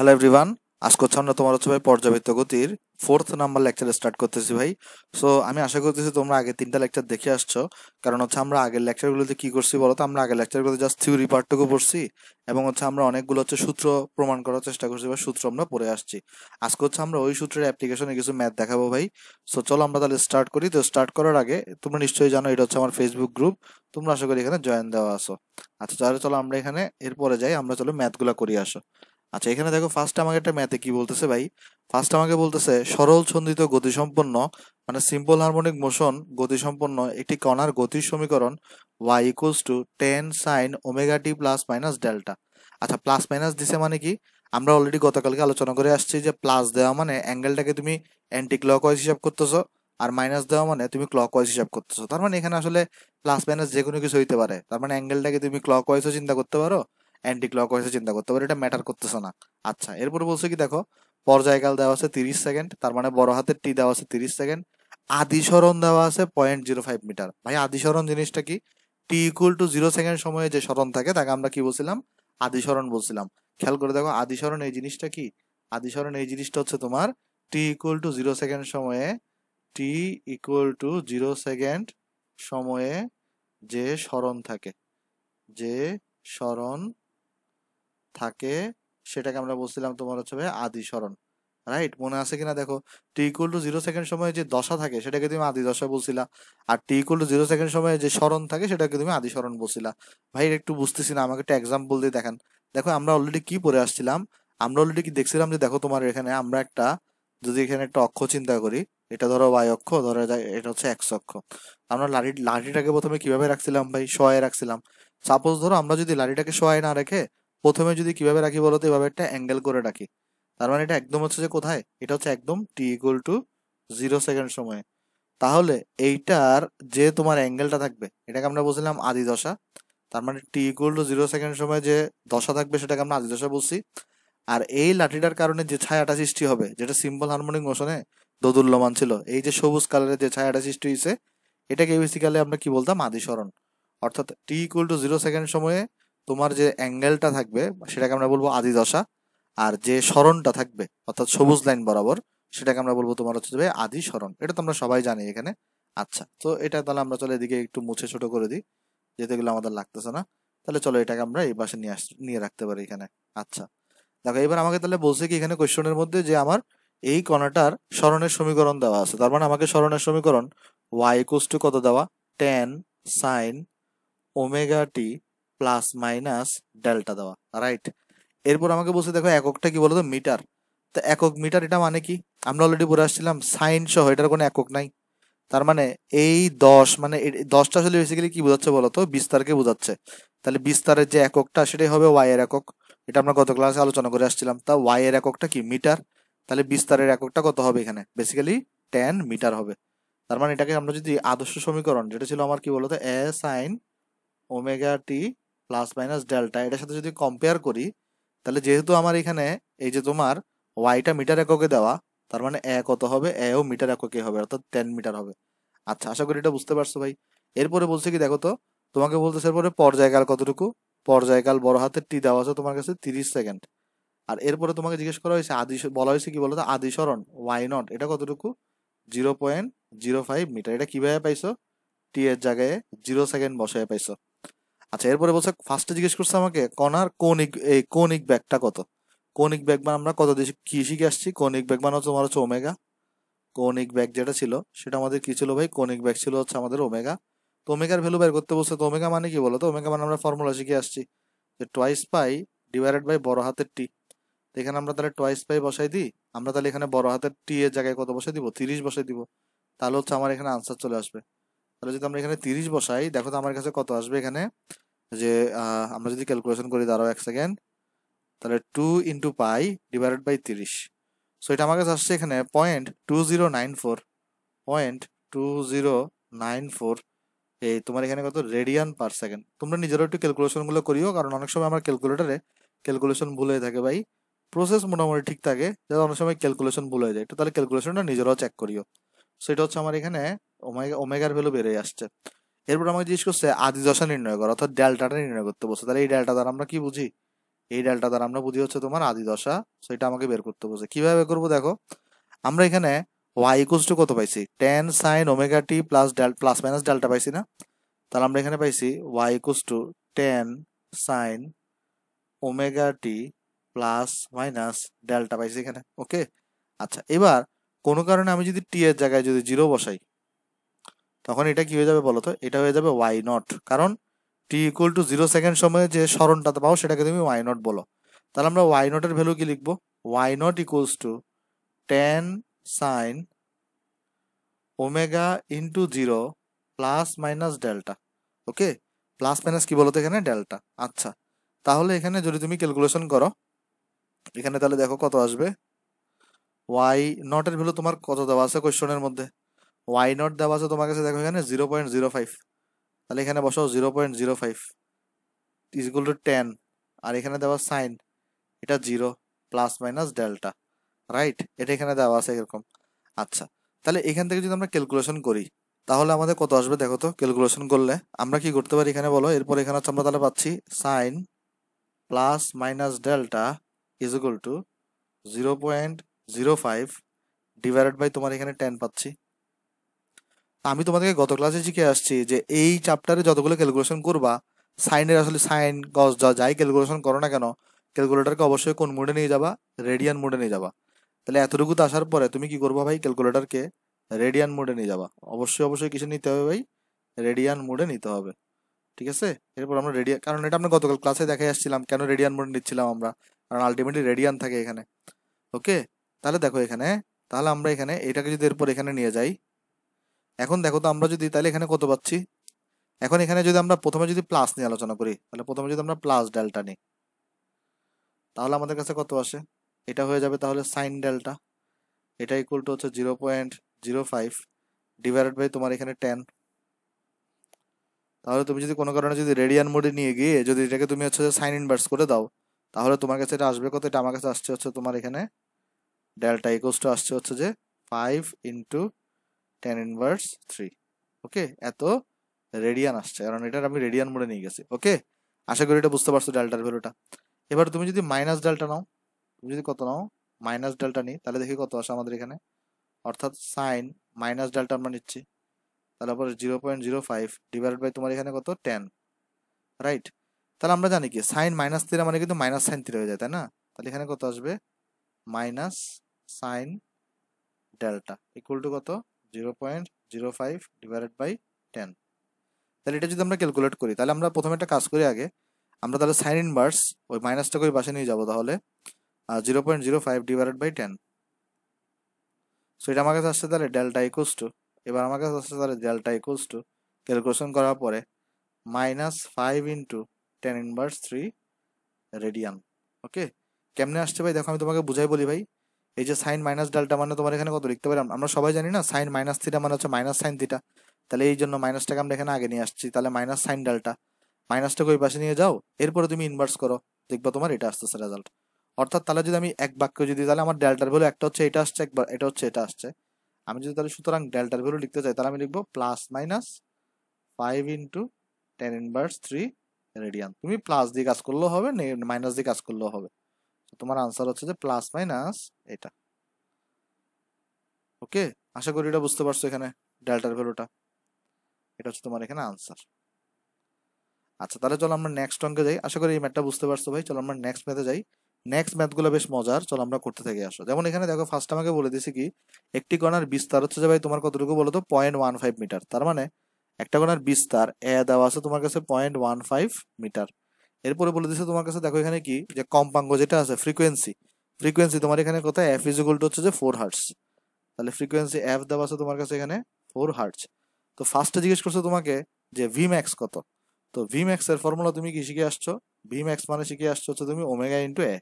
hello everyone আজকে হচ্ছে আমরা তোমার হচ্ছে ভাই পর্যাবৃত্ত গতির ফোর্থ নাম্বার লেকচার স্টার্ট করতেছি ভাই সো আমি আশা করতেছি তোমরা আগে তিনটা লেকচার দেখে আসছো কারণ হচ্ছে আমরা আগের লেকচারগুলোতে কি করছি বলো তো আমরা আগের লেকচারগুলোতে জাস্ট থিওরি পার্টটুকু পড়ছি এবং হচ্ছে আমরা অনেকগুলো হচ্ছে সূত্র প্রমাণ করার চেষ্টা করছি বা সূত্র আমরা পড়ে আসছি আজকে হচ্ছে আমরা ওই সূত্রের অ্যাপ্লিকেশনে কিছু ম্যাথ দেখাবো ভাই সো চলো আমরা তাহলে স্টার্ট করি তো স্টার্ট করার আগে তোমরা নিশ্চয়ই জানো এটা হচ্ছে আমার ফেসবুক গ্রুপ তোমরা আশা করি এখানে জয়েন দেওয়া আসো আচ্ছা তাহলে চলো আমরা এখানে এরপরে যাই আমরা চলো ম্যাথগুলো করি আসো আচ্ছা এখানে দেখো ফার্স্ট আমাকে একটা ম্যাথে কি বলতেছে ভাই ফার্স্ট আমাকে বলতেছে সরল ছন্দিত গতিসম্পন্ন মানে সিম্পল হারমোনিক মোশন গতিসম্পন্ন একটি কণার গতির সমীকরণ y equals to ten sine omega T plus minus delta আচ্ছা প্লাস মাইনাস দিছে মানে কি আমরা অলরেডি গতকালকে আলোচনা করে আসছি যে প্লাস দেওয়া মানে অ্যাঙ্গেলটাকে তুমি অ্যান্টি ক্লক ওয়াইজ হিসাব করতেছো আর মাইনাস দেওয়া মানে তুমি ক্লক ওয়াইজ হিসাব করতেছো তার মানে এখানে আসলে প্লাস মাইনাস যে কোনো কিছু হইতে পারে তার মানে অ্যাঙ্গেলটাকে তুমি ক্লক ওয়াইজও চিন্তা করতে পারো অ্যান্টি ক্লক ওয়াইজে চিন্তা করতে পারো এটা ম্যাটার করতেছে না আচ্ছা এরপরে বলছে কি দেখো পর্যায়কাল দেওয়া আছে তিরিশ সেকেন্ড তার মানে বড় হাতের টি দেওয়া আছে তিরিশ সেকেন্ড আদিসরণ দেওয়া আছে পয়েন্ট জিরো ফাইভ মিটার ভাই আদিসরণ জিনিসটা কি t equal to zero second সময়ে যে স্মরণ থাকে তাকে আমরা কি বলছিলাম আদিসরণ বলছিলাম খেয়াল করে দেখো আদিসরণ এই জিনিসটা কি আদিসরণ এই জিনিসটা হচ্ছে তোমার t equal to zero second সময়ে t equal to zero second সময়ে যে স্মরণ থাকে যে স্মরণ থাকে সেটাকে আমরা বলছিলাম তোমার হচ্ছে ভাই আদি স্মরণ রাইট মনে আছে কিনা দেখো t equal to zero second সময়ে যে দশা থাকে সেটাকে তুমি আদি দশা বলছিলা আর t equal to zero second সময়ে যে স্মরণ থাকে সেটাকে তুমি আদি স্মরণ বলছিলা ভাই একটু বুঝতেছি না আমাকে একটা এক্সাম্পল দিয়ে দেখেন দেখো আমরা অলরেডি কি পড়ে আসছিলাম আমরা অলরেডি কি দেখছিলাম যে দেখো তোমার এখানে আমরা একটা যদি এখানে একটা অক্ষ চিন্তা করি এটা ধরো বাই অক্ষ ধরো এটা হচ্ছে এক্স অক্ষ আমরা লাঠি লাঠিটাকে প্রথমে কিভাবে রাখছিলাম ভাই শয়ে রাখছিলাম সাপোজ ধরো আমরা যদি লাঠিটাকে শয়ে না রেখে প্রথমে যদি কিভাবে রাখি বলো তো এভাবে একটা অ্যাঙ্গেল করে রাখি তার মানে এটা একদম হচ্ছে যে কোথায় এটা হচ্ছে একদম t equal to zero second সময়ে তাহলে এইটার যে তোমার অ্যাঙ্গেলটা থাকবে এটাকে আমরা বলছিলাম আদি দশা তার মানে t equal to zero second সময়ে যে দশা থাকবে সেটাকে আমরা আদি দশা বলছি আর এই লাঠিটার কারণে যে ছায়াটা সৃষ্টি হবে যেটা সিম্পল হারমোনিক মোশনে দোদুল্যমান ছিল এই যে সবুজ কালারের যে ছায়াটা সৃষ্টি হয়েছে এটাকে বেসিক্যালি আমরা কি বলতাম আদি সরণ অর্থাৎ t equal to zero second সময়ে তোমার যে অ্যাঙ্গেলটা থাকবে সেটাকে আমরা বলবো আদি দশা আর যে স্মরণটা থাকবে অর্থাৎ সবুজ লাইন বরাবর সেটাকে আমরা বলবো তোমার হচ্ছে আদি স্মরণ এটা তো আমরা সবাই জানি এখানে আচ্ছা তো এটা তাহলে আমরা চলে এদিকে একটু মুছে ছোট করে দিই যেহেতু এগুলো আমাদের লাগতেছে না তাহলে চলো এটাকে আমরা এই পাশে নিয়ে আস নিয়ে রাখতে পারি এখানে আচ্ছা দেখো এবার আমাকে তাহলে বলছে কি এখানে কোয়েশনের মধ্যে যে আমার এই কণাটার স্মরণের সমীকরণ দেওয়া আছে তার মানে আমাকে স্মরণের সমীকরণ ওয়াই কোস টু কত দেওয়া টেন সাইন ওমেগা টি প্লাস মাইনাস ডেল্টা দেওয়া রাইট এরপর আমাকে বলছে দেখো এককটা কি বলতো মিটার তো একক মিটার এটা মানে কি আমরা অলরেডি বলে আসছিলাম সাইন সহ এটার কোনো একক নাই তার মানে এই দশ মানে দশটা আসলে বেসিক্যালি কি বোঝাচ্ছে বলতো বিস্তারকে বোঝাচ্ছে তাহলে বিস্তারের যে এককটা সেটাই হবে ওয়াই এর একক এটা আমরা গত ক্লাসে আলোচনা করে আসছিলাম তা ওয়াই এর এককটা কি মিটার তাহলে বিস্তারের এককটা কত হবে এখানে বেসিক্যালি টেন মিটার হবে তার মানে এটাকে আমরা যদি আদর্শ সমীকরণ যেটা ছিল আমার কি বলতো A sine omega T plus minus delta এটার সাথে যদি কম্পেয়ার করি তাহলে যেহেতু আমার এখানে এই যে তোমার ওয়াইটা মিটার এককে দেওয়া তার মানে এ কত হবে এও মিটার এককে হবে অর্থাৎ টেন মিটার হবে আচ্ছা আশা করি এটা বুঝতে পারছো ভাই এরপরে বলছে কি দেখো তো তোমাকে বলতেছে এরপরে পর্যায়কাল কতটুকু পর্যায়কাল বড় হাতের টি দেওয়া আছে তোমার কাছে তিরিশ সেকেন্ড আর এরপরে তোমাকে জিজ্ঞেস করা হয়েছে আদি বলা হয়েছে কি বলতো আদিসরণ ওয়াই নট এটা কতটুকু zero point zero five metre এটা কিভাবে পাইছো টি এর জায়গায় জিরো সেকেন্ড বসায় পাইছো আচ্ছা এরপরে বলছে ফার্স্টে জিজ্ঞেস করছে আমাকে কনার কোনিক এই কৌণিক ব্যাগটা কত কোনিক ব্যাগ মানে আমরা কত দেশে কি শিখে আসছি কোনিক ব্যাগ মানে হচ্ছে তোমার হচ্ছে ওমেগা কৌণিক ব্যাগ যেটা ছিল সেটা আমাদের কি ছিল ভাই কোনিক ব্যাগ ছিল হচ্ছে আমাদের ওমেগা তো ওমেগার ভ্যালু বের করতে বলছে তো ওমেগা মানে কি বলো তো ওমেগা মানে আমরা ফর্মুলা শিখে আসছি যে টয়েস পাই ডিভাইডেড বাই বড় হাতের টি এখানে আমরা তাহলে টয়েস পাই বসাই দিই আমরা তাহলে এখানে বড় হাতের টি এর জায়গায় কত বসাই দিব তিরিশ বসাই দিব তাহলে হচ্ছে আমার এখানে আনসার চলে আসবে তাহলে যদি আমরা এখানে তিরিশ বসাই দেখো তো আমার কাছে কত আসবে এখানে যে আমরা যদি ক্যালকুলেশন করি দাঁড়াও এক সেকেন্ড তাহলে two into pi divided by তিরিশ সো এটা আমার কাছে আসছে এখানে point two zero nine four point two zero nine four এই তোমার এখানে কত রেডিয়ান পার সেকেন্ড তোমরা নিজেরও একটু ক্যালকুলেশনগুলো করিও কারণ অনেক সময় আমার ক্যালকুলেটারে ক্যালকুলেশন ভুল হয়ে থাকে ভাই প্রসেস মোটামুটি ঠিক থাকে যাতে অনেক সময় ক্যালকুলেশন ভুল হয়ে যায় তো তাহলে ক্যালকুলেশনটা নিজেরাও চেক করিও সো এটা হচ্ছে আমার এখানে ওমেগা ওমেগার ভ্যালু বেড়ে আসছে এরপর আমাকে জিজ্ঞেস করছে আদি দশা নির্ণয় করো অর্থাৎ ডেল্টাটা নির্ণয় করতে বলছে তাহলে এই ডেল্টা দ্বারা আমরা কি বুঝি এই ডেল্টা দ্বারা আমরা বুঝি হচ্ছে তোমার আদি দশা সো এটা আমাকে বের করতে বলছে কিভাবে করব দেখো আমরা এখানে ওয়াই ইকুয়াল টু কত পাইছি টেন সাইন ওমেগা টি plus del plus minus delta পাইছি না তাহলে আমরা এখানে পাইছি y equal to ten sine omega T plus minus delta পাইছি এখানে ওকে আচ্ছা এবার কোনো কারণে আমি যদি টি এর জায়গায় যদি জিরো বসাই তখন এটা কি হয়ে যাবে বলো তো এটা হয়ে যাবে ওয়াই নট কারণ t equal to zero second সময়ে যে স্মরণটাতে পাও সেটাকে তুমি ওয়াই নট বলো তাহলে আমরা ওয়াই নটের ভ্যালু কি লিখবো y nought equals to ten sine omega into zero plus minus delta okay plus minus কি বলতো এখানে ডেল্টা আচ্ছা তাহলে এখানে যদি তুমি ক্যালকুলেশন করো এখানে তাহলে দেখো কত আসবে ওয়াই নটের ভ্যালু তোমার কত দেওয়া আছে কোয়েশ্চনের মধ্যে ওয়াই নট দেওয়া আছে তোমার কাছে দেখো এখানে জিরো পয়েন্ট জিরো ফাইভ তাহলে এখানে বসো zero point zero five is equal to ten আর এখানে দেওয়া সাইন এটা zero plus minus delta right এটা এখানে দেওয়া আছে এরকম আচ্ছা তাহলে এখান থেকে যদি আমরা ক্যালকুলেশন করি তাহলে আমাদের কত আসবে দেখো তো ক্যালকুলেশন করলে আমরা কি করতে পারি এখানে বলো এরপর এখানে আমরা তাহলে পাচ্ছি sine plus minus delta is equal to zero point zero five divided by তোমার এখানে টেন পাচ্ছি আমি তোমাদেরকে গত ক্লাসে শিখে আসছি যে এই চ্যাপ্টারে যতগুলো ক্যালকুলেশন করবা সাইনের আসলে সাইন গস যা যাই ক্যালকুলেশন করো না কেন ক্যালকুলেটারকে অবশ্যই কোন মোডে নিয়ে যাবা রেডিয়ান মোডে নিয়ে যাবা তাহলে এতটুকুতে আসার পরে তুমি কি করবা ভাই ক্যালকুলেটারকে রেডিয়ান মোডে নিয়ে যাবা অবশ্যই অবশ্যই কিছু নিতে হবে ভাই রেডিয়ান মোডে নিতে হবে ঠিক আছে এরপর আমরা রেডিয়ান কারণ এটা আমরা গতকাল ক্লাসে দেখে আসছিলাম কেন রেডিয়ান মোডে নিচ্ছিলাম আমরা কারণ আলটিমেটলি রেডিয়ান থাকে এখানে ওকে তাহলে দেখো এখানে তাহলে আমরা এখানে এটাকে যদি এরপর এখানে নিয়ে যাই এখন দেখো তো আমরা যদি তাহলে এখানে কত পাচ্ছি এখন এখানে যদি আমরা প্রথমে যদি প্লাস নিয়ে আলোচনা করি তাহলে প্রথমে যদি আমরা প্লাস ডেল্টা নিই তাহলে আমাদের কাছে কত আসে এটা হয়ে যাবে তাহলে সাইন ডেল্টা এটা ইকুয়াল টু হচ্ছে zero point zero five divided by তোমার এখানে টেন তাহলে তুমি যদি কোনো কারণে যদি রেডিয়ান মোডে নিয়ে গিয়ে যদি এটাকে তুমি হচ্ছে সাইন ইনভার্স করে দাও তাহলে তোমার কাছে এটা আসবে কত এটা আমার কাছে আসছে হচ্ছে তোমার এখানে ডেলটা ইকোস টু আসছে হচ্ছে যে five into ten inverse three okay এত রেডিয়ান আসছে কারণ এটার আমি রেডিয়ান মোডে নিয়ে গেছি ওকে আশা করি এটা বুঝতে পারছো ডেল্টার ভ্যালুটা এবার তুমি যদি মাইনাস ডেল্টা নাও তুমি যদি কত নাও মাইনাস ডেল্টা নিই তাহলে দেখি কত আসে আমাদের এখানে অর্থাৎ সাইন মাইনাস ডেল্টা আমরা নিচ্ছি তারপর zero point zero five divide by তোমার এখানে কত টেন রাইট তাহলে আমরা জানি কি সাইন মাইনাস তিরা মানে কিন্তু মাইনাস সাইন তিরা হয়ে যায় তাই না তাহলে এখানে কত আসবে minus sine delta equal to কত zero point zero five divided by ten তাহলে এটা যদি আমরা ক্যালকুলেট করি তাহলে আমরা প্রথমে একটা কাজ করি আগে আমরা তাহলে সাইন ইনভার্স ওই মাইনাসটাকে ওই বাসে নিয়ে যাবো তাহলে zero point zero five divided by ten so এটা আমার কাছে আসছে তাহলে ডেল্টা ইকুয়ালস টু এবার আমার কাছে আসছে তাহলে ডেল্টা ইকুয়ালস টু ক্যালকুলেশন করার পরে minus five into ten inverse three radian okay কেমনে আসছে ভাই দেখো আমি তোমাকে বুঝাই বলি ভাই এই যে সাইন মাইনাস ডালটা মানে তোমার এখানে কত লিখতে পারি আমরা সবাই জানি না সাইন মাইনাস থিটা মানে হচ্ছে মাইনাস সাইন থিটা তাহলে এই জন্য মাইনাসটাকে আমরা এখানে আগে নিয়ে আসছি তাহলে মাইনাস সাইন ডালটা মাইনাসটাকে ওই পাশে নিয়ে যাও এরপরে তুমি ইনভার্স করো দেখবো তোমার এটা আসতেছে রেজাল্ট অর্থাৎ তাহলে যদি আমি এক বাক্য যদি তাহলে আমার ডেল্টার ভ্যালু একটা হচ্ছে এটা আসছে একবার এটা হচ্ছে এটা আসছে আমি যদি তাহলে সুতরাং ডেল্টার ভ্যালু লিখতে চাই তাহলে আমি লিখবো plus minus five into ten inverse three radian তুমি প্লাস দিয়ে কাজ করলেও হবে মাইনাস দিয়ে কাজ করলেও হবে তোমার আনসার হচ্ছে যে প্লাস মাইনাস এটা ওকে আশা করি এটা বুঝতে পারছো এখানে ডেল্টার ভ্যালুটা এটা হচ্ছে তোমার এখানে আনসার আচ্ছা তাহলে চলো আমরা নেক্সট অঙ্কে যাই আশা করি এই ম্যাথটা বুঝতে পারছো ভাই চলো আমরা নেক্সট ম্যাথে যাই নেক্সট ম্যাথগুলো বেশ মজার চলো আমরা করতে থেকে আসো যেমন এখানে দেখো ফার্স্ট আমাকে বলে দিছি কি একটি কণার বিস্তার হচ্ছে যে ভাই তোমার কতটুকু বলো তো পয়েন্ট ওয়ান ফাইভ মিটার তার মানে একটা কণার বিস্তার এ দেওয়া আছে তোমার কাছে পয়েন্ট ওয়ান ফাইভ মিটার এরপরে বলে দিচ্ছে তোমার কাছে দেখো এখানে কি যে কম্পাঙ্গ যেটা আছে ফ্রিকোয়েন্সি ফ্রিকোয়েন্সি তোমার এখানে কোথায় এফ ইজ ইকুয়াল টু হচ্ছে যে ফোর হার্টস তাহলে ফ্রিকোয়েন্সি এফ দেওয়া আছে তোমার কাছে এখানে ফোর হার্টস তো ফার্স্টে জিজ্ঞেস করছে তোমাকে যে ভি ম্যাক্স কত তো ভি ম্যাক্স এর ফর্মুলা তুমি কি শিখে আসছো ভি ম্যাক্স মানে শিখে আসছো হচ্ছে তুমি ওমেগা ইন্টু এ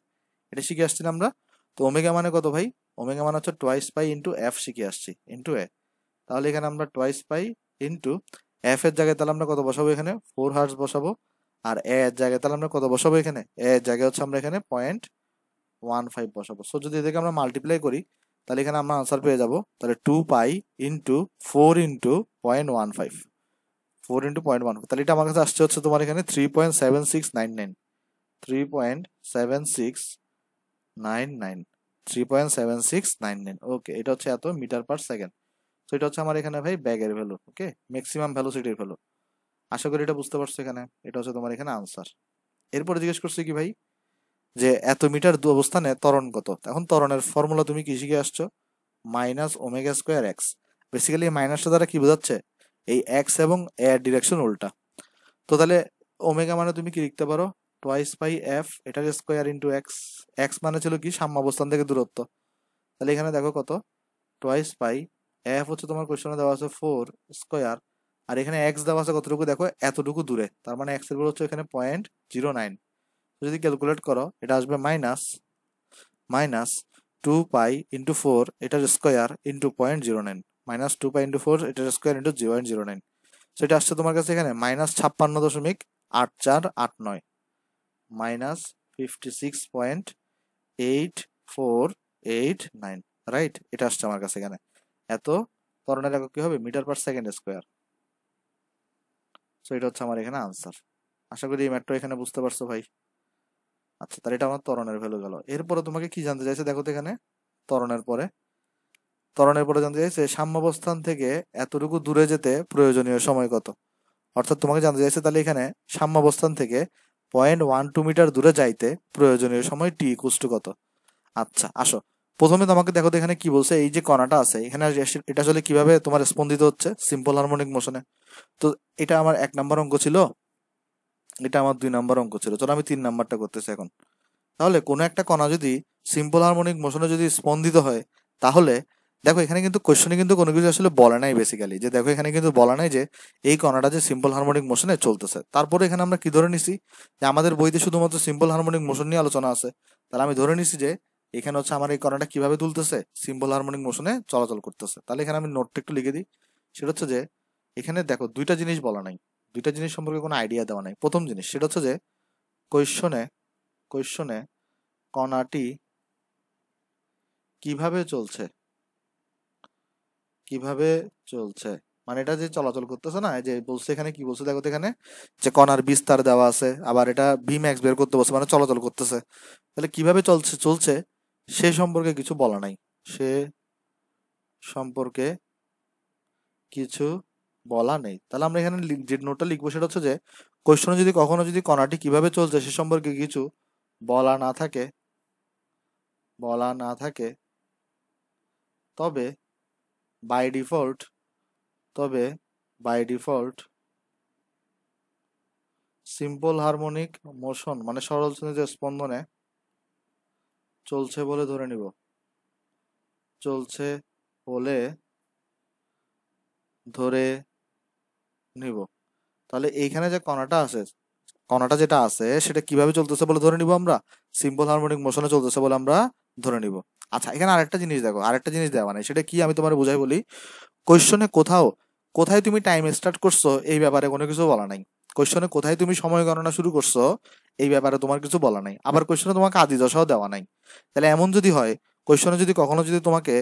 এটা শিখে আসছি না আমরা তো ওমেগা মানে কত ভাই ওমেগা মানে হচ্ছে টোয়াইস পাই ইন্টু এফ শিখে আসছি ইন্টু এ তাহলে এখানে আমরা টোয়াইস পাই ইন্টু এফ এর জায়গায় তাহলে আমরা কত বসাবো এখানে ফোর হার্টস বসাবো আর এ এর জায়গায় তাহলে আমরা কত বসাবো এখানে এ এর জায়গায় হচ্ছে আমরা এখানে পয়েন্ট ওয়ান ফাইভ বসাবো সো যদি এদেরকে আমরা মাল্টিপ্লাই করি তাহলে এখানে আমরা আনসার পেয়ে যাব তাহলে two pi into four into point one five four into point one তাহলে এটা আমার কাছে আসছে হচ্ছে তোমার এখানে three point seven six nine nine three point seven six nine nine three point seven six nine nine okay এটা হচ্ছে এত মিটার পার সেকেন্ড তো এটা হচ্ছে আমার এখানে ভাই ব্যাগের ভ্যালু ওকে ম্যাক্সিমাম ভ্যালু সিটির ভ্যালু আশা করি এটা বুঝতে পারছো এখানে এটা হচ্ছে তোমার এখানে আনসার এরপরে জিজ্ঞেস করছে কি ভাই যে এত মিটার দু অবস্থানে ত্বরণ কত এখন ত্বরণের ফর্মুলা তুমি কি শিখে আসছো minus omega square x basically মাইনাসটা দ্বারা কি বোঝাচ্ছে এই এক্স এবং এর ডিরেকশন উল্টা তো তাহলে ওমেগা মানে তুমি কি লিখতে পারো টোয়াইস বাই এফ এটার স্কোয়ার ইন্টু এক্স এক্স মানে ছিল কি সাম্য অবস্থান থেকে দূরত্ব তাহলে এখানে দেখো কত টোয়াইস বাই এফ হচ্ছে তোমার কোয়েশনে দেওয়া আছে ফোর স্কোয়ার আর এখানে এক্স দেওয়া আছে কতটুকু দেখো এতটুকু দূরে তার মানে এক্স এর হচ্ছে এখানে পয়েন্ট জিরো নাইন যদি ক্যালকুলেট করো এটা আসবে minus minus two pi into four এটার square into point zero nine minus two pi into four এটার square into zero point zero nine সেটা আসছে তোমার কাছে এখানে মাইনাস ছাপ্পান্ন দশমিক আট চার আট নয় minus fifty six point eight four eight nine right এটা আসছে আমার কাছে এখানে এত করোনার একক কি হবে metre per second square so এটা হচ্ছে আমার এখানে আনসার আশা করি এই ম্যাটটা এখানে বুঝতে পারছো ভাই আচ্ছা তাহলে এটা আমার তরণের ভ্যালু গেল এরপরে তোমাকে কি জানতে চাইছে দেখো তো এখানে তরণের পরে তরণের পরে জানতে চাইছে সাম্যাবস্থান থেকে এতটুকু দূরে যেতে প্রয়োজনীয় সময় কত অর্থাৎ তোমাকে জানতে চাইছে তাহলে এখানে সাম্যাবস্থান থেকে পয়েন্ট ওয়ান টু মিটার দূরে যাইতে প্রয়োজনীয় সময় টি ইকুস টু কত আচ্ছা আসো প্রথমে তোমাকে দেখো এখানে কি বলছে এই যে কণাটা আছে এখানে এটা আসলে কিভাবে তোমার স্পন্দিত হচ্ছে সিম্পল হারমোনিক মোশনে তো এটা আমার এক নাম্বার অঙ্ক ছিল এটা আমার দুই নাম্বার অঙ্ক ছিল চলো আমি তিন নাম্বারটা করতেছি এখন তাহলে কোনো একটা কণা যদি সিম্পল হারমোনিক মোশনে যদি স্পন্দিত হয় তাহলে দেখো এখানে কিন্তু কোশ্চেনে কিন্তু কোনো কিছু আসলে বলে নাই বেসিক্যালি যে দেখো এখানে কিন্তু বলা নাই যে এই কণাটা যে সিম্পল হারমোনিক মোশনে চলতেছে তারপরে এখানে আমরা কি ধরে নিছি যে আমাদের বইতে শুধুমাত্র সিম্পল হারমোনিক মোশন নিয়ে আলোচনা আছে তাহলে আমি ধরে নিছি যে এখানে হচ্ছে আমার এই কণাটা কিভাবে তুলতেছে সিম্বল হারমোনিক মোশনে চলাচল করতেছে তাহলে এখানে আমি নোটটা একটু লিখে দিই সেটা হচ্ছে যে এখানে দেখো দুইটা জিনিস বলা নাই দুইটা জিনিস সম্পর্কে কোনো আইডিয়া দেওয়া নাই প্রথম জিনিস সেটা হচ্ছে যে কোয়েশনে কোয়েশনে কণাটি কিভাবে চলছে কিভাবে চলছে মানে এটা যে চলাচল করতেছে না যে বলছে এখানে কি বলছে দেখো এখানে যে কণার বিস্তার দেওয়া আছে আবার এটা ভি ম্যাক্স বের করতে বলছে মানে চলাচল করতেছে তাহলে কিভাবে চলছে চলছে সে সম্পর্কে কিছু বলা নাই সে সম্পর্কে কিছু বলা নেই তাহলে আমরা এখানে যে নোটটা লিখবো সেটা হচ্ছে যে কোয়েশ্চন যদি কখনো যদি কণাটি কিভাবে চলছে সে সম্পর্কে কিছু বলা না থাকে বলা না থাকে তবে বাই ডিফল্ট তবে by default simple harmonic motion মানে সরল যে স্পন্দনে চলছে বলে ধরে নিব চলছে বলে ধরে নিব তাহলে এইখানে যে কণাটা আছে কণাটা যেটা আছে সেটা কিভাবে চলতেছে বলে ধরে নিব আমরা সিম্পল হারমোনিক মোশনে চলতেছে বলে আমরা ধরে নিব আচ্ছা এখানে আরেকটা জিনিস দেখো আরেকটা জিনিস দেওয়া নাই মানে, সেটা কি আমি তোমার বোঝাই বলি কোয়েশনে কোথাও কোথায় তুমি টাইম স্টার্ট করছো এই ব্যাপারে কোনো কিছু বলা নাই কোয়েশনে কোথায় তুমি সময় গণনা শুরু করছো এই ব্যাপারে তোমার কিছু বলা নাই আবার কোয়েশনে তোমাকে আদি দশাও দেওয়া নাই তাহলে এমন যদি হয় কোয়েশনে যদি কখনো যদি তোমাকে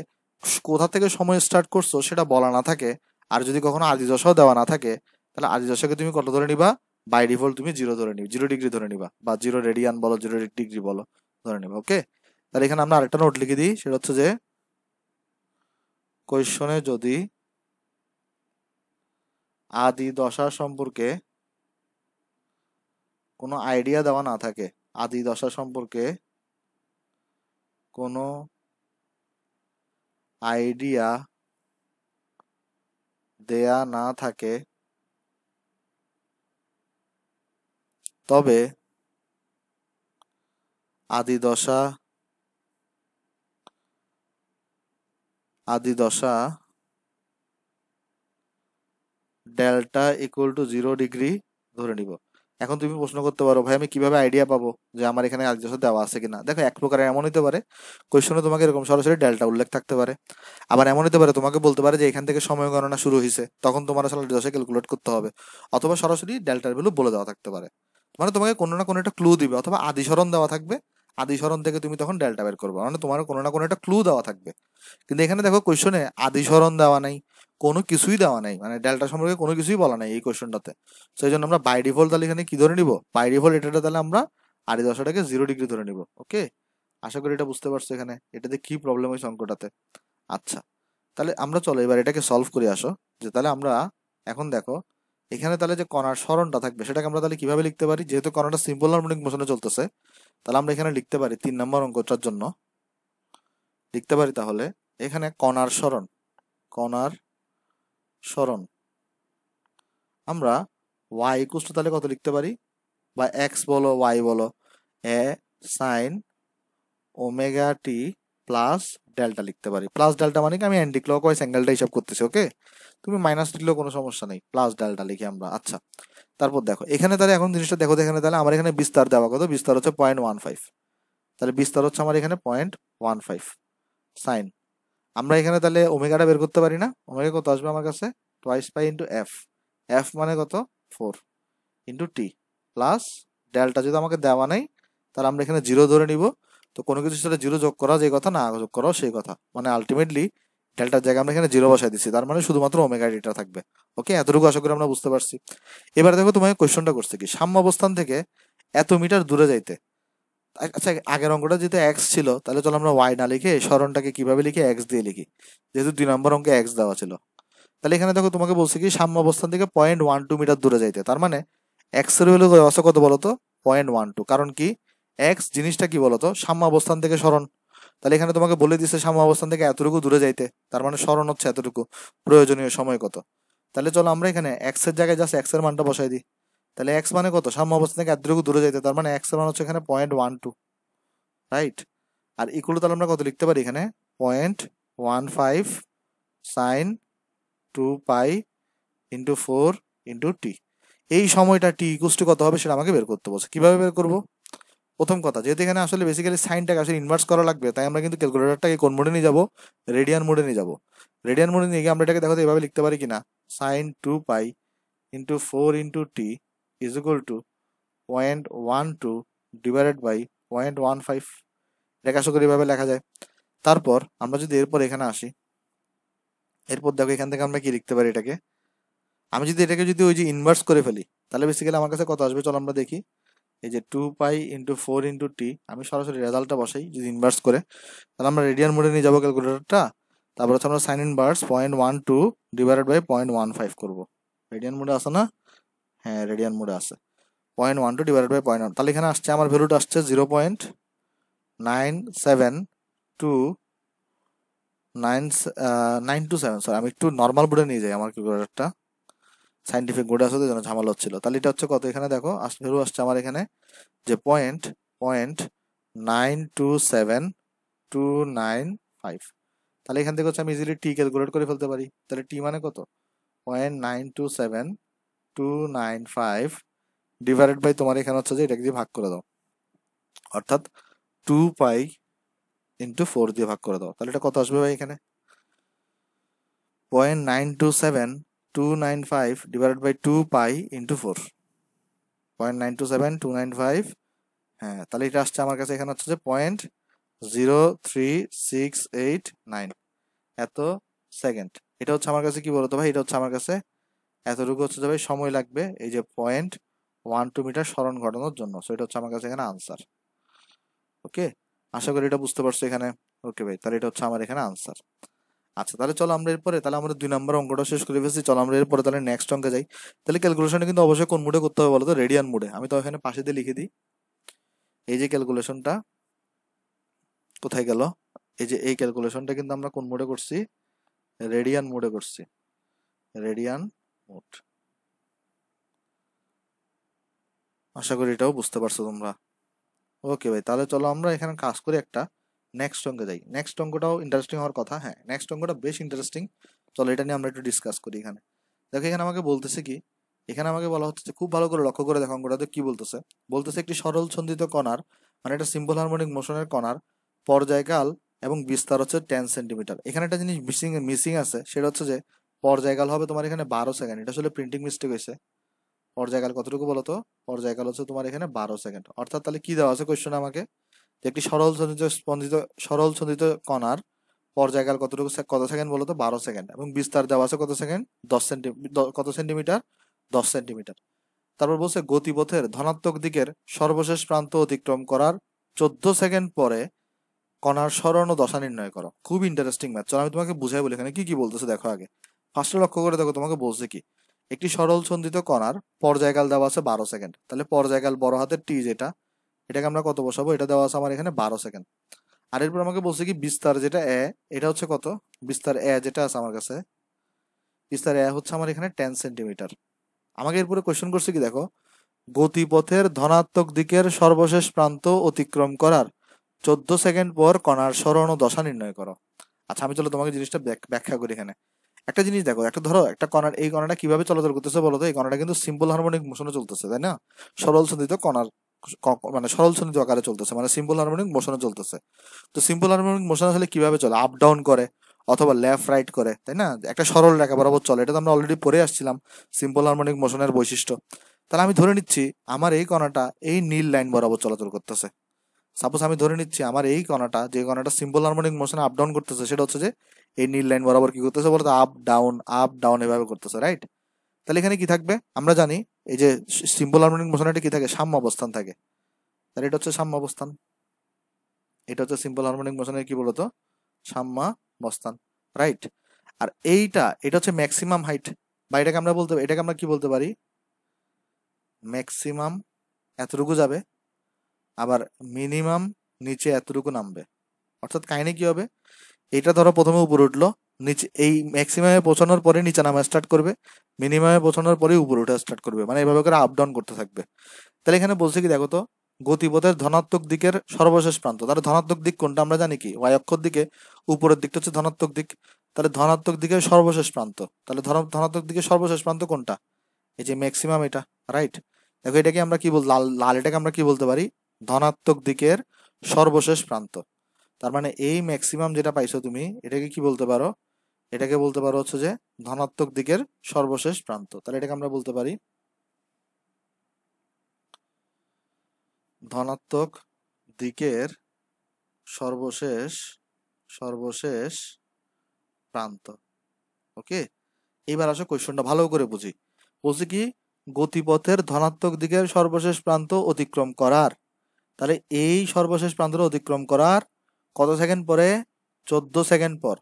কোথা থেকে সময় স্টার্ট করছো সেটা বলা না থাকে আর যদি কখনো আদি দশাও দেওয়া না থাকে তাহলে আদি দশাকে তুমি কত ধরে নিবা বাই ডিফল্ট তুমি জিরো ধরে নিবে জিরো ডিগ্রি ধরে নিবা বা জিরো রেডিয়ান বলো জিরো ডিগ্রি বলো ধরে নিবা ওকে তাহলে এখানে আমরা আরেকটা নোট লিখে দিই সেটা হচ্ছে যে কোয়েশনে যদি আদি দশা সম্পর্কে কোনো আইডিয়া দেওয়া না থাকে আদি দশা সম্পর্কে কোনো আইডিয়া দেয়া না থাকে তবে আদিদশা আদিদশা delta equal to zero degree ধরে নিব এখন তুমি প্রশ্ন করতে পারো ভাই আমি কিভাবে আইডিয়া পাবো যে আমার এখানে আলজাসা দেওয়া আছে কিনা দেখো এক প্রকার এমন হতে পারে কোয়েশনে তোমাকে এরকম সরাসরি ডেল্টা উল্লেখ থাকতে পারে আবার এমন হতে পারে তোমাকে বলতে পারে যে এখান থেকে সময় গণনা শুরু হয়েছে তখন তোমার আসলে আলজাসা ক্যালকুলেট করতে হবে অথবা সরাসরি ডেল্টার ভ্যালু বলে দেওয়া থাকতে পারে মানে তোমাকে কোনো না কোনো একটা ক্লু দিবে অথবা আদিসরণ দেওয়া থাকবে আদিসরণ থেকে তুমি তখন ডেল্টা বের করবে মানে তোমার কোনো না কোনো একটা ক্লু দেওয়া থাকবে কিন্তু এখানে দেখো কোয়েশনে আদিসরণ দেওয়া নাই কোনো কিছুই দেওয়া নাই মানে ডেল্টা সম্পর্কে কোনো কিছুই বলা নাই এই কোয়েশনটাতে সেই জন্য আমরা বাই ডিফল্ট তাহলে এখানে কি ধরে নিব বাই ডিফল্ট এটাটা তাহলে আমরা আড়ি দশটাকে জিরো ডিগ্রি ধরে নিব ওকে আশা করি এটা বুঝতে পারছো এখানে এটাতে কি প্রবলেম হয়েছে অঙ্কটাতে আচ্ছা তাহলে আমরা চলো এবার এটাকে সলভ করে আসো যে তাহলে আমরা এখন দেখো এখানে তাহলে যে কণার স্মরণটা থাকবে সেটাকে আমরা তাহলে কিভাবে লিখতে পারি যেহেতু কণাটা সিম্পল হারমোনিক মোশনে চলতেছে তাহলে আমরা এখানে লিখতে পারি তিন নম্বর অঙ্কটার জন্য লিখতে পারি তাহলে এখানে কণার স্মরণ কণার স্মরণ আমরা ওয়াই ইকুস্ট তাহলে কত লিখতে পারি বা এক্স বলো ওয়াই বলো A sine omega T plus delta লিখতে পারি প্লাস ডেল্টা মানে কি আমি অ্যান্টি ক্লক ওয়াইস অ্যাঙ্গেলটা হিসাব করতেছি ওকে তুমি মাইনাস লিখলেও কোনো সমস্যা নেই প্লাস ডেল্টা লিখি আমরা আচ্ছা তারপর দেখো এখানে তাহলে এখন জিনিসটা দেখো এখানে তাহলে আমার এখানে বিস্তার দেওয়া কত বিস্তার হচ্ছে পয়েন্ট ওয়ান ফাইভ তাহলে বিস্তার হচ্ছে আমার এখানে পয়েন্ট ওয়ান ফাইভ সাইন আমরা এখানে তাহলে ওমেগাটা বের করতে পারি না ওমেগা কত আসবে আমার কাছে twice pi into F F মানে কত ফোর ইন্টু টি প্লাস ডেলটা যদি আমাকে দেওয়া নেই তাহলে আমরা এখানে জিরো ধরে নিব তো কোনো কিছু সেটা জিরো যোগ করা যে কথা না যোগ করাও সেই কথা মানে আলটিমেটলি ডেল্টার জায়গায় আমরা এখানে জিরো বসাই দিচ্ছি তার মানে শুধুমাত্র ওমেগা ডিটা থাকবে ওকে এতটুকু আশা করি আমরা বুঝতে পারছি এবার দেখো তোমাকে কোয়েশ্চনটা করছে কি সাম্য অবস্থান থেকে এত মিটার দূরে যাইতে আচ্ছা আগের অঙ্কটা যেহেতু এক্স ছিল তাহলে চলো আমরা ওয়াই না লিখে স্মরণটাকে কিভাবে লিখে এক্স দিয়ে লিখি যেহেতু দুই নম্বর অঙ্কে এক্স দেওয়া ছিল তাহলে এখানে দেখো তোমাকে বলছে কি সাম্য অবস্থান থেকে পয়েন্ট ওয়ান টু মিটার দূরে যাইতে তার মানে এক্স এর ভ্যালু অস কত বলতো পয়েন্ট ওয়ান টু কারণ কি এক্স জিনিসটা কি বলতো সাম্য অবস্থান থেকে স্মরণ তাহলে এখানে তোমাকে বলে দিচ্ছে সাম্য অবস্থান থেকে এতটুকু দূরে যাইতে তার মানে স্মরণ হচ্ছে এতটুকু প্রয়োজনীয় সময় কত তাহলে চলো আমরা এখানে এক্স এর জায়গায় জাস্ট এক্স এর মানটা বসাই দিই তাহলে এক্স মানে কত সাম্য অবস্থা থেকে এতটুকু দূরে যাইতে তার মানে এক্স মান হচ্ছে এখানে পয়েন্ট ওয়ান টু রাইট আর ইকুয়াল তাহলে আমরা কত লিখতে পারি এখানে point one five sine two pi into four into t এই সময়টা টি ইকুসটি টু কত হবে সেটা আমাকে বের করতে বলছে কীভাবে বের করবো প্রথম কথা যেহেতু এখানে আসলে বেসিক্যালি সাইনটাকে আসলে ইনভার্স করা লাগবে তাই আমরা কিন্তু ক্যালকুলেটারটাকে কোন মোডে নিয়ে যাবো রেডিয়ান মোডে নিয়ে যাবো রেডিয়ান মোডে নিয়ে গিয়ে আমরা এটাকে দেখো এভাবে লিখতে পারি কিনা sine two pi into four into t is equal to 0.12 divided by 0.15 লেখা সকল এভাবে লেখা যায় তারপর আমরা যদি এরপর এখানে আসি এরপর দেখো এখান থেকে আমরা কি লিখতে পারি এটাকে আমি যদি এটাকে যদি ওই যে ইনভার্স করে ফেলি তাহলে বেসিক্যালি আমার কাছে কত আসবে চলো আমরা দেখি এই যে two pi into four into t আমি সরাসরি রেজাল্টটা বসাই যদি ইনভার্স করে তাহলে আমরা রেডিয়ান মোডে নিয়ে যাবো ক্যালকুলেটরটা তারপর হচ্ছে আমরা sine inverse point one two divided by point one five করবো রেডিয়ান মোডে আসো না হ্যাঁ রেডিয়ান মোডে আছে point one two divide by point one তাহলে এখানে আসছে আমার ভ্যালুটা আসছে zero point nine seven two nine nine two seven sorry আমি একটু নর্মাল বোর্ডে নিয়ে যাই আমার ক্যালকুলেটারটা সাইন্টিফিক বোর্ডে আসতে যেন ঝামেলা হচ্ছিল তাহলে এটা হচ্ছে কত এখানে দেখো আস ভ্যালু আসছে আমার এখানে যে point point nine two seven two nine five তাহলে এখান থেকে হচ্ছে আমি ইজিলি টি ক্যালকুলেট করে ফেলতে পারি তাহলে টি মানে কত point nine two seven two nine five divided by তোমার এখানে হচ্ছে যে এটাকে দিয়ে ভাগ করে দাও অর্থাৎ টু পাই ইন্টু ফোর দিয়ে ভাগ করে দাও তাহলে এটা কত আসবে ভাই এখানে point nine two seven two nine five divided by two pi into four point nine two seven two nine five হ্যাঁ তাহলে এটা আসছে আমার কাছে এখানে হচ্ছে যে point zero three six eight nine এত সেকেন্ড এটা হচ্ছে আমার কাছে কি বলতো ভাই এটা হচ্ছে আমার কাছে এতটুকু হচ্ছে যাবে সময় লাগবে এই যে পয়েন্ট ওয়ান টু মিটার স্মরণ ঘটানোর জন্য সো এটা হচ্ছে আমার কাছে এখানে আনসার ওকে আশা করি এটা বুঝতে পারছো এখানে ওকে ভাই তাহলে এটা হচ্ছে আমার এখানে আনসার আচ্ছা তাহলে চলো আমরা এরপরে তাহলে আমরা দুই নম্বর অঙ্কটা শেষ করে ফেলছি চলো আমরা এরপরে তাহলে নেক্সট অঙ্কে যাই তাহলে ক্যালকুলেশনটা কিন্তু অবশ্যই কোন মুডে করতে হবে বলো তো রেডিয়ান মুডে আমি তো এখানে পাশে দিয়ে লিখে দিই এই যে ক্যালকুলেশনটা কোথায় গেল এই যে এই ক্যালকুলেশনটা কিন্তু আমরা কোন মুডে করছি রেডিয়ান মুডে করছি রেডিয়ান মোট আশা করি এটাও বুঝতে পারছো তোমরা ওকে ভাই তাহলে চলো আমরা এখানে কাজ করে একটা নেক্সট অঙ্গে যাই নেক্সট অঙ্কটাও ইন্টারেস্টিং হওয়ার কথা হ্যাঁ নেক্সট অঙ্কটা বেশ ইন্টারেস্টিং চলো এটা নিয়ে আমরা একটু ডিসকাস করি এখানে দেখো এখানে আমাকে বলতেছে কি এখানে আমাকে বলা হচ্ছে খুব ভালো করে লক্ষ্য করে দেখো অঙ্কটাতে কি বলতেছে বলতেছে একটি সরল ছন্দিত কণার মানে একটা সিম্পল হারমোনিক মোশনের কণার পর্যায়কাল এবং বিস্তার হচ্ছে টেন সেন্টিমিটার এখানে একটা জিনিস মিসিং মিসিং আছে সেটা হচ্ছে যে পর্যায়কাল হবে তোমার এখানে বারো সেকেন্ড এটা আসলে প্রিন্টিং মিস্টেক হয়েছে পর্যায়কাল কতটুকু বলো তো পর্যায়কাল হচ্ছে তোমার এখানে বারো সেকেন্ড অর্থাৎ তাহলে কি দেওয়া আছে কোয়েশ্চন আমাকে একটি সরল সন্ধিত স্পন্দিত সরল সন্ধিত কণার পর্যায়কাল কতটুকু কত সেকেন্ড বলো তো বারো সেকেন্ড এবং বিস্তার দেওয়া আছে কত সেকেন্ড দশ সেন্টি কত সেন্টিমিটার দশ সেন্টিমিটার তারপর বলছে গতিপথের ধনাত্মক দিকের সর্বশেষ প্রান্ত অতিক্রম করার চোদ্দ সেকেন্ড পরে কণার স্মরণ ও দশা নির্ণয় করো খুব ইন্টারেস্টিং ম্যাথ চলো আমি তোমাকে বুঝাই বলি এখানে কি কি বলতেছে দেখো আগে ফার্স্টে লক্ষ্য করে দেখো তোমাকে বলছে কি একটি সরল ছন্দিত কণার পর্যায়কাল দেওয়া আছে বারো সেকেন্ড তাহলে পর্যায়কাল বড় হাতের টি যেটা এটাকে আমরা কত বসাবো এটা দেওয়া আছে আমার এখানে বারো সেকেন্ড আর এরপর আমাকে বলছে কি বিস্তার যেটা এ এটা হচ্ছে কত বিস্তার এ যেটা আছে আমার কাছে বিস্তার এ হচ্ছে আমার এখানে টেন সেন্টিমিটার আমাকে এরপরে কোয়েশন করছে কি দেখো গতিপথের ধনাত্মক দিকের সর্বশেষ প্রান্ত অতিক্রম করার চোদ্দ সেকেন্ড পর কণার স্মরণ ও দশা নির্ণয় করো আচ্ছা আমি চলো তোমাকে জিনিসটা ব্যাখ্যা করি এখানে একটা জিনিস দেখো একটা ধরো একটা কণার এই কণাটা কিভাবে চলাচল করতেছে বলো তো এই কণাটা কিন্তু সিম্বল হারমোনিক মোশনে চলতেছে তাই না সরল সন্ধিত কণার মানে সরল সন্ধিত আকারে চলতেছে মানে সিম্পল হারমোনিক মোশনে চলতেছে তো সিম্বল হারমোনিক মোশন আসলে কিভাবে চলে আপ ডাউন করে অথবা লেফট রাইট করে তাই না একটা সরল রেখা বরাবর চলে এটা তো আমরা অলরেডি পড়ে আসছিলাম সিম্পল হারমোনিক মোশনের বৈশিষ্ট্য তাহলে আমি ধরে নিচ্ছি আমার এই কণাটা এই নীল লাইন বরাবর চলাচল করতেছে সাপোজ আমি ধরে নিচ্ছি আমার এই কণাটা যে কণাটা সিম্পল হারমোনিক মোশনে আপ ডাউন করতেছে সেটা হচ্ছে যে এই নীল লাইন বরাবর কি করতেছে বলতো আপ ডাউন আপ ডাউন এভাবে করতেছে রাইট তাহলে এখানে কি থাকবে আমরা জানি এই যে সিম্পল হারমোনিক মোশন এটা কি থাকে সাম্য অবস্থান থাকে তাহলে এটা হচ্ছে সাম্য অবস্থান এটা হচ্ছে সিম্পল হারমোনিক মোশনের কি বলতো সাম্য অবস্থান রাইট আর এইটা এটা হচ্ছে ম্যাক্সিমাম হাইট বা এটাকে আমরা বলতে এটাকে আমরা কি বলতে পারি ম্যাক্সিমাম এতটুকু যাবে আবার মিনিমাম নিচে এতটুকু নামবে অর্থাৎ কাহিনী কি হবে এটা ধরো প্রথমে উপরে উঠলো নিচে এই ম্যাক্সিমামে পৌঁছানোর পরে নিচে নামা স্টার্ট করবে মিনিমামে পৌঁছানোর পরে উপরে উঠা স্টার্ট করবে মানে এভাবে করে আপ ডাউন করতে থাকবে তাহলে এখানে বলছে কি দেখো তো গতিপথের ধনাত্মক দিকের সর্বশেষ প্রান্ত তাহলে ধনাত্মক দিক কোনটা আমরা জানি কি ওয়াই অক্ষর দিকে উপরের দিকটা হচ্ছে ধনাত্মক দিক তাহলে ধনাত্মক দিকের সর্বশেষ প্রান্ত তাহলে ধনাত্মক দিকের সর্বশেষ প্রান্ত কোনটা এই যে ম্যাক্সিমাম এটা রাইট দেখো এটাকে আমরা কি বল লাল লাল এটাকে আমরা কি বলতে পারি ধনাত্মক দিকের সর্বশেষ প্রান্ত তার মানে এই ম্যাক্সিমাম যেটা পাইছো তুমি এটাকে কি বলতে পারো এটাকে বলতে পারো হচ্ছে যে ধনাত্মক দিকের সর্বশেষ প্রান্ত তাহলে এটাকে আমরা বলতে পারি ধনাত্মক দিকের সর্বশেষ সর্বশেষ প্রান্ত ওকে এবার আসো কোয়েশনটা ভালো করে বুঝি বলছি কি গতিপথের ধনাত্মক দিকের সর্বশেষ প্রান্ত অতিক্রম করার তাহলে এই সর্বশেষ প্রান্তটা অতিক্রম করার কত সেকেন্ড পরে চোদ্দ সেকেন্ড পর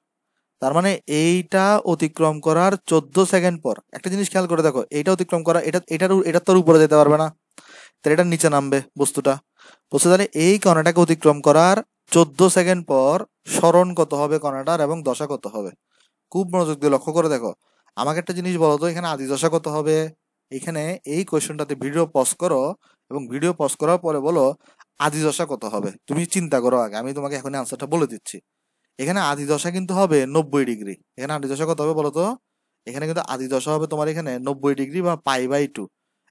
তার মানে এইটা অতিক্রম করার চোদ্দ সেকেন্ড পর একটা জিনিস খেয়াল করে দেখো এটা অতিক্রম করা এটা এটার এটার তোর উপরে যেতে পারবে না তাহলে এটার নিচে নামবে বস্তুটা বস্তু তাহলে এই কণাটাকে অতিক্রম করার চোদ্দ সেকেন্ড পর স্মরণ কত হবে কণাটার এবং দশা কত হবে খুব মনোযোগ দিয়ে লক্ষ্য করে দেখো আমাকে একটা জিনিস বলো তো এখানে আদি দশা কত হবে এখানে এই কোয়েশনটাতে ভিডিও পজ করো এবং ভিডিও পজ করার পরে বলো আদি দশা কত হবে তুমি চিন্তা করো আগে আমি তোমাকে এখন আনসারটা বলে দিচ্ছি এখানে আদি দশা কিন্তু হবে নব্বই ডিগ্রি এখানে আদি দশা কত হবে বলো তো এখানে কিন্তু আদি দশা হবে তোমার এখানে নব্বই ডিগ্রি বা পাই বাই টু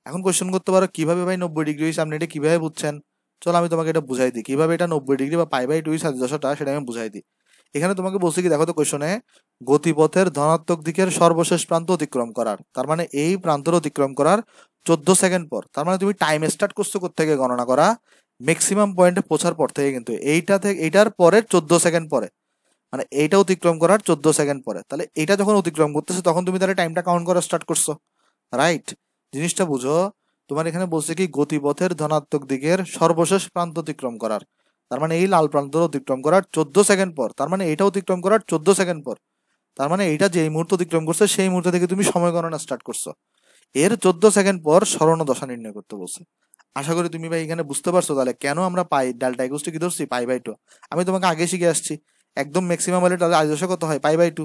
এখন কোয়েশ্চেন করতে পারো কিভাবে ভাই নব্বই ডিগ্রি হয়েছে আপনি এটা কিভাবে বুঝছেন চলো আমি তোমাকে এটা বুঝাই দিই কিভাবে এটা নব্বই ডিগ্রি বা পাই বাই টু আদি দশাটা সেটা আমি বুঝাই দিই এখানে তোমাকে বলছি কি দেখো তো কোয়েশনে গতিপথের ধনাত্মক দিকের সর্বশেষ প্রান্ত অতিক্রম করার তার মানে এই প্রান্তর অতিক্রম করার চোদ্দ সেকেন্ড পর তার মানে তুমি টাইম স্টার্ট করছো কোথেকে গণনা করা ম্যাক্সিমাম পয়েন্টে পৌঁছার পর থেকে কিন্তু এইটা থেকে এইটার পরে চোদ্দো সেকেন্ড পরে মানে এইটা অতিক্রম করার চোদ্দ সেকেন্ড পরে তাহলে এটা যখন অতিক্রম করতেছে তখন তুমি তাহলে টাইমটা কাউন্ট করা স্টার্ট করছো রাইট জিনিসটা বুঝো তোমার এখানে বলছে কি গতিপথের ধনাত্মক দিকের সর্বশেষ প্রান্ত অতিক্রম করার তার মানে এই লাল প্রান্ত অতিক্রম করার চোদ্দ সেকেন্ড পর তার মানে এটা অতিক্রম করার চোদ্দ সেকেন্ড পর তার মানে এইটা যেই মুহূর্ত অতিক্রম করছে সেই মুহূর্তে থেকে তুমি সময় গণনা স্টার্ট করছো এর চোদ্দ সেকেন্ড পর স্মরণ দশা নির্ণয় করতে বলছে আশা করি তুমি ভাই এখানে বুঝতে পারছো তাহলে কেন আমরা পাই ডালটা একুশটি কি ধরছি পাই বাই টু আমি তোমাকে আগে শিখে আসছি একদম ম্যাক্সিমাম হলে তাহলে আট দশা কত হয় পাই বাই টু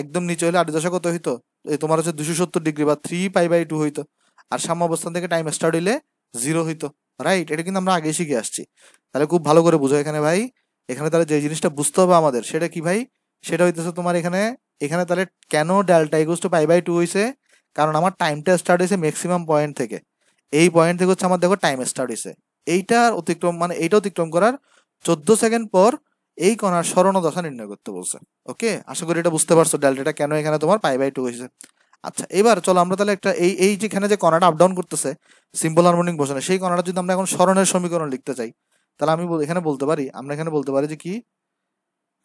একদম নিচে হলে আট দশা কত হইতো তোমার হচ্ছে দুশো সত্তর ডিগ্রি বা থ্রি পাই বাই টু হইতো আর সাম্য অবস্থান থেকে টাইম স্টার্ট হইলে জিরো হইতো রাইট এটা কিন্তু আমরা আগে শিখে আসছি তাহলে খুব ভালো করে বুঝো এখানে ভাই এখানে তাহলে যে জিনিসটা বুঝতে হবে আমাদের সেটা কি ভাই সেটা হইতেছে তোমার এখানে এখানে তাহলে কেন delta equal to pi by two হয়েছে কারণ আমার টাইমটা স্টার্ট হয়েছে ম্যাক্সিমাম পয়েন্ট থেকে এই পয়েন্ট থেকে হচ্ছে আমার দেখো টাইম স্টার্ট হয়েছে এইটার অতিক্রম মানে এইটা অতিক্রম করার চোদ্দ সেকেন্ড পর এই কণার স্মরণ দশা নির্ণয় করতে বলছে ওকে আশা করি এটা বুঝতে পারছো ডেল্টাটা কেন এখানে তোমার পাই বাই টু হয়েছে আচ্ছা এবার চলো আমরা তাহলে একটা এই এই যেখানে যে কণাটা আপ ডাউন করতেছে সিম্পল হারমোনিক বসানো সেই কণাটা যদি আমরা এখন স্মরণের সমীকরণ লিখতে চাই তাহলে আমি এখানে বলতে পারি আমরা এখানে বলতে পারি যে কি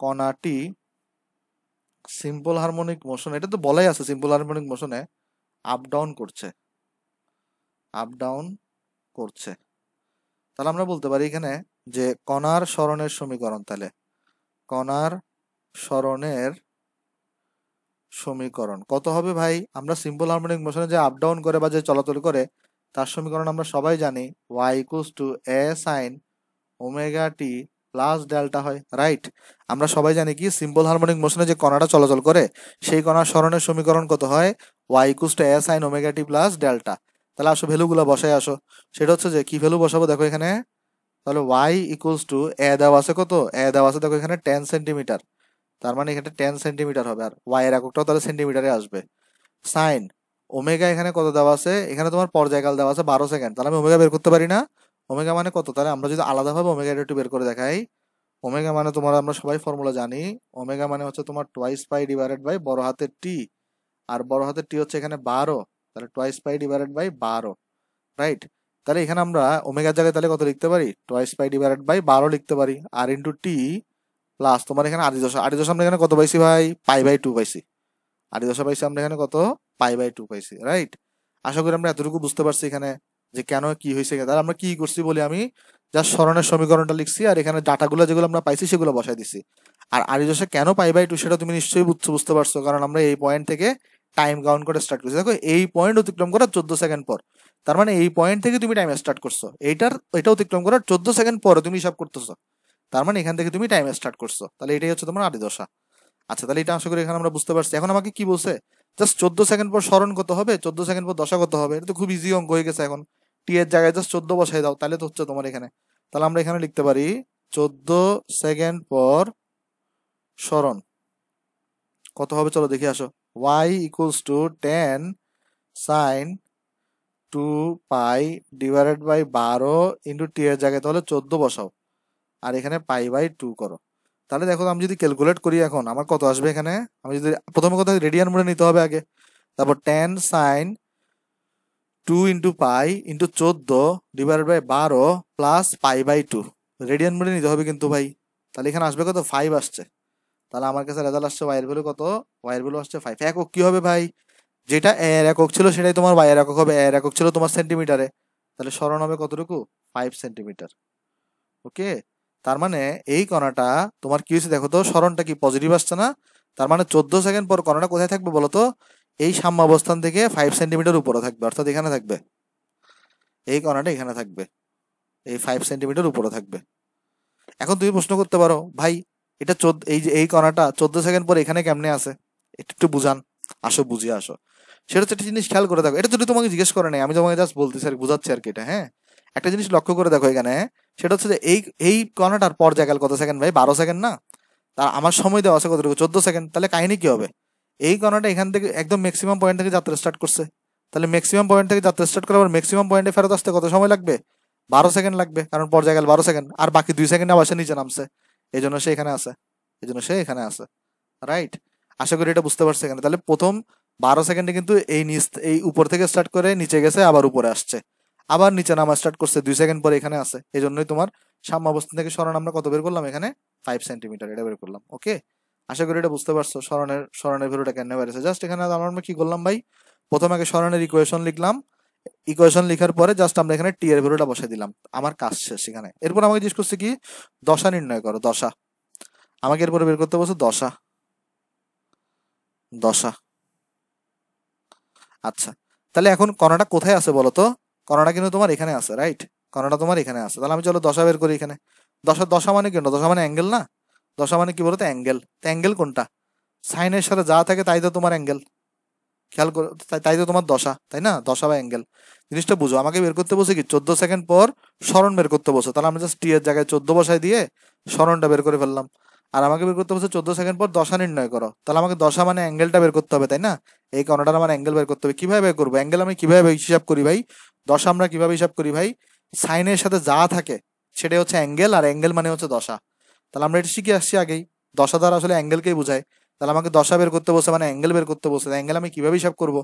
কণাটি সিম্পল হারমোনিক মোশন এটা তো বলাই আছে সিম্পল হারমোনিক মোশনে আপ ডাউন করছে আপ ডাউন করছে তাহলে আমরা বলতে পারি এখানে যে কণার স্মরণের সমীকরণ তাহলে কণার স্মরণের সমীকরণ কত হবে ভাই আমরা সিম্পল হারমোনিক মোশনে যে আপ ডাউন করে বা যে চলাচল করে তার সমীকরণ আমরা সবাই জানি Y equals to A sine omega T plus delta হয় রাইট আমরা সবাই জানি কি সিম্পল হারমোনিক মোশনে যে কণাটা চলাচল করে সেই কণার স্মরণের সমীকরণ কত হয় Y equals to A sine omega T plus delta তাহলে আসো ভ্যালুগুলো বসাই আসো সেটা হচ্ছে যে কি ভ্যালু বসাবো দেখো এখানে তাহলে ওয়াই ইকুয়ালস টু এ দেওয়া আছে কত এ দেওয়া আছে দেখো এখানে টেন সেন্টিমিটার তার মানে এখানে টেন সেন্টিমিটার হবে আর ওয়াই এর এককটাও তাহলে সেন্টিমিটারে আসবে সাইন ওমেগা এখানে কত দেওয়া আছে এখানে তোমার পর্যায়কাল দেওয়া আছে বারো সেকেন্ড তাহলে আমি ওমেগা বের করতে পারি না ওমেগা মানে কত তাহলে আমরা যদি আলাদাভাবে ওমেগা একটু বের করে দেখাই ওমেগা মানে তোমার আমরা সবাই ফর্মুলা জানি ওমেগা মানে হচ্ছে তোমার টোয়াইস পাই ডিভাইডেড বাই বড় হাতের টি আর বড় হাতের টি হচ্ছে এখানে বারো তাহলে টয়েস পাই ডিভাইডেড বাই বারো রাইট তাহলে এখানে আমরা ওমেগার জায়গায় তাহলে কত লিখতে পারি টয়েস পাই ডিভাইডেড বাই বারো লিখতে পারি আর ইন্টু টি প্লাস তোমার এখানে আড়ি দশা আড়ি দশা এখানে কত পাইছি ভাই পাই বাই টু পাইছি আড়ি দশা পাইছি আমরা এখানে কত পাই বাই টু পাইছি রাইট আশা করি আমরা এতটুকু বুঝতে পারছি এখানে যে কেন কি হয়েছে তাহলে আমরা কি করছি বলে আমি যা স্মরণের সমীকরণটা লিখছি আর এখানে ডাটাগুলো যেগুলো আমরা পাইছি সেগুলো বসাই দিছি আর আরিজসে কেন পাই বাই টু সেটা তুমি নিশ্চয়ই বুঝতে বুঝতে পারছো কারণ আমরা এই পয়েন্ট থেকে টাইম কাউন্ট করে স্টার্ট করছে দেখো এই পয়েন্ট অতিক্রম করার চোদ্দ সেকেন্ড পর তার মানে এই পয়েন্ট থেকে তুমি টাইম স্টার্ট করছো এইটার এটা অতিক্রম করার চোদ্দ সেকেন্ড পরে তুমি হিসাব করতেছো তার মানে এখান থেকে তুমি টাইম স্টার্ট করছো তাহলে এটাই হচ্ছে তোমার আদিদশা দশা আচ্ছা তাহলে এটা আশা করি এখানে আমরা বুঝতে পারছি এখন আমাকে কি বলছে জাস্ট চোদ্দ সেকেন্ড পর স্মরণ কত হবে চোদ্দ সেকেন্ড পর দশা কত হবে এটা তো খুব ইজি অঙ্ক হয়ে গেছে এখন টি এর জায়গায় জাস্ট চোদ্দ বসাই দাও তাহলে তো হচ্ছে তোমার এখানে তাহলে আমরা এখানে লিখতে পারি চোদ্দ সেকেন্ড পর স্মরণ কত হবে চলো দেখে আসো y equals to 10 sin 2 pi divided by 12 into t এর জায়গায় তাহলে 14 বসাও আর এখানে পাই বাই 2 করো তাহলে দেখো আমি যদি ক্যালকুলেট করি এখন আমার কত আসবে এখানে আমি যদি প্রথমে কথা রেডিয়ান মোড়ে নিতে হবে আগে তারপর 10 sin 2 into pi into 14 divided by 12 plus pi by 2 radian মোড়ে নিতে হবে কিন্তু ভাই তাহলে এখানে আসবে কত 5 আসছে তাহলে আমার কাছে রেজাল্ট আসছে ওয়াইয়ের ভ্যালু কত ওয়াইয়ের ভ্যালু আসছে ফাইভ একক কী হবে ভাই যেটা এর একক ছিল সেটাই তোমার ওয়াইয়ের একক হবে এর একক ছিল তোমার সেন্টিমিটারে তাহলে স্মরণ হবে কতটুকু ফাইভ সেন্টিমিটার ওকে তার মানে এই কণাটা তোমার কি হয়েছে দেখো তো স্মরণটা কি পজিটিভ আসছে না তার মানে চোদ্দো সেকেন্ড পর কণাটা কোথায় থাকবে বলো তো এই সাম্যাবস্থান থেকে ফাইভ সেন্টিমিটার উপরে থাকবে অর্থাৎ এখানে থাকবে এই কণাটা এখানে থাকবে এই ফাইভ সেন্টিমিটার উপরে থাকবে এখন তুমি প্রশ্ন করতে পারো ভাই এটা চোদ্দ এই যে এই কণাটা চোদ্দ সেকেন্ড পর এখানে কেমনে আসে এটা একটু বুঝান আসো বুঝিয়ে আসো সেটা হচ্ছে একটা জিনিস খেয়াল করে দেখো এটা যদি তোমাকে জিজ্ঞেস করে নেই আমি তোমাকে জাস্ট বলতেছি আর বুঝাচ্ছি আর কি এটা হ্যাঁ একটা জিনিস লক্ষ্য করে দেখো এখানে সেটা হচ্ছে যে এই এই কণাটার পর জায়গাল কত সেকেন্ড ভাই বারো সেকেন্ড না তার আমার সময় দেওয়া আছে কতটুকু চোদ্দ সেকেন্ড তাহলে কাহিনী কি হবে এই কণাটা এখান থেকে একদম ম্যাক্সিমাম পয়েন্ট থেকে যাত্রা স্টার্ট করছে তাহলে ম্যাক্সিমাম পয়েন্ট থেকে যাত্রা স্টার্ট করার ম্যাক্সিমাম পয়েন্টে ফেরত আসতে কত সময় লাগবে বারো সেকেন্ড লাগবে কারণ পর জায়গাল বারো সেকেন্ড আর বাকি দুই সেকেন্ড আবার নিচে নামছে এই জন্য সে এখানে আছে এই জন্য সে এখানে আছে রাইট আশা করি এটা বুঝতে পারছে এখানে তাহলে প্রথম বারো সেকেন্ডে কিন্তু এই নিচ এই উপর থেকে স্টার্ট করে নিচে গেছে আবার উপরে আসছে আবার নিচে নামা স্টার্ট করছে দুই সেকেন্ড পরে এখানে আছে এই জন্যই তোমার সাম্য অবস্থান থেকে স্মরণ আমরা কত বের করলাম এখানে ফাইভ সেন্টিমিটার এটা বের করলাম ওকে আশা করি এটা বুঝতে পারছো স্মরণের স্মরণের ভ্যালুটা কেন বেড়েছে জাস্ট এখানে আমরা কি করলাম ভাই প্রথম আগে স্মরণের ইকুয়েশন লিখলাম ইকুয়েশন লেখার পরে জাস্ট আমরা এখানে টি এর ভ্যালুটা বসে দিলাম আমার কাজ শেষ এখানে এরপর আমাকে জিজ্ঞেস করছে কি দশা নির্ণয় করো দশা আমাকে এরপরে বের করতে বলছে দশা দশা আচ্ছা তাহলে এখন কণাটা কোথায় আছে বলো তো কণাটা কিন্তু তোমার এখানে আছে রাইট কণাটা তোমার এখানে আছে তাহলে আমি চলো দশা বের করি এখানে দশা দশা মানে কেন দশা মানে অ্যাঙ্গেল না দশা মানে কি বলতো অ্যাঙ্গেল তো অ্যাঙ্গেল কোনটা সাইনের সাথে যা থাকে তাই তো তোমার অ্যাঙ্গেল খেয়াল করো তাই তো তোমার দশা তাই না দশা বা অ্যাঙ্গেল জিনিসটা বুঝো আমাকে বের করতে বসে কি চোদ্দ সেকেন্ড পর স্মরণ বের করতে বসো তাহলে আমি জাস্ট টি এর জায়গায় চোদ্দ বসাই দিয়ে স্মরণটা বের করে ফেললাম আর আমাকে বের করতে বসে চোদ্দ সেকেন্ড পর দশা নির্ণয় করো তাহলে আমাকে দশা মানে অ্যাঙ্গেলটা বের করতে হবে তাই না এই কর্নাটার আমার মানে অ্যাঙ্গেল বের করতে হবে কীভাবে বের করবো অ্যাঙ্গেল আমি কীভাবে হিসাব করি ভাই দশা আমরা কীভাবে হিসাব করি ভাই সাইনের সাথে যা থাকে সেটাই হচ্ছে অ্যাঙ্গেল আর অ্যাঙ্গেল মানে হচ্ছে দশা তাহলে আমরা এটা শিখে আসছি আগেই দশা দ্বারা আসলে অ্যাঙ্গেলকেই বোঝায় তাহলে আমাকে দশা বের করতে বসে মানে অ্যাঙ্গেল বের করতে বসে অ্যাঙ্গেল আমি কীভাবে হিসাব করবো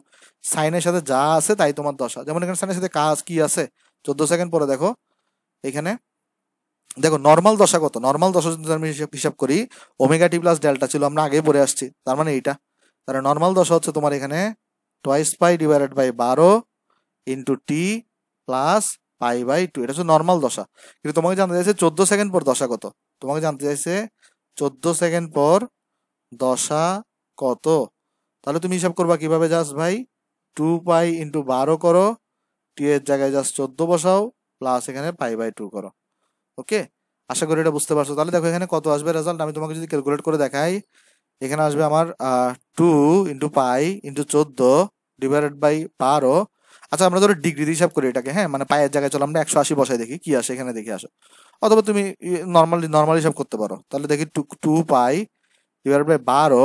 সাইনের সাথে যা আছে তাই তোমার দশা যেমন এখানে সাইনের সাথে কাজ কি আছে চোদ্দো সেকেন্ড পরে দেখো এখানে দেখো নর্মাল দশা কত নর্মাল দশা যদি আমি হিসাব করি ওমেগা টি প্লাস ডেল্টা ছিল আমরা আগে পড়ে আসছি তার মানে এইটা তাহলে নর্মাল দশা হচ্ছে তোমার এখানে টোয়াইস পাই ডিভাইডেড বাই বারো into T plus pi by two এটা হচ্ছে নর্মাল দশা কিন্তু তোমাকে জানতে চাইছে চোদ্দো সেকেন্ড পর দশা কত তোমাকে জানতে চাইছে চোদ্দো সেকেন্ড পর দশা কত তাহলে তুমি হিসাব করবা কিভাবে যাস ভাই টু পাই ইন্টু বারো করো টি এর জায়গায় জাস্ট চোদ্দ বসাও প্লাস এখানে পাই বাই টু করো ওকে আশা করি এটা বুঝতে পারছো তাহলে দেখো এখানে কত আসবে রেজাল্ট আমি তোমাকে যদি ক্যালকুলেট করে দেখাই এখানে আসবে আমার টু ইন্টু পাই ইন্টু চোদ্দ ডিভাইডেড বাই বারো আচ্ছা আমরা ধরো ডিগ্রি দিয়ে হিসাব করি এটাকে হ্যাঁ মানে পায়ের জায়গায় চলো আমরা একশো আশি বসাই দেখি কি আসে এখানে দেখে আসো অথবা তুমি নর্মালি নর্মাল হিসাব করতে পারো তাহলে দেখি two two pi divide by বারো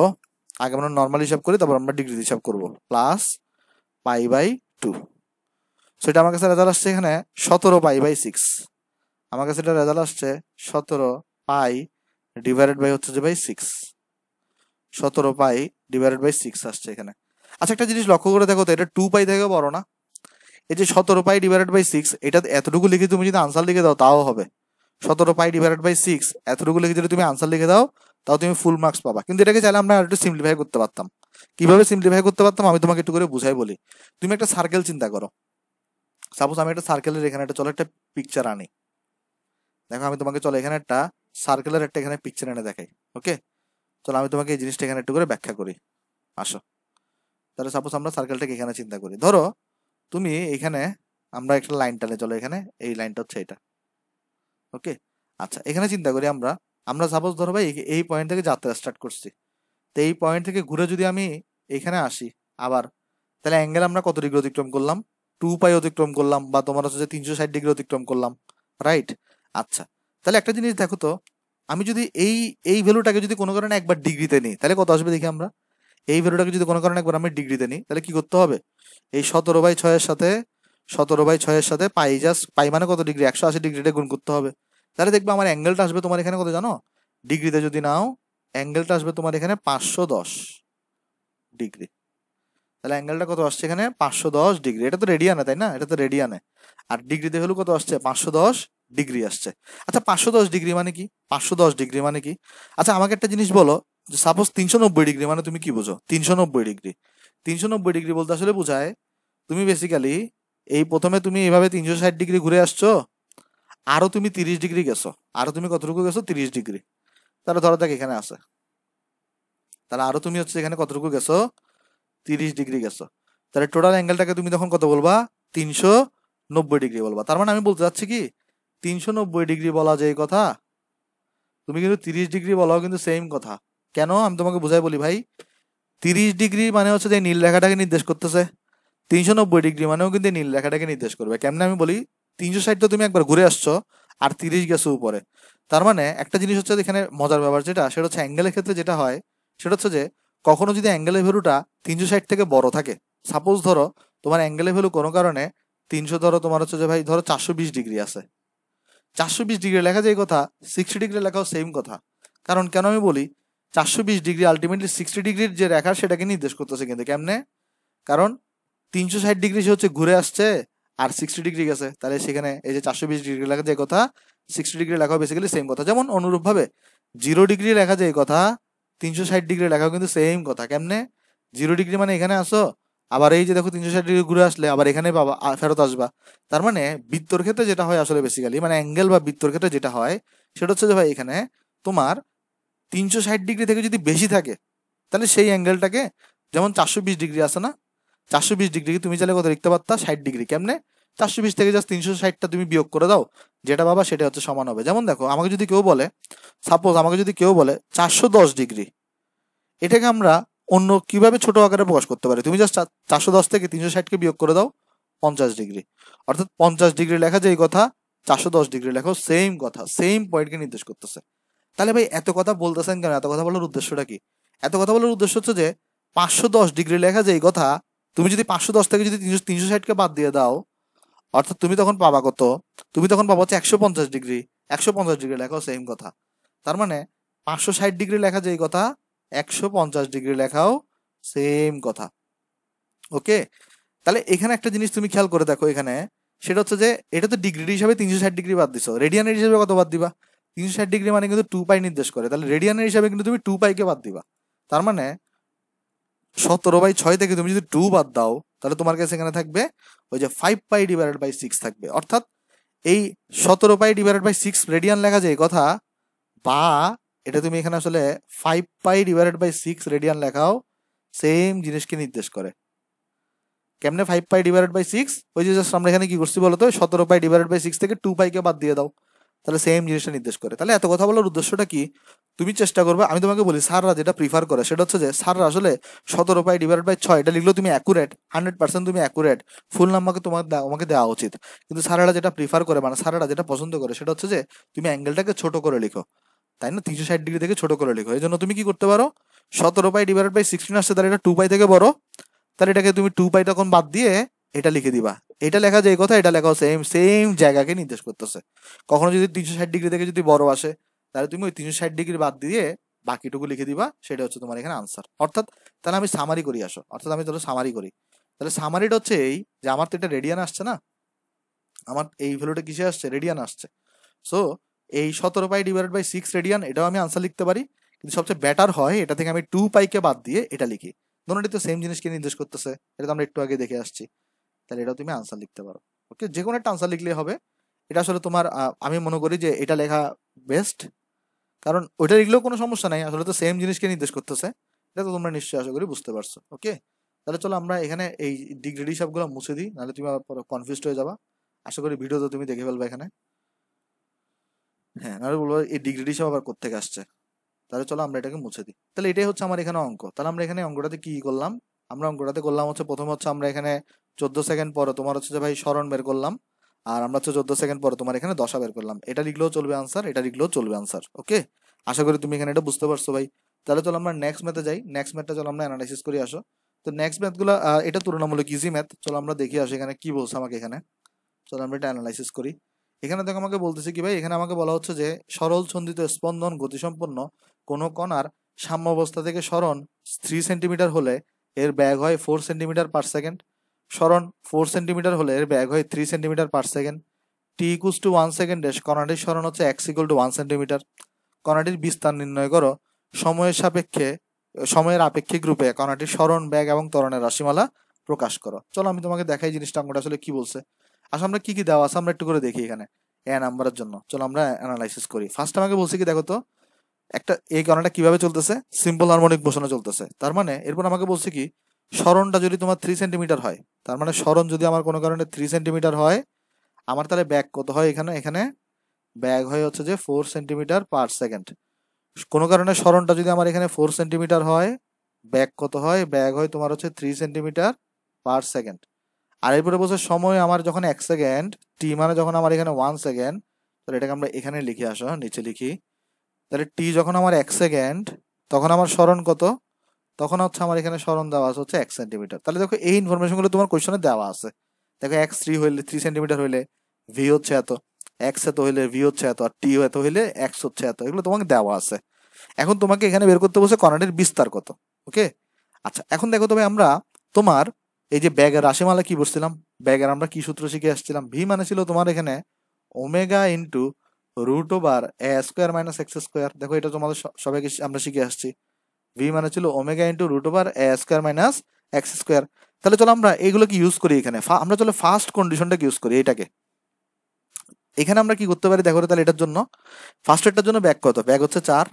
আগে আমরা নর্মাল হিসাব করি তারপর আমরা ডিগ্রি হিসাব করবো plus pi by two so এটা আমার কাছে রেজাল্ট আসছে এখানে সতেরো পাই বাই সিক্স আমার কাছে এটা রেজাল্ট আসছে সতেরো পাই ডিভাইডেড বাই হচ্ছে যে বাই সিক্স সতেরো পাই ডিভাইডেড বাই সিক্স আসছে এখানে আচ্ছা একটা জিনিস লক্ষ্য করে দেখো তো এটা টু পাই থেকে বড় না এই যে সতেরো পাই ডিভাইডেড বাই সিক্স এটা এতটুকু লিখে তুমি যদি আনসার লিখে দাও তাও হবে সতেরো পাই ডিভাইডেড বাই সিক্স এতটুকু লিখে যদি তুমি আনসার লিখে দাও তাও তুমি ফুল মার্কস পাবা কিন্তু এটাকে চাইলে আমরা একটু সিম্পলিফাই করতে পারতাম কিভাবে সিম্পলিফাই করতে পারতাম আমি তোমাকে একটু করে বুঝাই বলি তুমি একটা সার্কেল চিন্তা করো সাপোজ আমি একটা সার্কেলের এখানে একটা চলো একটা পিকচার আনি দেখো আমি তোমাকে চলো এখানে একটা সার্কেলের একটা এখানে পিকচার এনে দেখাই ওকে চলো আমি তোমাকে এই জিনিসটা এখানে একটু করে ব্যাখ্যা করি আসো তাহলে সাপোজ আমরা সার্কেলটাকে এখানে চিন্তা করি ধরো তুমি এখানে আমরা একটা লাইন টানে চলো এখানে এই লাইনটা হচ্ছে এটা ওকে আচ্ছা এখানে চিন্তা করি আমরা আমরা সাপোজ ধরো ভাই এই পয়েন্ট থেকে যাত্রা স্টার্ট করছি তো এই পয়েন্ট থেকে ঘুরে যদি আমি এখানে আসি আবার তাহলে অ্যাঙ্গেল আমরা কত ডিগ্রি অতিক্রম করলাম টু পাই অতিক্রম করলাম বা তোমার হচ্ছে তিনশো ষাট ডিগ্রি অতিক্রম করলাম রাইট আচ্ছা তাহলে একটা জিনিস দেখো তো আমি যদি এই এই ভ্যালুটাকে যদি কোনো কারণে একবার ডিগ্রিতে নিই তাহলে কত আসবে দেখি আমরা এই ভ্যালুটাকে যদি কোনো কারণে একবার আমি ডিগ্রিতে নিই তাহলে কি করতে হবে এই সতেরো বাই ছয়ের সাথে সতেরো বাই ছয়ের সাথে পাই জাস্ট পাই মানে কত ডিগ্রি একশো আশি ডিগ্রিটা গুণ করতে হবে তাহলে দেখবে আমার অ্যাঙ্গেলটা আসবে তোমার এখানে কত জানো ডিগ্রিতে যদি নাও অ্যাঙ্গেলটা আসবে তোমার এখানে পাঁচশো দশ ডিগ্রি তাহলে অ্যাঙ্গেলটা কত আসছে এখানে পাঁচশো দশ ডিগ্রি এটা তো রেডিয়ানে তাই না এটা তো রেডিয়ানে আর ডিগ্রিতে হলো কত আসছে পাঁচশো দশ ডিগ্রি আসছে আচ্ছা পাঁচশো দশ ডিগ্রি মানে কি পাঁচশো দশ ডিগ্রি মানে কি আচ্ছা আমাকে একটা জিনিস বলো যে সাপোজ তিনশো নব্বই ডিগ্রি মানে তুমি কি বোঝো তিনশো নব্বই ডিগ্রি তিনশো নব্বই ডিগ্রি বলতে আসলে বোঝায় তুমি বেসিক্যালি এই প্রথমে তুমি এইভাবে তিনশো ষাট ডিগ্রি ঘুরে আসছো আরও তুমি তিরিশ ডিগ্রি গেছো আরও তুমি কতটুকু গেছো তিরিশ ডিগ্রি তাহলে ধরো দেখ এখানে আছে তাহলে আরও তুমি হচ্ছে এখানে কতটুকু গেছো তিরিশ ডিগ্রি গেছো তাহলে টোটাল অ্যাঙ্গেলটাকে তুমি তখন কত বলবা তিনশো নব্বই ডিগ্রি বলবা তার মানে আমি বলতে চাচ্ছি কি তিনশো নব্বই ডিগ্রি বলা যে কথা তুমি কিন্তু তিরিশ ডিগ্রি বলাও কিন্তু সেম কথা কেন আমি তোমাকে বুঝাই বলি ভাই তিরিশ ডিগ্রি মানে হচ্ছে যে নীল রেখাটাকে নির্দেশ করতেছে তিনশো নব্বই ডিগ্রি মানেও কিন্তু নীল রেখাটাকে নির্দেশ করবে কেমনে আমি বলি তিনশো সাইডটা তুমি একবার ঘুরে আসছো আর তিরিশ গেছো উপরে তার মানে একটা জিনিস হচ্ছে এখানে মজার ব্যাপার যেটা সেটা হচ্ছে অ্যাঙ্গেলের ক্ষেত্রে যেটা হয় সেটা হচ্ছে যে কখনো যদি অ্যাঙ্গেলের ভ্যালুটা তিনশো সাইড থেকে বড় থাকে সাপোজ ধরো তোমার অ্যাঙ্গেলের ভ্যালু কোনো কারণে তিনশো ধরো তোমার হচ্ছে যে ভাই ধরো চারশো বিশ ডিগ্রি আছে চারশো বিশ ডিগ্রি লেখা যায় কথা সিক্সটি ডিগ্রি লেখাও সেম কথা কারণ কেন আমি বলি চারশো বিশ ডিগ্রি আলটিমেটলি সিক্সটি ডিগ্রির যে রেখা সেটাকে নির্দেশ করতেছে কিন্তু কেমনে কারণ তিনশো ষাট ডিগ্রি সে হচ্ছে ঘুরে আসছে আর সিক্সটি ডিগ্রি গেছে তাহলে সেখানে এই যে চারশো বিশ ডিগ্রি লেখা যে কথা সিক্সটি ডিগ্রি লেখা বেসিক্যালি সেম কথা যেমন অনুরূপভাবে জিরো ডিগ্রি লেখা যে কথা তিনশো ষাট ডিগ্রি লেখা কিন্তু সেম কথা কেমনে জিরো ডিগ্রি মানে এখানে আসো আবার এই যে দেখো তিনশো ষাট ডিগ্রি ঘুরে আসলে আবার এখানে পাবা ফেরত আসবা তার মানে বৃত্তর ক্ষেত্রে যেটা হয় আসলে বেসিক্যালি মানে অ্যাঙ্গেল বা বৃত্তর ক্ষেত্রে যেটা হয় সেটা হচ্ছে যে ভাই এখানে তোমার তিনশো ষাট ডিগ্রি থেকে যদি বেশি থাকে তাহলে সেই অ্যাঙ্গেলটাকে যেমন চারশো বিশ ডিগ্রি আসে না চারশো বিশ ডিগ্রিকে তুমি চাইলে কত লিখতে পারতা ষাট ডিগ্রি কেমনে চারশো বিশ থেকে জাস্ট তিনশো ষাটটা তুমি বিয়োগ করে দাও যেটা বাবা সেটা হচ্ছে সমান হবে যেমন দেখো আমাকে যদি কেউ বলে সাপোজ আমাকে যদি কেউ বলে চারশো দশ ডিগ্রি এটাকে আমরা অন্য কিভাবে ছোট আকারে প্রকাশ করতে পারি তুমি জাস্ট চারশো দশ থেকে তিনশো ষাটকে বিয়োগ করে দাও পঞ্চাশ ডিগ্রি অর্থাৎ পঞ্চাশ ডিগ্রি লেখা যে কথা চারশো দশ ডিগ্রি লেখো সেম কথা সেম পয়েন্টকে নির্দেশ করতেছে তাহলে ভাই এত কথা বলতেছেন কেন এত কথা বলার উদ্দেশ্যটা কি এত কথা বলার উদ্দেশ্য হচ্ছে যে পাঁচশো দশ ডিগ্রি লেখা যে কথা তুমি যদি পাঁচশো দশ থেকে যদি তিনশো তিনশো ষাটকে বাদ দিয়ে দাও অর্থাৎ তুমি তখন পাবা কত তুমি তখন পাবা হচ্ছে একশো পঞ্চাশ ডিগ্রি একশো পঞ্চাশ ডিগ্রি লেখাও সেম কথা তার মানে পাঁচশো ষাট ডিগ্রি লেখা যেই কথা একশো পঞ্চাশ ডিগ্রি লেখাও সেম কথা ওকে তাহলে এখানে একটা জিনিস তুমি খেয়াল করে দেখো এখানে সেটা হচ্ছে যে এটা তো ডিগ্রি হিসাবে তিনশো ষাট ডিগ্রি বাদ দিছো রেডিয়ানের হিসাবে কত বাদ দিবা তিনশো ষাট ডিগ্রি মানে কিন্তু টু পাই নির্দেশ করে তাহলে রেডিয়ানের হিসাবে কিন্তু তুমি টু পাইকে বাদ দিবা তার মানে সতেরো বাই ছয় থেকে তুমি যদি টু বাদ দাও তাহলে তোমার কাছে এখানে থাকবে ওই যে five pi divided by six থাকবে অর্থাৎ এই সতেরো pi divided by six radian লেখা যায় কথা বা এটা তুমি এখানে আসলে five pi divided by six radian লেখাও সেম জিনিসকে নির্দেশ করে কেমনে five pi divided by six ওই যে জাস্ট আমরা এখানে কি করছি বলতো সতেরো পাই ডিভাইডেড বাই সিক্স থেকে টু পাইকে বাদ দিয়ে দাও তাহলে সেম জিনিসটা নির্দেশ করে তাহলে এত কথা বলার উদ্দেশ্যটা কি তুমি চেষ্টা করবে আমি তোমাকে বলি স্যাররা যেটা প্রিফার করে সেটা হচ্ছে যে স্যাররা আসলে সতেরো পাই ডিভাইড বাই ছয় এটা লিখলেও তুমি অ্যাকুরেট হান্ড্রেড পার্সেন্ট তুমি অ্যাকুরেট ফুল নাম্বারকে তোমার আমাকে দেওয়া উচিত কিন্তু স্যারেরা যেটা প্রিফার করে মানে স্যারেরা যেটা পছন্দ করে সেটা হচ্ছে যে তুমি অ্যাঙ্গেলটাকে ছোট করে লিখো তাই না তিনশো ষাট ডিগ্রি থেকে ছোট করে লিখো এই জন্য তুমি কি করতে পারো সতেরো পাই ডিভাইড বাই সিক্সটিন আসছে তাহলে এটা টু পাই থেকে বড় তাহলে এটাকে তুমি টু পাই তখন বাদ দিয়ে এটা লিখে দিবা এটা লেখা যে কথা এটা লেখাও সেম সেম জায়গাকে নির্দেশ করতেছে কখনো যদি তিনশো ষাট ডিগ্রি থেকে যদি বড় আসে তাহলে তুমি ওই তিনশো ষাট ডিগ্রি বাদ দিয়ে বাকিটুকু লিখে দিবা সেটা হচ্ছে তোমার এখানে আনসার অর্থাৎ তাহলে আমি সামারি করি আসো অর্থাৎ আমি তাহলে সামারি করি তাহলে সামারিটা হচ্ছে এই যে আমার তো এটা রেডিয়ান আসছে না আমার এই ভ্যালুটা কিসে আসছে রেডিয়ান আসছে সো এই সতেরো pi divide by six radian এটাও আমি আনসার লিখতে পারি কিন্তু সবচেয়ে বেটার হয় এটা থেকে আমি টু পাইকে বাদ দিয়ে এটা লিখি দোনোটি তো সেম জিনিসকে নির্দেশ করতেছে এটা তো আমরা একটু আগে দেখে আসছি তাহলে এটাও তুমি আনসার লিখতে পারো ওকে যে কোনো একটা আনসার লিখলে হবে এটা আসলে তোমার আমি মনে করি যে এটা লেখা বেস্ট কারণ ওইটা লিখলেও কোনো সমস্যা নাই আসলে তো সেম জিনিসকে নির্দেশ করতেছে এটা তো তোমরা নিশ্চয়ই আশা করি বুঝতে পারছো ওকে তাহলে চলো আমরা এখানে এই ডিগ্রি সবগুলো মুছে দিই নাহলে তুমি আবার কনফিউজ হয়ে যাবা আশা করি ভিডিও তো তুমি দেখে ফেলবে এখানে হ্যাঁ নাহলে বলবো এই ডিগ্রি সব আবার কোথেকে আসছে তাহলে চলো আমরা এটাকে মুছে দিই তাহলে এটাই হচ্ছে আমার এখানে অঙ্ক তাহলে আমরা এখানে অঙ্কটাতে কি করলাম আমরা অঙ্কটাতে করলাম হচ্ছে প্রথম হচ্ছে আমরা এখানে চোদ্দ সেকেন্ড পরে তোমার হচ্ছে যে ভাই স্মরণ বের করলাম আর আমরা হচ্ছে চোদ্দ সেকেন্ড পরে তোমার এখানে দশা বের করলাম এটা লিখলেও চলবে আনসার এটা লিখলেও চলবে আনসার ওকে আশা করি তুমি এখানে এটা বুঝতে পারছো ভাই তাহলে চলো আমরা নেক্সট ম্যাথে যাই নেক্সট ম্যাথটা চলো আমরা অ্যানালাইসিস করে আসো তো নেক্সট ম্যাথগুলো এটা তুলনামূলক ইজি ম্যাথ চলো আমরা দেখি আসো এখানে কি বলছে আমাকে এখানে চলো আমরা এটা অ্যানালাইসিস করি এখানে দেখো আমাকে বলতেছে কি ভাই এখানে আমাকে বলা হচ্ছে যে সরল ছন্দিত স্পন্দন গতিসম্পন্ন কোনো কণার সাম্যাবস্থা থেকে সরণ থ্রি সেন্টিমিটার হলে এর ব্যাগ হয় ফোর সেন্টিমিটার পার সেকেন্ড সরণ ফোর সেন্টিমিটার হলে এর ব্যাগ হয় three centimetre per second T equals to one সেকেন্ডে কণাটির সরণ হচ্ছে X equal to one centimetre কণাটির বিস্তার নির্ণয় করো সময়ের সাপেক্ষে সময়ের আপেক্ষিক রূপে কণাটির সরণ ব্যাগ এবং ত্বরণের রাশিমালা প্রকাশ করো চলো আমি তোমাকে দেখাই জিনিসটা অঙ্কটা আসলে কি বলছে আসলে আচ্ছা, আমরা কি কি দেওয়া আছে আমরা একটু করে দেখি এখানে এ নাম্বারের জন্য চলো আমরা অ্যানালাইসিস করি ফার্স্ট আমাকে বলছি কি দেখো তো একটা এই কণাটা কিভাবে চলতেছে সিম্পল হারমোনিক বোসানো চলতেছে তার মানে এরপর আমাকে বলছে কি সরণটা যদি তোমার থ্রি সেন্টিমিটার হয় তার মানে সরণ যদি আমার কোনো কারণে থ্রি সেন্টিমিটার হয় আমার তাহলে ব্যাগ কত হয় এখানে এখানে ব্যাগ হয় হচ্ছে যে ফোর সেন্টিমিটার পার সেকেন্ড কোনো কারণে সরণটা যদি আমার এখানে ফোর সেন্টিমিটার হয় ব্যাগ কত হয় ব্যাগ হয় তোমার হচ্ছে থ্রি সেন্টিমিটার পার সেকেন্ড আর এরপরে বলছে সময় আমার যখন এক সেকেন্ড টি মানে যখন আমার এখানে ওয়ান সেকেন্ড তাহলে এটাকে আমরা এখানে লিখে আসো নিচে লিখি তাহলে টি যখন আমার এক সেকেন্ড তখন আমার স্মরণ কত তখন হচ্ছে আমার এখানে সরণ দেওয়া আছে হচ্ছে এক সেন্টিমিটার তাহলে দেখো এই ইনফরমেশনগুলো তোমার কোয়েশনে দেওয়া আছে দেখো এক্স থ্রি হইলে থ্রি সেন্টিমিটার হইলে ভি হচ্ছে এত এক্স এত হইলে ভি হচ্ছে এত আর টি এত হইলে এক্স হচ্ছে এত এগুলো তোমাকে দেওয়া আছে এখন তোমাকে এখানে বের করতে বসে কর্নারের বিস্তার কত ওকে আচ্ছা এখন দেখো তবে আমরা তোমার এই যে ব্যাগের রাশিমালা কি বসছিলাম ব্যাগের আমরা কি সূত্র শিখে আসছিলাম ভি মানে ছিল তোমার এখানে ওমেগা ইন্টু রুট ওভার এ স্কোয়ার মাইনাস এক্স স্কোয়ার দেখো এটা তোমাদের সবাইকে আমরা শিখে আসছি ভি মানে ছিল ওমেগা ইন্টু রুট ওভার এ স্কোয়ার মাইনাস এক্স স্কোয়ার তাহলে চলো আমরা এগুলোকে ইউজ করি এখানে আমরা চলো ফার্স্ট কন্ডিশনটাকে ইউজ করি এটাকে এখানে আমরা কি করতে পারি দেখো তাহলে এটার জন্য ফার্স্ট এটার জন্য ব্যাগ কত ব্যাগ হচ্ছে চার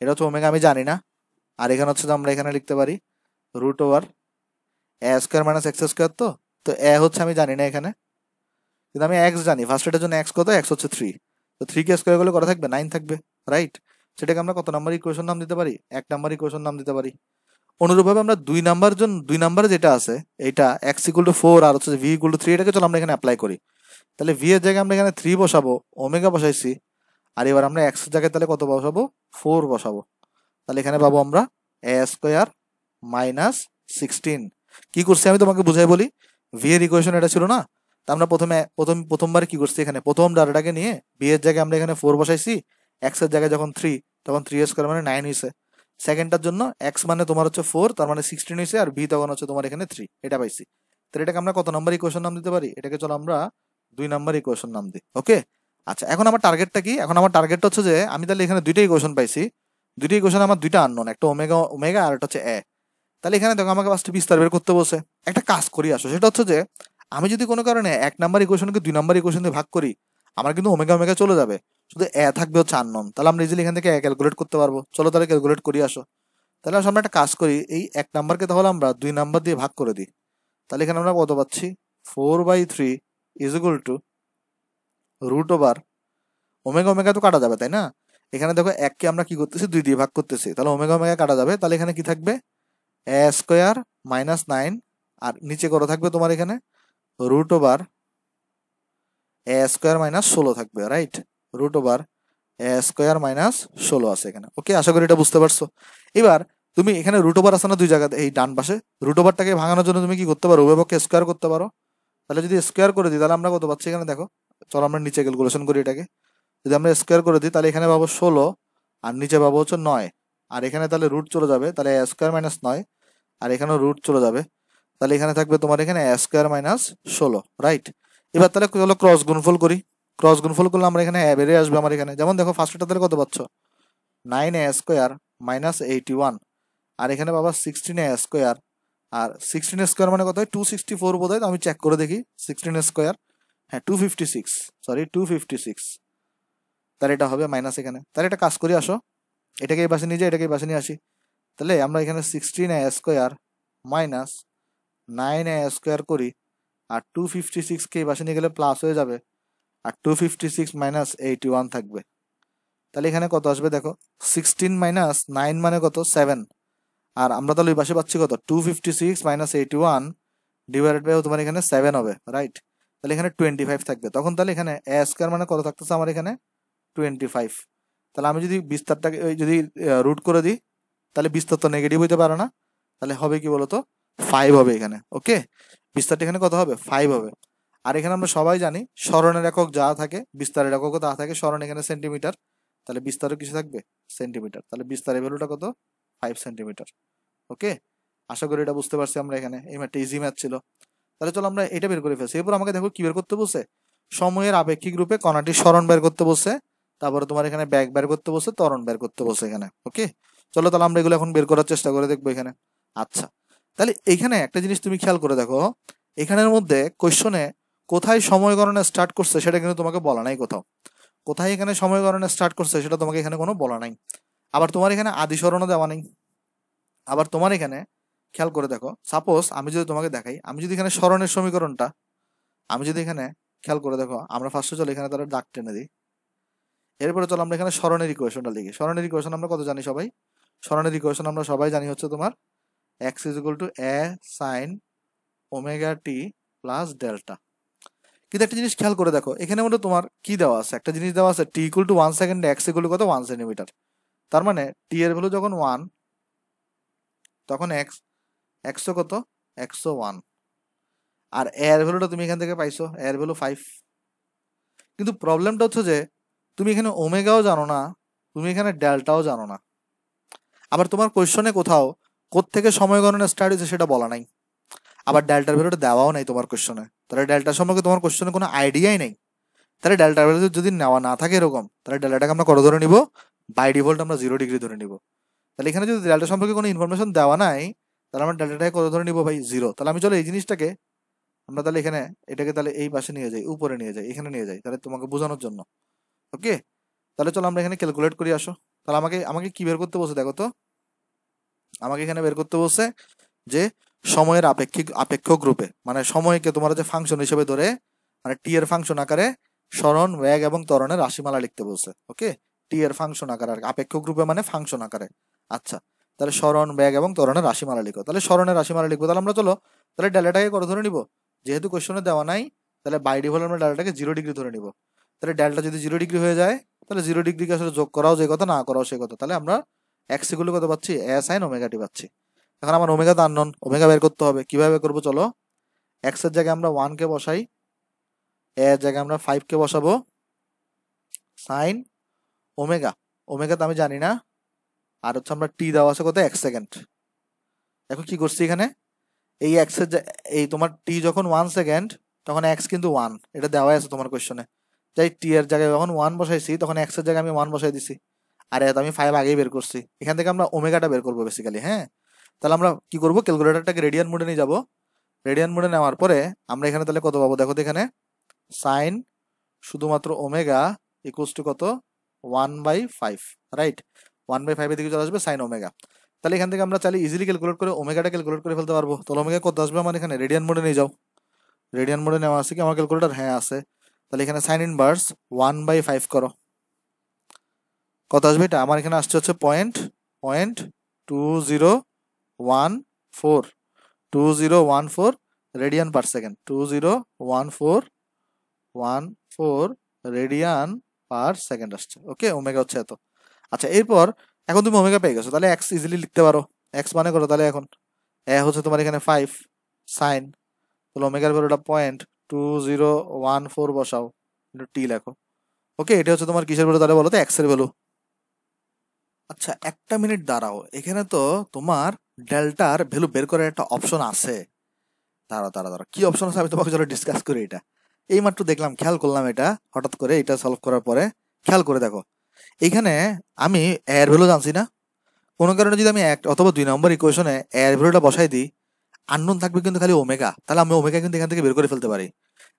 এটা হচ্ছে ওমেগা আমি জানি না আর এখানে হচ্ছে আমরা এখানে লিখতে পারি রুট ওভার এ স্কোয়ার মাইনাস এক্স স্কোয়ার তো তো এ হচ্ছে আমি জানি না এখানে কিন্তু আমি এক্স জানি ফার্স্ট এটার জন্য এক্স কত এক্স হচ্ছে থ্রি তো থ্রি কে স্কোয়ার করলে কত থাকবে নাইন থাকবে রাইট সেটাকে আমরা কত নাম্বার ইকুয়েশন নাম দিতে পারি এক নাম্বার ইকুয়েশন নাম দিতে পারি অনুরূপভাবে আমরা দুই নাম্বার জন্য দুই নাম্বারে যেটা আছে এটা এক্স ইকুল টু ফোর আর হচ্ছে ভি ইকুল টু থ্রি এটাকে চলো আমরা এখানে অ্যাপ্লাই করি তাহলে ভি এর জায়গায় আমরা এখানে থ্রি বসাবো ওমেগা বসাইছি আর এবার আমরা এক্স এর জায়গায় তাহলে কত বসাবো ফোর বসাবো তাহলে এখানে পাবো আমরা এ স্কোয়ার মাইনাস সিক্সটিন কি করছি আমি তোমাকে বুঝাই বলি ভি এর ইকুয়েশন এটা ছিল না তা আমরা প্রথমে প্রথম প্রথমবার কি করছি এখানে প্রথম ডাটাটাকে নিয়ে ভি এর জায়গায় আমরা এখানে ফোর বসাইছি এক্সের জায়গায় যখন থ্রি তখন থ্রি স্কোয়ার মানে নাইন হয়েছে সেকেন্ডটার জন্য এক্স মানে তোমার হচ্ছে ফোর তার মানে সিক্সটিন হয়েছে আর ভি তখন হচ্ছে তোমার এখানে থ্রি এটা পাইছি তাহলে এটাকে আমরা কত নম্বর ইকুয়েশন নাম দিতে পারি এটাকে চলো আমরা দুই নম্বর ইকুয়েশন নাম দিই ওকে আচ্ছা এখন আমার টার্গেটটা কি এখন আমার টার্গেটটা হচ্ছে যে আমি তাহলে এখানে দুইটা ইকুয়েশন পাইছি দুইটা ইকুয়েশন আমার দুইটা আননোন একটা ওমেগা ওমেগা আর একটা হচ্ছে এ তাহলে এখানে দেখো আমাকে ফার্স্ট বিস্তার বের করতে বসে একটা কাজ করি আসো সেটা হচ্ছে যে আমি যদি কোনো কারণে এক নাম্বার ইকুয়েশনকে দুই নাম্বার ইকুয়েশনে ভাগ করি আমার কিন্তু ওমেগা ওমেগা চলে যাবে শুধু এ থাকবে হচ্ছে আননোন তাহলে আমরা ইজিলি এখান থেকে ক্যালকুলেট করতে পারবো চলো তাহলে ক্যালকুলেট করি আসো তাহলে আমরা একটা কাজ করি এই এক নাম্বারকে তাহলে আমরা দুই নাম্বার দিয়ে ভাগ করে দিই তাহলে এখানে আমরা কত পাচ্ছি four by three is equal to root over omega omega তো কাটা যাবে তাই না এখানে দেখো এককে আমরা কি করতেছি দুই দিয়ে ভাগ করতেছি তাহলে ওমেগা ওমেগা কাটা যাবে তাহলে এখানে কি থাকবে এ স্কোয়ার মাইনাস নাইন আর নিচে কত থাকবে তোমার এখানে রুট ওভার এ স্কোয়ার মাইনাস ষোলো থাকবে right root over square minus ষোলো আছে এখানে ওকে আশা করি এটা বুঝতে পারছো এবার তুমি এখানে রুট ওভার আছে না দুই জায়গাতে এই ডান পাশে রুট ওভারটাকে ভাঙানোর জন্য তুমি কি করতে পারো উভয় স্কোয়ার করতে পারো তাহলে যদি স্কোয়ার করে দিই তাহলে আমরা কত পাচ্ছি এখানে দেখো চলো আমরা নিচে ক্যালকুলেশন করি এটাকে যদি আমরা স্কোয়ার করে দিই তাহলে এখানে পাবো ষোলো আর নিচে পাবো হচ্ছে নয় আর এখানে তাহলে রুট চলে যাবে তাহলে স্কোয়ার মাইনাস নয় আর এখানেও রুট চলে যাবে তাহলে এখানে থাকবে তোমার এখানে স্কোয়ার মাইনাস ষোলো রাইট এবার তাহলে চলো ক্রস গুণফল করি ক্রস গুণফল করলে আমরা এখানে বেরিয়ে আসবে আমার এখানে যেমন দেখো ফার্স্টটা তাহলে কত পাচ্ছ nine A square minus eighty one আর এখানে বাবা সিক্সটিন এ স্কোয়ার আর সিক্সটিন স্কোয়ার মানে কত হয় টু সিক্সটি ফোর বোধ হয় আমি চেক করে দেখি সিক্সটিন স্কোয়ার হ্যাঁ two fifty six sorry two fifty six তাহলে এটা হবে মাইনাস এখানে তাহলে এটা কাজ করি আসো এটাকে এই পাশে নিয়ে যাই এটাকে এই পাশে নিয়ে আসি তাহলে আমরা এখানে sixteen A square minus nine A square করি আর টু ফিফটি সিক্সকে এই পাশে নিয়ে গেলে প্লাস হয়ে যাবে আর two fifty six minus eighty one থাকবে তাহলে এখানে কত আসবে দেখো সিক্সটিন মাইনাস নাইন মানে কত সেভেন আর আমরা তাহলে ওই পাশে পাচ্ছি কত two fifty six minus eighty one divided by তোমার এখানে সেভেন হবে রাইট তাহলে এখানে টোয়েন্টি ফাইভ থাকবে তখন তাহলে এখানে এ স্কোয়ার মানে কত থাকতেছে আমার এখানে টোয়েন্টি ফাইভ তাহলে আমি যদি বিস্তারটাকে যদি রুট করে দিই তাহলে বিস্তার তো নেগেটিভ হইতে পারে না তাহলে হবে কি বলতো ফাইভ হবে এখানে ওকে বিস্তারটা এখানে কত হবে ফাইভ হবে আর এখানে আমরা সবাই জানি স্মরণের একক যা থাকে বিস্তারের এককও তা থাকে স্মরণ এখানে সেন্টিমিটার তাহলে বিস্তারও কিছু থাকবে সেন্টিমিটার তাহলে বিস্তারের ভ্যালুটা কত ফাইভ সেন্টিমিটার ওকে আশা করি এটা বুঝতে পারছি আমরা এখানে এই ম্যাথটা ইজি ম্যাথ ছিল তাহলে চলো আমরা এটা বের করে ফেলছি এরপর আমাকে দেখো কি বের করতে বলছে সময়ের আপেক্ষিক রূপে কণাটির স্মরণ বের করতে বসে তারপরে তোমার এখানে ব্যাগ বের করতে বসে তরণ বের করতে বসে এখানে ওকে চলো তাহলে আমরা এগুলো এখন বের করার চেষ্টা করে দেখবো এখানে আচ্ছা তাহলে এখানে একটা জিনিস তুমি খেয়াল করে দেখো এখানের মধ্যে কোয়েশনে কোথায় সময় গণনা স্টার্ট করছে সেটা কিন্তু তোমাকে বলা নাই কোথাও কোথায় এখানে সময় গণনা স্টার্ট করছে সেটা তোমাকে এখানে কোনো বলা নাই আবার তোমার এখানে আদিসরণও দেওয়া নেই আবার তোমার এখানে খেয়াল করে দেখো সাপোজ আমি যদি তোমাকে দেখাই আমি যদি এখানে স্মরণের সমীকরণটা আমি যদি এখানে খেয়াল করে দেখো আমরা ফার্স্টে চলো এখানে তারা ডাক টেনে দিই এরপরে চলো আমরা এখানে স্মরণের ইকুয়েশনটা লিখি স্মরণের ইকুয়েশন আমরা কত জানি সবাই স্মরণের ইকুয়েশন আমরা সবাই জানি হচ্ছে তোমার X is equal to A sine omega T plus delta কিন্তু একটা জিনিস খেয়াল করে দেখো এখানে মতো তোমার কি দেওয়া আছে একটা জিনিস দেওয়া আছে T equal to one second X equal কত ওয়ান সেন্টিমিটার তার মানে টি এর ভ্যালু যখন ওয়ান তখন এক্স একশো কত একশো ওয়ান আর এর ভ্যালুটা তুমি এখান থেকে পাইছো এর ভ্যালু ফাইভ কিন্তু প্রবলেমটা হচ্ছে যে তুমি এখানে ওমেগাও জানো না তুমি এখানে ডেল্টাও জানো না আবার তোমার কোয়েশনে কোথাও কোত্থেকে সময় গণনা স্টার্ট হয়েছে সেটা বলা নাই আবার ডেল্টার ভ্যালুটা দেওয়াও নাই তোমার কোশ্চনে তাহলে ডেল্টা সম্পর্কে তোমার কোশ্চনে কোনো আইডিয়াই নেই তাহলে ডেল্টার ভ্যালু যদি নেওয়া না থাকে এরকম তাহলে ডেল্টাটাকে আমরা কত ধরে নিব বাই ডিফল্ট আমরা জিরো ডিগ্রি ধরে নিব তাহলে এখানে যদি ডেল্টা সম্পর্কে কোনো ইনফরমেশন দেওয়া নাই তাহলে আমরা ডেল্টাটাকে কত ধরে নিব ভাই জিরো তাহলে আমি চলো এই জিনিসটাকে আমরা তাহলে এখানে এটাকে তাহলে এই পাশে নিয়ে যাই উপরে নিয়ে যাই এখানে নিয়ে যাই তাহলে তোমাকে বোঝানোর জন্য ওকে তাহলে চলো আমরা এখানে ক্যালকুলেট করি আসো তাহলে আমাকে আমাকে কি বের করতে বসে দেখো তো আমাকে এখানে বের করতে বসে যে সময়ের আপেক্ষিক আপেক্ষক রূপে মানে সময়কে তোমরা যে ফাংশন হিসেবে ধরে মানে টি এর ফাংশন আকারে স্মরণ ব্যাগ এবং ত্বরণের রাশিমালা লিখতে বলছে ওকে টি এর ফাংশন আকারে আর আপেক্ষক রূপে মানে ফাংশন আকারে আচ্ছা তাহলে স্মরণ ব্যাগ এবং ত্বরণের রাশিমালা লিখো তাহলে স্মরণের রাশিমালা লিখবো তাহলে আমরা চলো তাহলে ডেল্টাটাকে করে ধরে নিব যেহেতু কোশ্চনে দেওয়া নাই তাহলে বাই ডিফল্ট আমরা ডেল্টাটাকে জিরো ডিগ্রি ধরে নিব তাহলে ডেল্টা যদি জিরো ডিগ্রি হয়ে যায় তাহলে জিরো ডিগ্রিকে আসলে যোগ করাও যে কথা না করাও সে কথা তাহলে আমরা এক্সিগুলো কত পাচ্ছি এ সাইন ওমেগাটি পাচ্ছি এখন আমার ওমেগা তো আননন ওমেগা বের করতে হবে কিভাবে করবো চলো এক্সের জায়গায় আমরা ওয়ানকে বসাই এর জায়গায় আমরা ফাইভকে বসাবো সাইন ওমেগা ওমেগা তো আমি জানি না আর হচ্ছে আমরা টি দেওয়া আছে কোথায় এক সেকেন্ড এখন কি করছি এখানে এই এক্সের এই তোমার টি যখন ওয়ান সেকেন্ড তখন এক্স কিন্তু ওয়ান এটা দেওয়াই আছে তোমার কোয়েশনে যাই টি এর জায়গায় যখন ওয়ান বসাইছি তখন এক্সের জায়গায় আমি ওয়ান বসাই দিছি আর এত আমি ফাইভ আগেই বের করছি এখান থেকে আমরা ওমেগাটা বের করবো বেসিক্যালি হ্যাঁ তাহলে আমরা কি করব ক্যালকুলেটারটাকে রেডিয়ান মোডে নিয়ে যাবো রেডিয়ান মোডে নেওয়ার পরে আমরা এখানে তাহলে কত পাবো দেখো এখানে সাইন শুধুমাত্র ওমেগা ইকুয়ালস টু কত one by five right one by ফাইভের দিকে চলে আসবে সাইন ওমেগা তাহলে এখান থেকে আমরা চাইলে ইজিলি ক্যালকুলেট করে ওমেগাটা ক্যালকুলেট করে ফেলতে পারবো তাহলে ওমেগা কত আসবে আমার এখানে রেডিয়ান মোডে নিয়ে যাও রেডিয়ান মোডে নেওয়া আছে কি আমার ক্যালকুলেটার হ্যাঁ আছে তাহলে এখানে sine inverse one by five করো কত আসবে এটা আমার এখানে আসছে হচ্ছে point point two zero one four two zero one four radian per second two zero one four one four radian per second আসছে ওকে ওমেগা হচ্ছে এত আচ্ছা এরপর এখন তুমি ওমেগা পেয়ে গেছো তাহলে এক্স ইজিলি লিখতে পারো এক্স মানে করো তাহলে এখন এ হচ্ছে তোমার এখানে ফাইভ সাইন তাহলে ওমেগার ভ্যালুটা point two zero one four বসাও টি লেখো ওকে এটা হচ্ছে তোমার কিসের ভ্যালু তাহলে বলো তো এক্সের ভ্যালু আচ্ছা একটা মিনিট দাঁড়াও এখানে তো তোমার ডেল্টার ভ্যালু বের করার একটা অপশন আছে দাঁড়াও তারা দাঁড়া কি অপশন আছে আমি তোমাকে চলো ডিসকাস করি এটা এইমাত্র দেখলাম খেয়াল করলাম এটা হঠাৎ করে এটা সলভ করার পরে খেয়াল করে দেখো এখানে আমি এর ভ্যালু জানছি না কোনো কারণে যদি আমি এক অথবা দুই নম্বর ইকুয়েশনে এর ভ্যালুটা বসাই দিই আননোন থাকবে কিন্তু খালি ওমেগা তাহলে আমি ওমেগা কিন্তু এখান থেকে বের করে ফেলতে পারি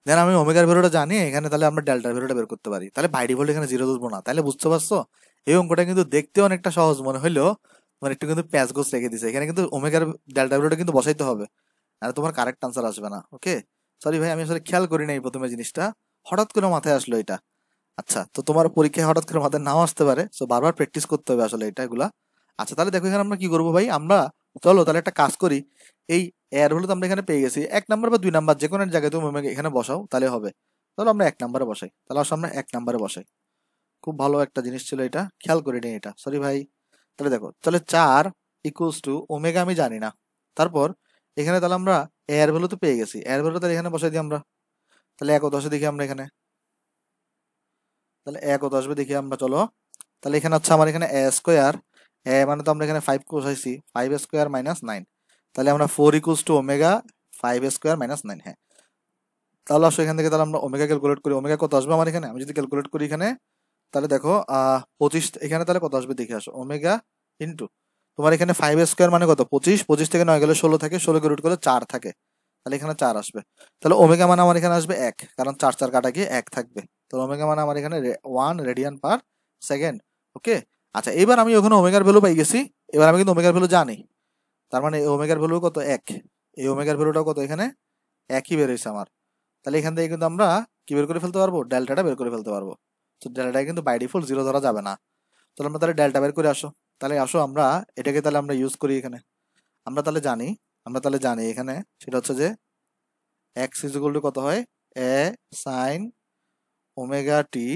দেন আমি ওমেগার ভ্যালুটা জানি এখানে তাহলে আমরা ডেল্টার ভ্যালুটা বের করতে পারি তাহলে বাইডি ডিফল্ট এখানে জিরো ধরবো না তাহলে বুঝতে পারছো এই অঙ্কটা কিন্তু দেখতে অনেকটা সহজ মনে হইলো মানে একটু কিন্তু প্যাঁচ রেখে দিছে এখানে কিন্তু ওমেগার ডেল কিন্তু বসাইতে হবে আর তোমার কারেক্ট আনসার আসবে না ওকে সরি ভাই আমি আসলে খেয়াল করি নাই প্রথমে জিনিসটা হঠাৎ করে মাথায় আসলো এটা আচ্ছা তো তোমার পরীক্ষায় হঠাৎ করে মাথায় নাও আসতে পারে সো বারবার প্র্যাকটিস করতে হবে আসলে এটা এগুলা আচ্ছা তাহলে দেখো এখানে আমরা কি করবো ভাই আমরা চলো তাহলে একটা কাজ করি এই এয়ার ভ্যালু তো আমরা এখানে পেয়ে গেছি এক নাম্বার বা দুই নাম্বার যে কোনো জায়গায় তুমি এখানে বসাও তাহলে হবে তাহলে আমরা এক নাম্বারে বসাই তাহলে আসলে আমরা এক নাম্বারে বসাই খুব ভালো একটা জিনিস ছিল এটা খেয়াল করিনি এটা সরি ভাই তাহলে দেখো তাহলে চার ইকুয়ালস টু ওমেগা আমি জানি না তারপর এখানে তাহলে আমরা এর ভ্যালু তো পেয়ে গেছি এর ভ্যালু তাহলে এখানে বসাই দিই আমরা তাহলে এক দশে দেখি আমরা এখানে তাহলে এক দশবে দেখি আমরা চলো তাহলে এখানে হচ্ছে আমার এখানে এ স্কোয়ার এ মানে তো আমরা এখানে ফাইভ বসাইছি ফাইভ স্কোয়ার মাইনাস নাইন তাহলে আমরা four equals to omega five square minus nine হ্যাঁ তাহলে আসো এখান থেকে তাহলে আমরা ওমেগা ক্যালকুলেট করি ওমেগা কত আসবে আমার এখানে আমি যদি ক্যালকুলেট করি এখানে তাহলে দেখো পঁচিশ এখানে তাহলে কত আসবে দেখে আসো ওমেগা ইন্টু তোমার এখানে ফাইভ স্কোয়ার মানে কত পঁচিশ পঁচিশ থেকে নয় গেলে ষোলো থাকে ষোলোকে রুট করলে চার থাকে তাহলে এখানে চার আসবে তাহলে ওমেগা মানে আমার এখানে আসবে এক কারণ চার চার কাটা গিয়ে এক থাকবে তো ওমেগা মানে আমার এখানে one radian per second okay আচ্ছা এবার আমি ওখানে ওমেগার ভ্যালু পাই গেছি এবার আমি কিন্তু ওমেগার ভ্যালু জানি তার মানে ওমেগার ভ্যালু কত এক এই ওমেগার ভ্যালুটা কত এখানে একই বের হয়েছে আমার তাহলে এখান থেকে কিন্তু আমরা কি বের করে ফেলতে পারবো ডেল্টাটা বের করে ফেলতে পারবো তো ডেল্টা কিন্তু বাই ডিফল্ট জিরো ধরা যাবে না তাহলে আমরা তাহলে ডেল্টা বের করে আসো তাহলে আসো আমরা এটাকে তাহলে আমরা ইউজ করি এখানে আমরা তাহলে জানি আমরা তাহলে জানি এখানে সেটা হচ্ছে যে এক্স ইজিকুল টু কত হয় A sine omega T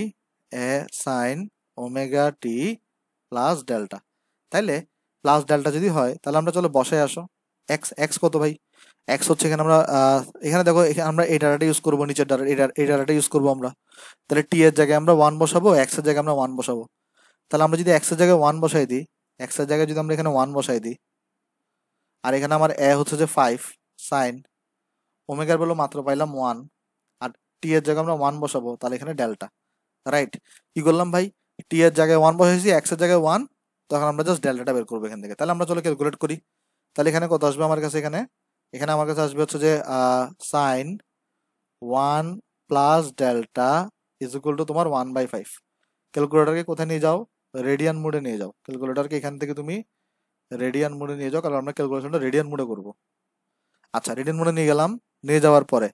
A sine omega T plus delta তাইলে প্লাস ডেল্টা যদি হয় তাহলে আমরা চলো বসায় আসো এক্স এক্স কত ভাই এক্স হচ্ছে এখানে আমরা এখানে দেখো আমরা এই ডাটাটা ইউজ করবো নিচের ডাটা এই ডাটাটা ইউজ করবো আমরা তাহলে টি এর জায়গায় আমরা ওয়ান বসাবো এক্স এর জায়গায় আমরা ওয়ান বসাবো তাহলে আমরা যদি এক্স এর জায়গায় ওয়ান বসাই দিই এক্স এর জায়গায় যদি আমরা এখানে ওয়ান বসাই দিই আর এখানে আমার এ হচ্ছে যে ফাইভ সাইন ওমেগার বলো মাত্র পাইলাম ওয়ান আর টি এর জায়গায় আমরা ওয়ান বসাবো তাহলে এখানে ডেল্টা রাইট কি করলাম ভাই টি এর জায়গায় ওয়ান বসাইছি এক্স এর জায়গায় ওয়ান তখন আমরা জাস্ট ডেল্টাটা বের করবো এখান থেকে তাহলে আমরা চলো ক্যালকুলেট করি তাহলে এখানে কত আসবে আমার কাছে এখানে এখানে আমার কাছে আসবে হচ্ছে যে sine one plus delta is equal to তোমার ওয়ান বাই ফাইভ ক্যালকুলেটারকে কোথায় নিয়ে যাও রেডিয়ান মোডে নিয়ে যাও ক্যালকুলেটারকে এখান থেকে তুমি রেডিয়ান মোডে নিয়ে যাও কারণ আমরা ক্যালকুলেশনটা রেডিয়ান মোডে করব আচ্ছা রেডিয়ান মোডে নিয়ে গেলাম নিয়ে যাওয়ার পরে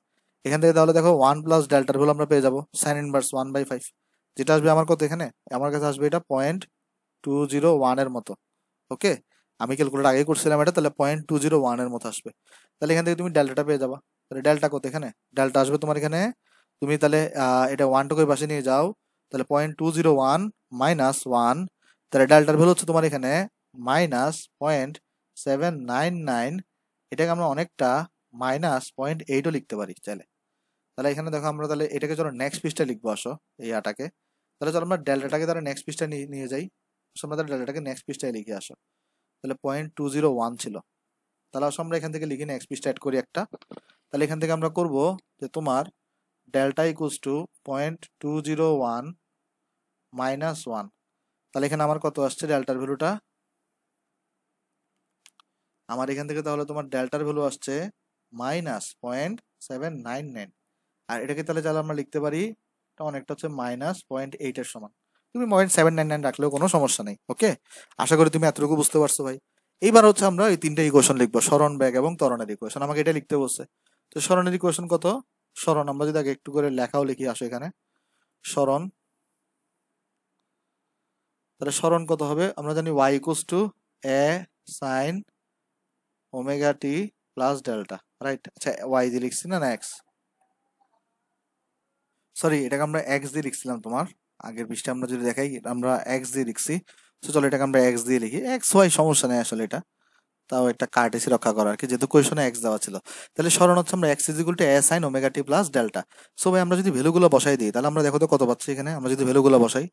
এখান থেকে তাহলে দেখো ওয়ান প্লাস ডেল্টার ভুল আমরা পেয়ে যাবো sine inverse one by five যেটা আসবে আমার কত এখানে আমার কাছে আসবে এটা পয়েন্ট টু জিরো ওয়ানের মতো ওকে আমি ক্যালকুলেট আগে করছিলাম এটা তাহলে পয়েন্ট টু জিরো ওয়ানের মতো আসবে তাহলে এখান থেকে তুমি ডেল্টাটা পেয়ে যাবা তাহলে ডেল্টা কত এখানে ডেল্টা আসবে তোমার এখানে তুমি তাহলে এটা ওয়ানটুকু পাশে নিয়ে যাও তাহলে point two zero one minus one তাহলে ডেল্টার ভ্যালু হচ্ছে তোমার এখানে minus point seven nine nine এটাকে আমরা অনেকটা মাইনাস পয়েন্ট এইটও লিখতে পারি চাইলে তাহলে এখানে দেখো আমরা তাহলে এটাকে চলো নেক্সট পিসটা লিখবো আসো এই আটাকে তাহলে চলো আমরা ডেল্টাটাকে তাহলে নেক্সট পিসটা নিয়ে যাই আমরা তাহলে ডেল্টাটাকে নেক্সট পিসটায় লিখে আসো তাহলে পয়েন্ট টু জিরো ওয়ান ছিল তাহলে আসো আমরা এখান থেকে লিখি না এক্সপি স্টার্ট করি একটা তাহলে এখান থেকে আমরা করব যে তোমার delta equals to point two zero one minus one তাহলে এখানে আমার কত আসছে ডেল্টার ভ্যালুটা আমার এখান থেকে তাহলে তোমার ডেল্টার ভ্যালু আসছে minus point seven nine nine আর এটাকে তাহলে তাহলে আমরা লিখতে পারি এটা অনেকটা হচ্ছে মাইনাস পয়েন্ট এইটের সমান তুমি পয়েন্ট সেভেন নাইন নাইন রাখলেও কোনো সমস্যা নেই ওকে আশা করি তুমি এতটুকু বুঝতে পারছো ভাই এইবার হচ্ছে আমরা এই তিনটা ইকুয়েশন লিখবো স্মরণ ব্যাগ এবং তরণের ইকুয়েশন আমাকে এটা লিখতে বলছে তো স্মরণের ইকুয়েশন কত স্মরণ আমরা যদি আগে একটু করে লেখাও লিখি আসো এখানে স্মরণ তাহলে স্মরণ কত হবে আমরা জানি Y equals to A sine omega T plus delta right আচ্ছা ওয়াই দিয়ে লিখছি না এক্স সরি এটাকে আমরা এক্স দিয়ে লিখছিলাম তোমার আগের পৃষ্ঠা আমরা যদি দেখাই আমরা এক্স দিয়ে লিখছি তো চলো এটাকে আমরা এক্স দিয়ে লিখি এক্স ওয়াই সমস্যা নেই আসলে এটা তাও একটা কার্টেসি রক্ষা করা আর কি যেহেতু কোয়েশনে এক্স দেওয়া ছিল তাহলে স্মরণ হচ্ছে আমরা X is equal to S sine omega T plus delta so ভাই আমরা যদি ভ্যালুগুলো বসাই দিই তাহলে আমরা দেখো তো কত পাচ্ছি এখানে আমরা যদি ভ্যালুগুলো বসাই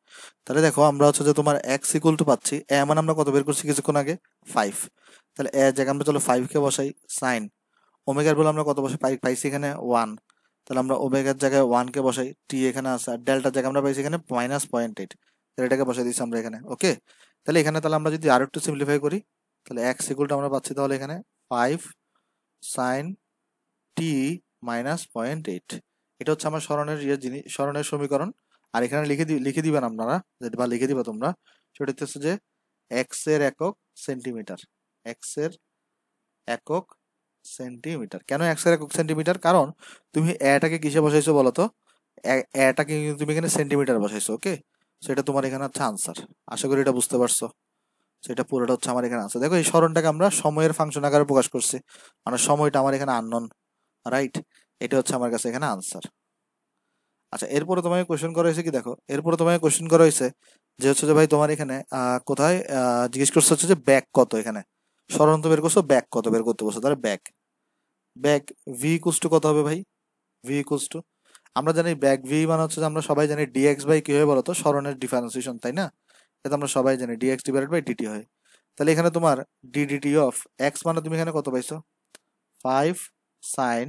তাহলে দেখো আমরা হচ্ছে যে তোমার এক্স ইকুয়াল টু পাচ্ছি এ মানে আমরা কত বের করছি কিছুক্ষণ আগে ফাইভ তাহলে এ জায়গায় আমরা চলো ফাইভকে বসাই সাইন ওমেগার বলে আমরা কত বসে পাইছি এখানে ওয়ান তাহলে আমরা ওবেগার জায়গায় ওয়ানকে বসাই টি এখানে আসে আর ডেল্টার জায়গায় আমরা পাইছি এখানে মাইনাস পয়েন্ট এইট তাহলে এটাকে বসাই দিচ্ছি আমরা এখানে ওকে তাহলে এখানে তাহলে আমরা যদি আরো একটু সিমপ্লিফাই করি তাহলে এক সিকুলটা আমরা পাচ্ছি তাহলে এখানে five sine T minus point eight এটা হচ্ছে আমার স্মরণের ইয়ে জিনিস স্মরণের সমীকরণ আর এখানে লিখে লিখে দিবেন আপনারা বা লিখে দিবে তোমরা সেটা হচ্ছে যে এক্সের একক সেন্টিমিটার এক্সের একক সেন্টিমিটার কেন এক্স একক সেন্টিমিটার কারণ তুমি এটাকে কিসে বসাইছো বলো তো এটাকে তুমি এখানে সেন্টিমিটার বসাইছো ওকে সেটা তোমার এখানে হচ্ছে আনসার আশা করি এটা বুঝতে পারছো সেটা পুরোটা হচ্ছে আমার এখানে আনসার দেখো এই স্মরণটাকে আমরা সময়ের ফাংশন আকারে প্রকাশ করছি মানে সময়টা আমার এখানে আননন রাইট এটা হচ্ছে আমার কাছে এখানে আনসার আচ্ছা এরপরে তোমাকে কোয়েশ্চেন করা হয়েছে কি দেখো এরপরে তোমাকে কোয়েশ্চেন করা হয়েছে যে হচ্ছে যে ভাই তোমার এখানে কোথায় জিজ্ঞেস করছে হচ্ছে যে ব্যাক কত এখানে স্মরণ তো বের করছো ব্যাক কত বের করতে বলছো তাহলে ব্যাক ব্যাক ভি ইকুস টু কত হবে ভাই ভি ইকুস টু আমরা জানি ব্যাক ভি মানে হচ্ছে যে আমরা সবাই জানি ডিএক্স বাই কি হয় বলতো সরণের ডিফারেন্সিয়েশন তাই না এটা আমরা সবাই জানি ডিএক্স ডিভাইড বাই ডিটি হয় তাহলে এখানে তোমার ডিডিটি অফ এক্স মানে তুমি এখানে কত পাইছো five sine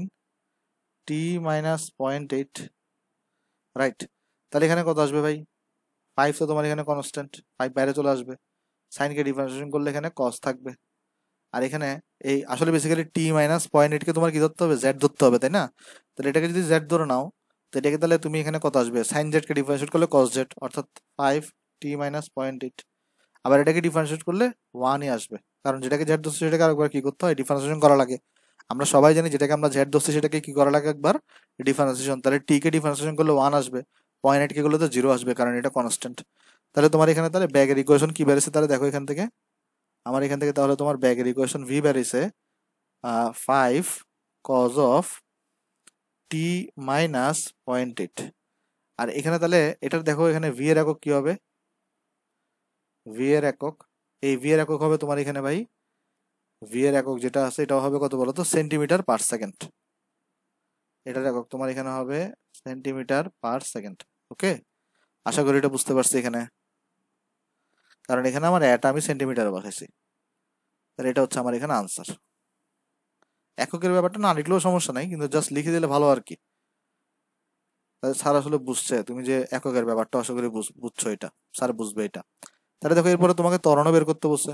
T minus point eight right তাহলে এখানে কত আসবে ভাই ফাইভ তো তোমার এখানে কনস্ট্যান্ট ফাইভ বাইরে চলে আসবে সাইনকে ডিফারেন্সিয়েশন করলে এখানে কস থাকবে আর এখানে এই আসলে বেসিক্যালি টি মাইনাস পয়েন্ট এইটকে তোমার কি ধরতে হবে জ্যাড ধরতে হবে তাই না তাহলে এটাকে যদি জ্যাড ধরে নাও তো এটাকে তাহলে তুমি এখানে কত আসবে সাইন জেডকে ডিফারেন্সিয়েট করলে কস জেড অর্থাৎ five T minus point eight আবার এটাকে ডিফারেন্সিয়েট করলে ওয়ানই আসবে কারণ যেটাকে জ্যাড ধরছে সেটাকে আরেকবার কী করতে হয় ডিফারেন্সিয়েশন করা লাগে আমরা সবাই জানি যেটাকে আমরা জ্যাড ধরছি সেটাকে কী করা লাগে একবার ডিফারেন্সিয়েশন তাহলে টিকে ডিফারেন্সিয়েশন করলে ওয়ান আসবে পয়েন্ট এইটকে করলে তো জিরো আসবে কারণ এটা কনস্ট্যান্ট তাহলে তোমার এখানে তাহলে ব্যাগের ইকুয়েশন কী বেড়েছে তাহলে দেখো এখান থেকে আমার এখান থেকে তাহলে তোমার ব্যাগের ইকুয়েশন ভি বেরিয়েছে five cos of T minus point eight আর এখানে তাহলে এটার দেখো এখানে ভি এর একক কি হবে ভি এর একক এই ভি এর একক হবে তোমার এখানে ভাই ভি এর একক যেটা আছে এটা হবে কত বলো তো সেন্টিমিটার পার সেকেন্ড এটার একক তোমার এখানে হবে সেন্টিমিটার পার সেকেন্ড ওকে আশা করি এটা বুঝতে পারছি এখানে কারণ এখানে আমার অ্যাট আমি সেন্টিমিটারে বসাইছি তাহলে এটা হচ্ছে আমার এখানে আনসার এককের ব্যাপারটা না লিখলেও সমস্যা নাই কিন্তু জাস্ট লিখে দিলে ভালো আর কি তাহলে স্যার আসলে বুঝছে তুমি যে এককের ব্যাপারটা আশা করি বুঝছো এটা স্যার বুঝবে এটা তাহলে দেখো এরপরে তোমাকে তরণও বের করতে বসছে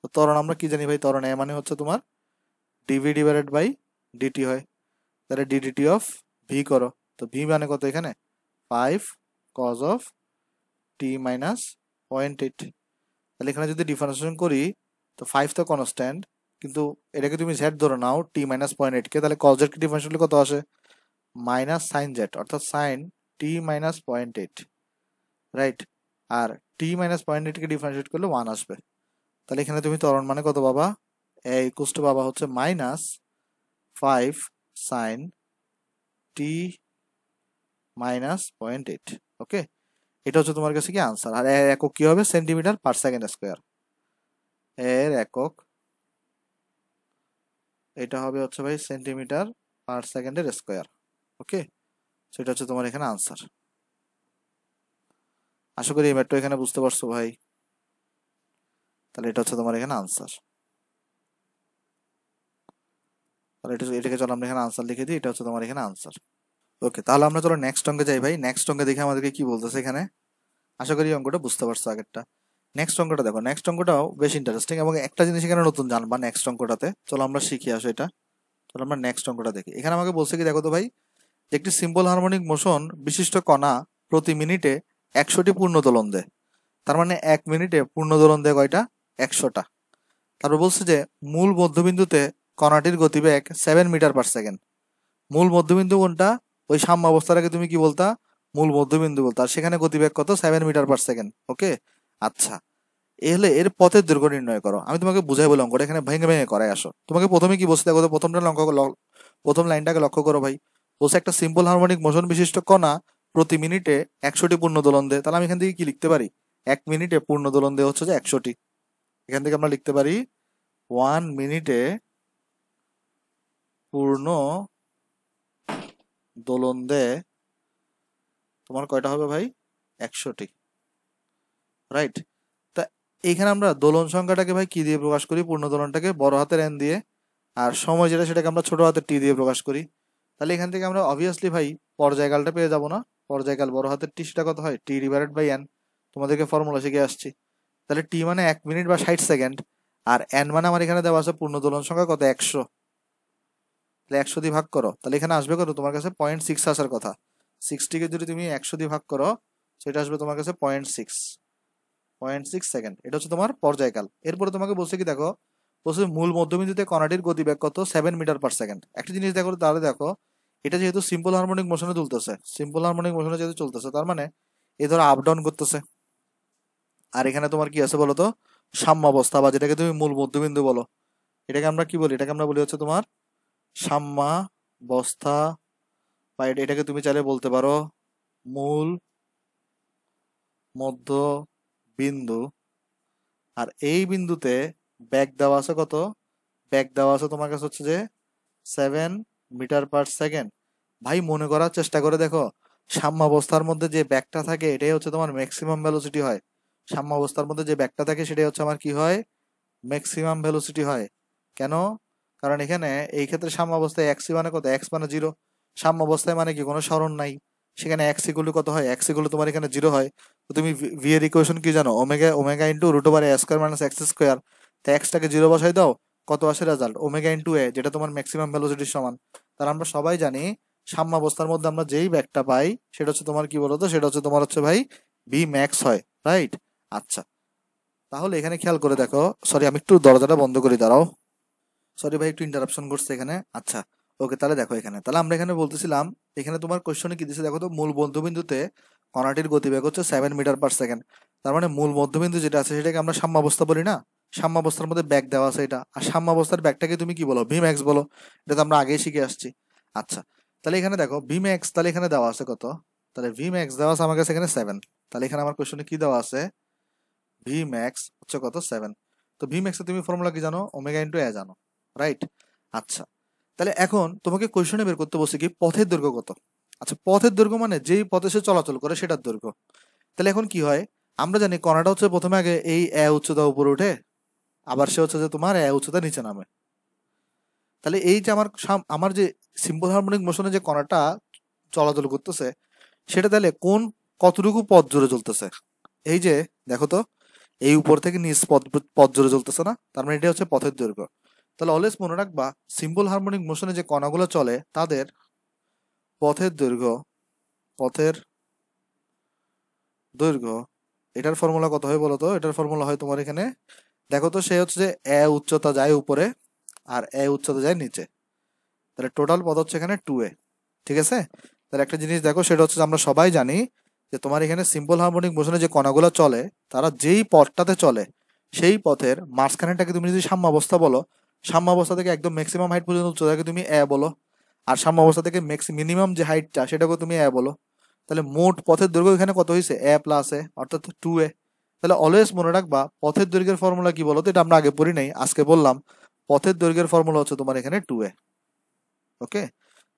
তো তরণ আমরা কি জানি ভাই তরণ এ মানে হচ্ছে তোমার ডিভি ডিভাইডেড বাই ডিটি হয় তাহলে ডিডিটি অফ ভি করো তো ভি মানে কত এখানে five cos of T minus point eight তাহলে এখানে যদি ডিফারেন্সিয়েশন করি তো ফাইভ তো কনস্ট্যান্ট কিন্তু এটাকে তুমি জেড ধরে নাও টি মাইনাস পয়েন্ট এইটকে তাহলে কস জেডকে করলে কত আসে মাইনাস সাইন জেড অর্থাৎ sine T minus point eight right আর টি মাইনাস পয়েন্ট এইটকে ডিফারেন্সিয়েট করলে ওয়ান আসবে তাহলে এখানে তুমি তরণ মানে কত বাবা এ ইকুস টু বাবা হচ্ছে minus five sine T minus point eight okay এটা হচ্ছে তোমার কাছে কি আনসার আর এর একক কি হবে সেন্টিমিটার পার সেকেন্ড স্কোয়ার এর একক এটা হবে হচ্ছে ভাই সেন্টিমিটার পার সেকেন্ডের স্কোয়ার ওকে সেটা হচ্ছে তোমার এখানে আনসার আশা করি এই ম্যাটটা এখানে বুঝতে পারছো ভাই তাহলে এটা হচ্ছে তোমার এখানে আনসার তাহলে এটা এটাকে চলো আমরা এখানে আনসার লিখে দিই এটা হচ্ছে তোমার এখানে আনসার ওকে তাহলে আমরা চলো নেক্সট অঙ্কে যাই ভাই নেক্সট অঙ্কে দেখে আমাদেরকে কি বলতেছে এখানে আশা করি অঙ্কটা বুঝতে পারছো আগেরটা নেক্সট অঙ্কটা দেখো নেক্সট অঙ্কটাও বেশ ইন্টারেস্টিং এবং একটা জিনিস এখানে নতুন জানবা নেক্সট অঙ্কটাতে চলো আমরা শিখে আসো এটা চলো আমরা নেক্সট অঙ্কটা দেখি এখানে আমাকে বলছে কি দেখো তো ভাই একটি সিম্পল হারমোনিক মোশন বিশিষ্ট কণা প্রতি মিনিটে একশোটি পূর্ণ দোলন দেয় তার মানে এক মিনিটে পূর্ণ দোলন দেয় কয়টা একশোটা তারপর বলছে যে মূল মধ্যবিন্দুতে কণাটির গতিবেগ সেভেন মিটার পার সেকেন্ড মূল মধ্যবিন্দু কোনটা ওই সাম্য অবস্থাটাকে তুমি কি বলতা মূল মধ্যবিন্দু বলতা আর সেখানে গতিবেগ কত seven metre per second okay আচ্ছা এ হলে এর পথের দৈর্ঘ্য নির্ণয় করো আমি তোমাকে বুঝাই বলে অঙ্কটা এখানে ভেঙে ভেঙে করাই আসো তোমাকে প্রথমে কি বসে দেখো প্রথমটা লঙ্ক প্রথম লাইনটাকে লক্ষ্য করো ভাই বসে একটা সিম্পল হারমোনিক মোশন বিশিষ্ট কণা প্রতি মিনিটে একশোটি পূর্ণ দোলন দেয় তাহলে আমি এখান থেকে কি লিখতে পারি এক মিনিটে পূর্ণ দোলন দেয় হচ্ছে যে একশোটি এখান থেকে আমরা লিখতে পারি ওয়ান মিনিটে পূর্ণ দোলন দেয় তোমার কয়টা হবে ভাই একশোটি রাইট তা এইখানে আমরা দোলন সংখ্যাটাকে ভাই কি দিয়ে প্রকাশ করি পূর্ণ দোলনটাকে বড় হাতের এন দিয়ে আর সময় যেটা সেটাকে আমরা ছোট হাতের টি দিয়ে প্রকাশ করি তাহলে এখান থেকে আমরা অবভিয়াসলি ভাই পর্যায়কালটা পেয়ে যাবো না পর্যায়কাল বড় হাতের টি সেটা কত হয় টি ডিভাইডেড বাই এন তোমাদেরকে ফর্মুলা শিখে আসছি তাহলে টি মানে এক মিনিট বা ষাট সেকেন্ড আর এন মানে আমার এখানে দেওয়া আছে পূর্ণ দোলন সংখ্যা কত একশো তাহলে একশো দিয়ে ভাগ করো তাহলে এখানে আসবে কত তোমার কাছে পয়েন্ট সিক্স আসার কথা সিক্সটিকে যদি তুমি একশো দিয়ে ভাগ করো সেটা আসবে তোমার কাছে point six point six second এটা হচ্ছে তোমার পর্যায়কাল এরপরে তোমাকে বলছে কি দেখো বলছে মূল মধ্যবিন্দুতে কণাটির গতিবেগ কত সেভেন মিটার পার সেকেন্ড একটা জিনিস দেখো তাহলে দেখো এটা যেহেতু সিম্পল হারমোনিক মোশনে তুলতেছে সিম্পল হারমোনিক মোশনে যেহেতু চলতেছে তার মানে এ ধরো আপ ডাউন করতেছে আর এখানে তোমার কি আছে বলো তো সাম্যাবস্থা বা যেটাকে তুমি মূল মধ্যবিন্দু বলো এটাকে আমরা কি বলি এটাকে আমরা বলি হচ্ছে তোমার সাম্মা বস্তা বা এটাকে তুমি চাইলে বলতে পারো মূল মধ্য বিন্দু আর এই বিন্দুতে ব্যাগ দেওয়া আছে কত ব্যাগ দেওয়া আছে তোমার কাছে হচ্ছে যে সেভেন মিটার পার সেকেন্ড ভাই মনে করার চেষ্টা করে দেখো সাম্যাবস্থার মধ্যে যে ব্যাগটা থাকে এটাই হচ্ছে তোমার ম্যাক্সিমাম ভ্যালোসিটি হয় সাম্যাবস্থার মধ্যে যে ব্যাগটা থাকে সেটাই হচ্ছে আমার কি হয় ম্যাক্সিমাম ভ্যালোসিটি হয় কেন কারণ এখানে এই ক্ষেত্রে সাম্যাবস্থায় এক্স মানে কত এক্স মানে জিরো সাম্যাবস্থায় মানে কি কোনো স্মরণ নাই সেখানে এক্স ইকুয়াল কত হয় এক্স ইকুয়াল তোমার এখানে জিরো হয় তো তুমি ভি এর ইকুয়েশন কি জানো omega omega into root over এ স্কোয়ার মাইনাস এক্স স্কোয়ার তো এক্সটাকে জিরো বসাই দাও কত আসে রেজাল্ট ওমেগা ইন্টু এ যেটা তোমার ম্যাক্সিমাম ভ্যালোসিটির সমান তার আমরা সবাই জানি সাম্যাবস্থার মধ্যে আমরা যেই ব্যাগটা পাই সেটা হচ্ছে তোমার কি বলতো সেটা হচ্ছে তোমার হচ্ছে ভাই বি ম্যাক্স হয় রাইট আচ্ছা তাহলে এখানে খেয়াল করে দেখো সরি আমি একটু দরজাটা বন্ধ করে দাঁড়াও সরি ভাই একটু ইন্টারাপশন করছে এখানে আচ্ছা ওকে তাহলে দেখো এখানে তাহলে আমরা এখানে বলতেছিলাম এখানে তোমার কোয়েশ্চনে কি দিচ্ছে দেখো তো মূল বন্ধুবিন্দুতে কণাটির গতিবেগ হচ্ছে সেভেন মিটার পার সেকেন্ড তার মানে মূল মধ্যবিন্দু যেটা আছে সেটাকে আমরা সাম্যাবস্থা বলি না সাম্যাবস্থার মধ্যে ব্যাগ দেওয়া আছে এটা আর সাম্যাবস্থার ব্যাগটাকে তুমি কি বলো ভিম এক্স বলো এটা তো আমরা আগেই শিখে আসছি আচ্ছা তাহলে এখানে দেখো ভিম এক্স তাহলে এখানে দেওয়া আছে কত তাহলে ভিম এক্স দেওয়া আছে আমার কাছে এখানে সেভেন তাহলে এখানে আমার কোয়েশ্চনে কি দেওয়া আছে ভিম এক্স হচ্ছে কত সেভেন তো ভিম তুমি ফর্মুলা কি জানো ওমেগা ইন্টু এ জানো রাইট আচ্ছা তাহলে এখন তোমাকে কোয়েশনে বের করতে বসে কি পথের দৈর্ঘ্য কত আচ্ছা পথের দৈর্ঘ্য মানে যেই পথে সে চলাচল করে সেটার দৈর্ঘ্য তাহলে এখন কি হয় আমরা জানি কণাটা হচ্ছে প্রথমে আগে এই এ উচ্চতা উপরে উঠে আবার সে হচ্ছে যে তোমার এ উচ্চতা নিচে নামে তাহলে এই যে আমার আমার যে সিম্পল হারমোনিক মোশনে যে কণাটা চলাচল করতেছে সেটা তাহলে কোন কতটুকু পথ জুড়ে চলতেছে এই যে দেখো তো এই উপর থেকে নিজ পথ পথ জুড়ে চলতেছে না তার মানে এটা হচ্ছে পথের দৈর্ঘ্য তাহলে অলওয়েজ মনে রাখবা সিম্বল হারমোনিক মোশনে যে কণাগুলো চলে তাদের পথের দৈর্ঘ্য পথের দৈর্ঘ্য এটার ফর্মুলা কত হয় বলতো এটার ফর্মুলা হয় তোমার এখানে দেখো তো সে হচ্ছে যে এ উচ্চতা যায় উপরে আর এ উচ্চতা যায় নিচে তাহলে টোটাল পথ হচ্ছে এখানে টু এ ঠিক আছে তাহলে একটা জিনিস দেখো সেটা হচ্ছে আমরা সবাই জানি যে তোমার এখানে সিম্পল হারমোনিক মোশনে যে কণাগুলো চলে তারা যেই পথটাতে চলে সেই পথের মাঝখানেটাকে তুমি যদি সাম্যাবস্থা বলো সাম্যাবস্থা থেকে একদম ম্যাক্সিমাম হাইট পর্যন্ত উচ্চতাকে তুমি এ বলো আর সাম্যাবস্থা থেকে ম্যাক্সি মিনিমাম যে হাইটটা সেটাকে তুমি এ বলো তাহলে মোট পথের দৈর্ঘ্য এখানে কত হয়েছে এ প্লাস এ অর্থাৎ টু এ তাহলে অলওয়েজ মনে রাখবা পথের দৈর্ঘ্যের ফর্মুলা কি বলো তো এটা আমরা আগে পড়ি নাই আজকে বললাম পথের দৈর্ঘ্যের ফর্মুলা হচ্ছে তোমার এখানে টু এ ওকে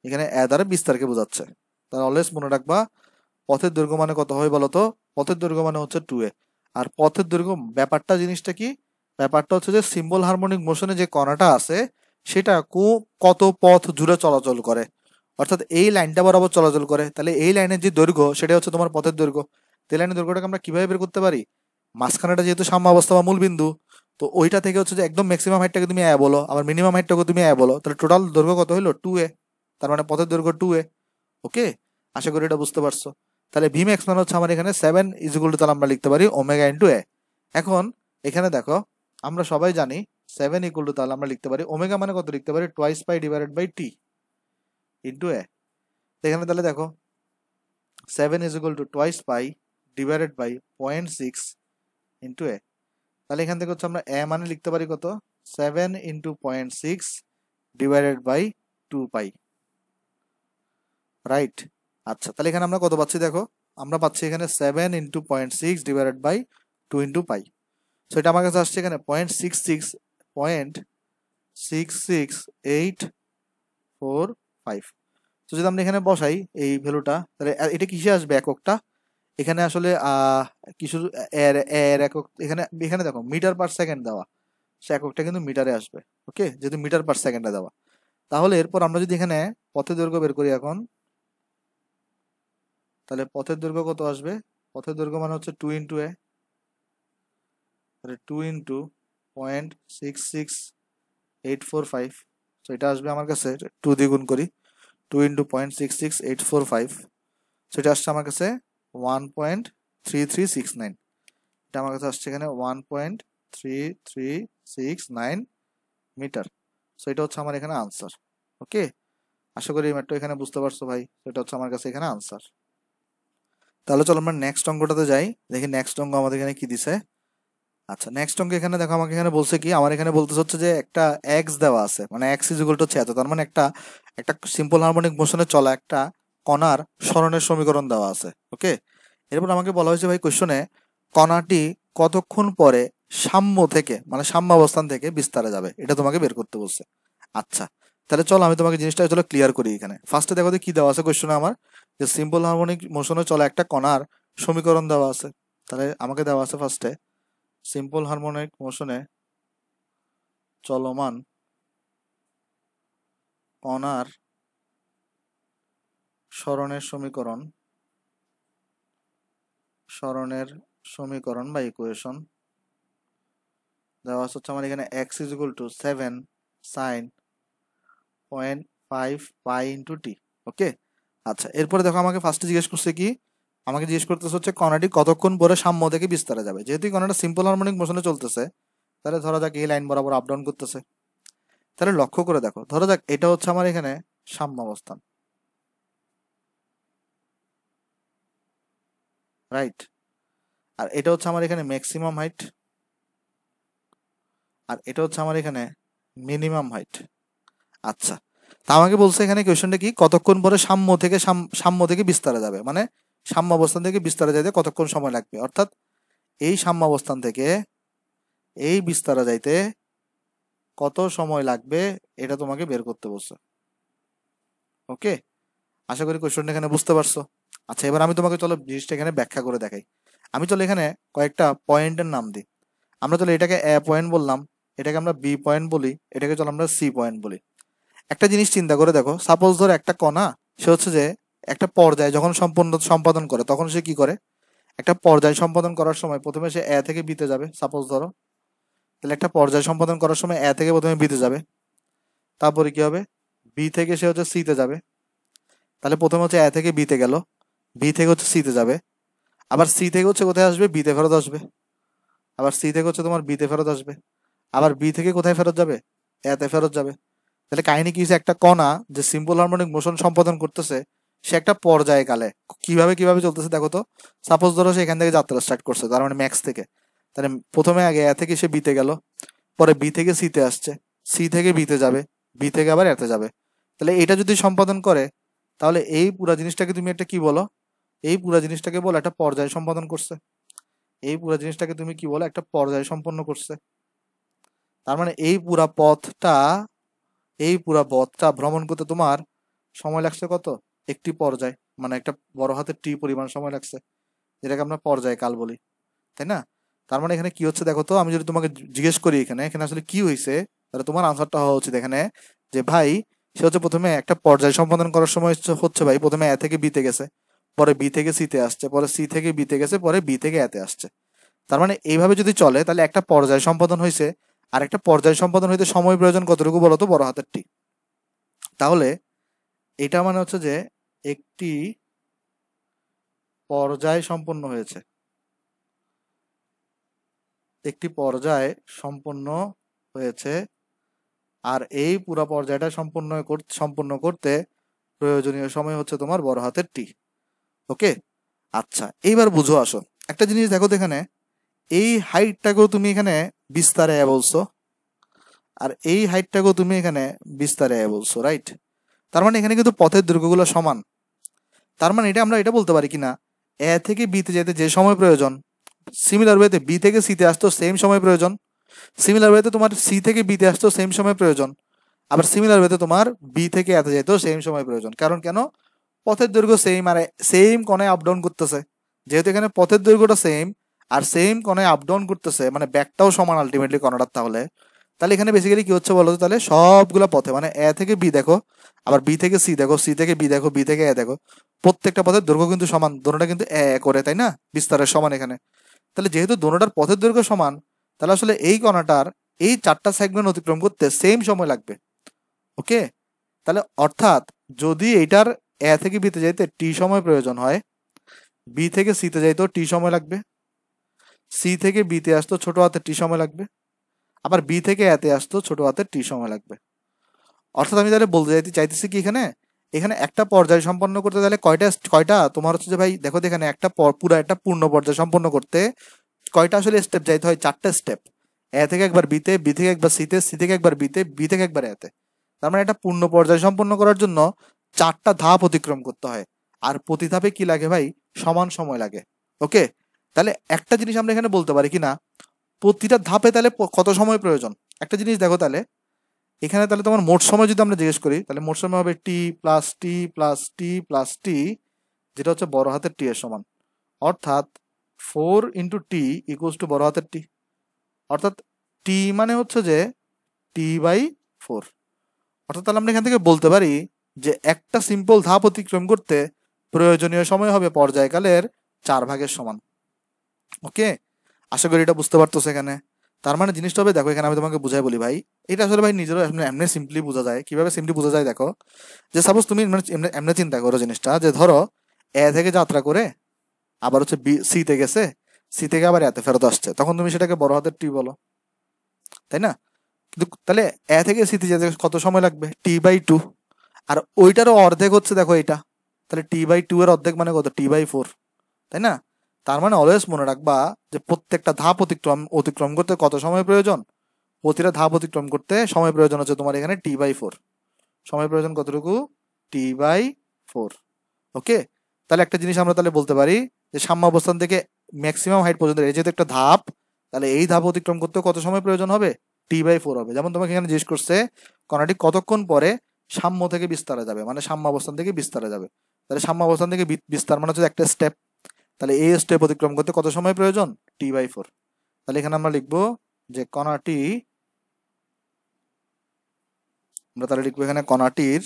এখানে এ দ্বারা বিস্তারকে বোঝাচ্ছে তাহলে অলওয়েজ মনে রাখবা পথের দৈর্ঘ্য মানে কত হয় বলো তো পথের দৈর্ঘ্য মানে হচ্ছে টু এ আর পথের দৈর্ঘ্য ব্যাপারটা জিনিসটা কি ব্যাপারটা হচ্ছে যে সিম্বল হারমোনিক মোশনে যে কণাটা আছে সেটা কত পথ জুড়ে চলাচল করে অর্থাৎ এই লাইনটা বরাবর চলাচল করে তাহলে এই লাইনের যে দৈর্ঘ্য সেটা হচ্ছে তোমার পথের দৈর্ঘ্য তে লাইনের দৈর্ঘ্যটাকে আমরা কিভাবে বের করতে পারি মাঝখানেটা যেহেতু সাম্য অবস্থা বা মূলবিন্দু তো ওইটা থেকে হচ্ছে যে একদম ম্যাক্সিমাম হাইটটাকে তুমি অ্যা বলো আবার মিনিমাম হাইটটাকে তুমি অ্যা বলো তাহলে টোটাল দৈর্ঘ্য কত হলো টু এ তার মানে পথের দৈর্ঘ্য টু এ ওকে আশা করি এটা বুঝতে পারছো তাহলে ভিম এক্স মানে হচ্ছে আমার এখানে সেভেন ইজিকুল তাহলে আমরা লিখতে পারি ওমেগা ইন্টু এ এখন এখানে দেখো আমরা সবাই জানি সেভেন ইকুয়াল টু তাহলে আমরা লিখতে পারি ওমেগা মানে কত লিখতে পারি twice pi divided by t into a এখানে তাহলে দেখো seven is equal to twice pi divided by point six into a তাহলে এখান থেকে হচ্ছে আমরা এ মানে লিখতে পারি কত seven into point six divided by two pi right আচ্ছা তাহলে এখানে আমরা কত পাচ্ছি দেখো আমরা পাচ্ছি এখানে seven into point six divided by two into pi so এটা আমার কাছে আসছে এখানে point six six point six six eight four five তো যদি আমরা এখানে বসাই এই ভ্যালুটা তাহলে এটা কিসে আসবে এককটা এখানে আসলে কিছু এর এর একক এখানে এখানে দেখো মিটার পার সেকেন্ড দেওয়া সে এককটা কিন্তু মিটারে আসবে ওকে যেহেতু মিটার পার সেকেন্ডে দেওয়া তাহলে এরপর আমরা যদি এখানে পথের দৈর্ঘ্য বের করি এখন তাহলে পথের দৈর্ঘ্য কত আসবে পথের দৈর্ঘ্য মানে হচ্ছে টু ইন্টু এ তাহলে two into point six six eight four five সেটা এটা আসবে আমার কাছে টু দ্বিগুণ করি two into point six six eight four five সেটা আসছে আমার কাছে one point three three six nine এটা আমার কাছে আসছে এখানে one point three three six nine metre so এটা হচ্ছে আমার এখানে আনসার ওকে আশা করি ম্যাটটা এখানে বুঝতে পারছো ভাই এটা হচ্ছে আমার কাছে এখানে আনসার তাহলে চলো আমরা নেক্সট অঙ্কটাতে যাই দেখি নেক্সট অঙ্ক আমাদের এখানে কি দিছে আচ্ছা নেক্সট অঙ্ক এখানে দেখো আমাকে এখানে বলছে কি আমার এখানে বলতে হচ্ছে যে একটা এক্স দেওয়া আছে মানে এক্স ইজ ইকুয়াল টু হচ্ছে তার মানে একটা একটা সিম্পল হারমোনিক মোশনে চলা একটা কণার স্মরণের সমীকরণ দেওয়া আছে ওকে এরপর আমাকে বলা হয়েছে ভাই কোশ্চনে কণাটি কতক্ষণ পরে সাম্য থেকে মানে সাম্য অবস্থান থেকে বিস্তারে যাবে এটা তোমাকে বের করতে বলছে আচ্ছা তাহলে চলো আমি তোমাকে জিনিসটা চলো ক্লিয়ার করি এখানে ফার্স্টে দেখো কি দেওয়া আছে কোশ্চনে আমার যে সিম্পল হারমোনিক মোশনে চলা একটা কণার সমীকরণ দেওয়া আছে তাহলে আমাকে দেওয়া আছে ফার্স্টে সিম্পল হারমোনিক মোশনে চলমান কণার স্মরণের সমীকরণ স্মরণের সমীকরণ বা ইকুয়েশন দেওয়া হচ্ছে আমার এখানে x is equal to seven sine point five pi into t okay আচ্ছা এরপরে দেখো আমাকে ফার্স্টে জিজ্ঞেস করছে কি আমাকে জিজ্ঞেস করতেছে হচ্ছে কণাটি কতক্ষণ পরে সাম্য থেকে বিস্তারে যাবে যেহেতু কণাটা সিম্পল হারমোনিক মোশনে চলতেছে তাহলে ধরা যাক এই লাইন বরাবর আপ ডাউন করতেছে তাহলে লক্ষ্য করে দেখো ধরা যাক এটা হচ্ছে আমার এখানে সাম্য অবস্থান রাইট আর এটা হচ্ছে আমার এখানে ম্যাক্সিমাম হাইট আর এটা হচ্ছে আমার এখানে মিনিমাম হাইট আচ্ছা তা আমাকে বলছে এখানে কোয়েশনটা কি কতক্ষণ পরে সাম্য থেকে সাম্য থেকে বিস্তারে যাবে মানে সাম্যাবস্থান থেকে বিস্তারে যাইতে কতক্ষণ সময় লাগবে অর্থাৎ এই সাম্যাবস্থান থেকে এই বিস্তারা যাইতে কত সময় লাগবে এটা তোমাকে বের করতে বলছে ওকে আশা করি কোশ্চেনটা এখানে বুঝতে পারছো আচ্ছা এবার আমি তোমাকে চলো জিনিসটা এখানে ব্যাখ্যা করে দেখাই আমি চলো এখানে কয়েকটা পয়েন্টের নাম দিই আমরা চলো এটাকে এ পয়েন্ট বললাম এটাকে আমরা বি পয়েন্ট বলি এটাকে চলো আমরা সি পয়েন্ট বলি একটা জিনিস চিন্তা করে দেখো সাপোজ ধর একটা কণা সে হচ্ছে যে একটা পর্যায়ে যখন সম্পন্ন সম্পাদন করে তখন সে কি করে একটা পর্যায় সম্পাদন করার সময় প্রথমে সে এ থেকে বিতে যাবে সাপোজ ধরো তাহলে একটা পর্যায় সম্পাদন করার সময় এ থেকে প্রথমে বিতে যাবে তারপরে কি হবে বি থেকে সে হচ্ছে সিতে যাবে তাহলে প্রথমে হচ্ছে এ থেকে বিতে গেল বি থেকে হচ্ছে সিতে যাবে আবার সি থেকে হচ্ছে কোথায় আসবে বিতে ফেরত আসবে আবার সি থেকে হচ্ছে তোমার বিতে ফেরত আসবে আবার বি থেকে কোথায় ফেরত যাবে এতে ফেরত যাবে তাহলে কাহিনী কি হচ্ছে একটা কণা যে সিম্পল হারমোনিক মোশন সম্পাদন করতেছে সে একটা পর্যায়কালে কিভাবে কিভাবে চলতেছে দেখো তো সাপোজ ধরো সে এখান থেকে যাত্রা স্টার্ট করছে তার মানে ম্যাক্স থেকে তাহলে প্রথমে আগে এ থেকে সে বিতে গেল পরে বি থেকে সিতে আসছে সি থেকে বিতে যাবে বি থেকে আবার এতে যাবে তাহলে এটা যদি সম্পাদন করে তাহলে এই পুরা জিনিসটাকে তুমি একটা কি বলো এই পুরা জিনিসটাকে বলো একটা পর্যায় সম্পাদন করছে এই পুরা জিনিসটাকে তুমি কি বলো একটা পর্যায় সম্পন্ন করছে তার মানে এই পুরা পথটা এই পুরা পথটা ভ্রমণ করতে তোমার সময় লাগছে কত একটি পর্যায় মানে একটা বড় হাতের টি পরিমাণ সময় লাগছে যেটাকে আমরা পর্যায় কাল বলি তাই না তার মানে এখানে কি হচ্ছে দেখো তো আমি যদি তোমাকে জিজ্ঞেস করি এখানে এখানে আসলে কি হয়েছে তাহলে তোমার আনসারটা হওয়া উচিত এখানে যে ভাই সে হচ্ছে প্রথমে একটা পর্যায় সম্পাদন করার সময় হচ্ছে ভাই প্রথমে এ থেকে বিতে গেছে পরে বি থেকে সিতে আসছে পরে সি থেকে বিতে গেছে পরে বি থেকে এতে আসছে তার মানে এইভাবে যদি চলে তাহলে একটা পর্যায় সম্পাদন হয়েছে আর একটা পর্যায় সম্পাদন হইতে সময় প্রয়োজন কতটুকু বলতো বড় হাতের টি তাহলে এটা মানে হচ্ছে যে একটি পর্যায় সম্পন্ন হয়েছে একটি পর্যায় সম্পন্ন হয়েছে আর এই পুরা পর্যায়টা সম্পন্ন সম্পন্ন করতে প্রয়োজনীয় সময় হচ্ছে তোমার বড় হাতের টি ওকে আচ্ছা এইবার বুঝো আসো একটা জিনিস দেখো এখানে এই হাইটটাকেও তুমি এখানে বিস্তারে বলছো আর এই হাইটটাকেও তুমি এখানে বিস্তারে বলছো রাইট তার মানে এখানে কিন্তু পথের দৈর্ঘ্যগুলো সমান তার মানে এটা আমরা এটা বলতে পারি কি না এ থেকে বিতে যেতে যে সময় প্রয়োজন সিমিলার ওয়েতে বি থেকে সিতে আসতো সেম সময় প্রয়োজন সিমিলার ওয়েতে তোমার সি থেকে বিতে আসতো সেম সময় প্রয়োজন আবার সিমিলার ওয়েতে তোমার বি থেকে এতে যেতেও সেম সময় প্রয়োজন কারণ কেন পথের দৈর্ঘ্য সেম আর সেম কনে আপডাউন করতেছে যেহেতু এখানে পথের দৈর্ঘ্যটা সেম আর সেম কনে আপডাউন করতেছে মানে ব্যাগটাও সমান আলটিমেটলি কনাটার তাহলে তাহলে এখানে বেসিক্যালি কি হচ্ছে বলো তো তাহলে সবগুলো পথে মানে এ থেকে বি দেখো আবার বি থেকে সি দেখো সি থেকে বি দেখো বি থেকে এ দেখো প্রত্যেকটা পথের দৈর্ঘ্য কিন্তু সমান দোনোটা কিন্তু এ করে তাই না বিস্তারের সমান এখানে তাহলে যেহেতু দোনোটার পথের দৈর্ঘ্য সমান তাহলে আসলে এই কণাটার এই চারটা সেগমেন্ট অতিক্রম করতে সেম সময় লাগবে ওকে তাহলে অর্থাৎ যদি এইটার এ থেকে বিতে যাইতে টি সময় প্রয়োজন হয় বি থেকে সিতে যাইতেও টি সময় লাগবে সি থেকে বিতে আসতো ছোট হাতে টি সময় লাগবে আবার বি থেকে এতে আসতো ছোট হাতের টি সময় লাগবে অর্থাৎ আমি তাহলে বলতে চাইতে চাইতেছি কি এখানে এখানে একটা পর্যায় সম্পন্ন করতে তাহলে কয়টা কয়টা তোমার হচ্ছে যে ভাই দেখো এখানে একটা পুরো একটা পূর্ণ পর্যায় সম্পন্ন করতে কয়টা আসলে স্টেপ যাইতে হয় চারটে স্টেপ এ থেকে একবার বিতে বি থেকে একবার সিতে সি থেকে একবার বিতে বি থেকে একবার এতে তার মানে একটা পূর্ণ পর্যায় সম্পন্ন করার জন্য চারটা ধাপ অতিক্রম করতে হয় আর প্রতি ধাপে কি লাগে ভাই সমান সময় লাগে ওকে তাহলে একটা জিনিস আমরা এখানে বলতে পারি কি না প্রতিটা ধাপে তাহলে কত সময় প্রয়োজন একটা জিনিস দেখো তাহলে এখানে তাহলে তোমার মোট সময় যদি আমরা জিজ্ঞেস করি তাহলে মোট সময় হবে t plus t plus t plus t যেটা হচ্ছে বড় হাতের টি এর সমান অর্থাৎ four into t equals to বড় হাতের টি অর্থাৎ টি মানে হচ্ছে যে টি বাই ফোর অর্থাৎ তাহলে আমরা এখান থেকে বলতে পারি যে একটা সিম্পল ধাপ অতিক্রম করতে প্রয়োজনীয় সময় হবে পর্যায়কালের চার ভাগের সমান ওকে আশা করি এটা বুঝতে পারতো সেখানে তার মানে জিনিসটা হবে দেখো এখানে আমি তোমাকে বুঝাই বলি ভাই এটা আসলে ভাই নিজেরও এমনি সিম্পলি বোঝা যায় কিভাবে সিম্পলি বোঝা যায় দেখো যে সাপোজ তুমি মানে এমনি চিন্তা করো জিনিসটা যে ধরো এ থেকে যাত্রা করে আবার হচ্ছে বি সিতে গেছে সি থেকে আবার এতে ফেরত আসছে তখন তুমি সেটাকে বড় হাতের টি বলো তাই না কিন্তু তাহলে এ থেকে সিতে যেতে কত সময় লাগবে টি বাই টু আর ওইটারও অর্ধেক হচ্ছে দেখো এটা তাহলে টি বাই টু এর অর্ধেক মানে কত টি বাই ফোর তাই না তার মানে অলওয়েজ মনে রাখবা যে প্রত্যেকটা ধাপ অতিক্রম অতিক্রম করতে কত সময় প্রয়োজন প্রতিটা ধাপ অতিক্রম করতে সময় প্রয়োজন হচ্ছে তোমার এখানে টি বাই ফোর সময় প্রয়োজন কতটুকু টি বাই ফোর ওকে তাহলে একটা জিনিস আমরা তাহলে বলতে পারি যে সাম্য অবস্থান থেকে ম্যাক্সিমাম হাইট পর্যন্ত এই যেহেতু একটা ধাপ তাহলে এই ধাপ অতিক্রম করতে কত সময় প্রয়োজন হবে টি বাই ফোর হবে যেমন তোমাকে এখানে জিজ্ঞেস করছে কণাটি কতক্ষণ পরে সাম্য থেকে বিস্তারে যাবে মানে সাম্য অবস্থান থেকে বিস্তারে যাবে তাহলে সাম্য অবস্থান থেকে বিস্তার মানে হচ্ছে একটা স্টেপ তাহলে এ স্টেপ অতিক্রম করতে কত সময় প্রয়োজন টি বাই ফোর তাহলে এখানে আমরা লিখবো যে কণাটি আমরা তাহলে লিখবো এখানে কণাটির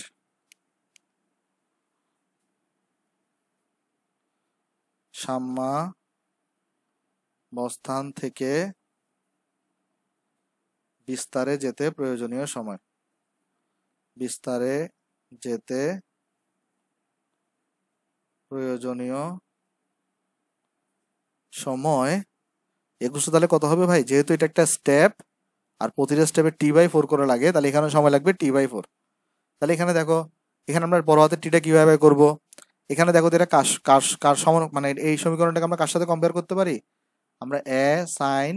সাম্মা বস্থান থেকে বিস্তারে যেতে প্রয়োজনীয় সময় বিস্তারে যেতে প্রয়োজনীয় সময় একুশ তাহলে কত হবে ভাই যেহেতু এটা একটা স্টেপ আর প্রতিটা স্টেপে টি বাই ফোর করে লাগে তাহলে এখানে সময় লাগবে টি বাই ফোর তাহলে এখানে দেখো এখানে আমরা বড় হাতের টিটা কীভাবে করব এখানে দেখো এটা কাশ কাশ কার সম মানে এই সমীকরণটাকে আমরা কার সাথে কম্পেয়ার করতে পারি আমরা এ সাইন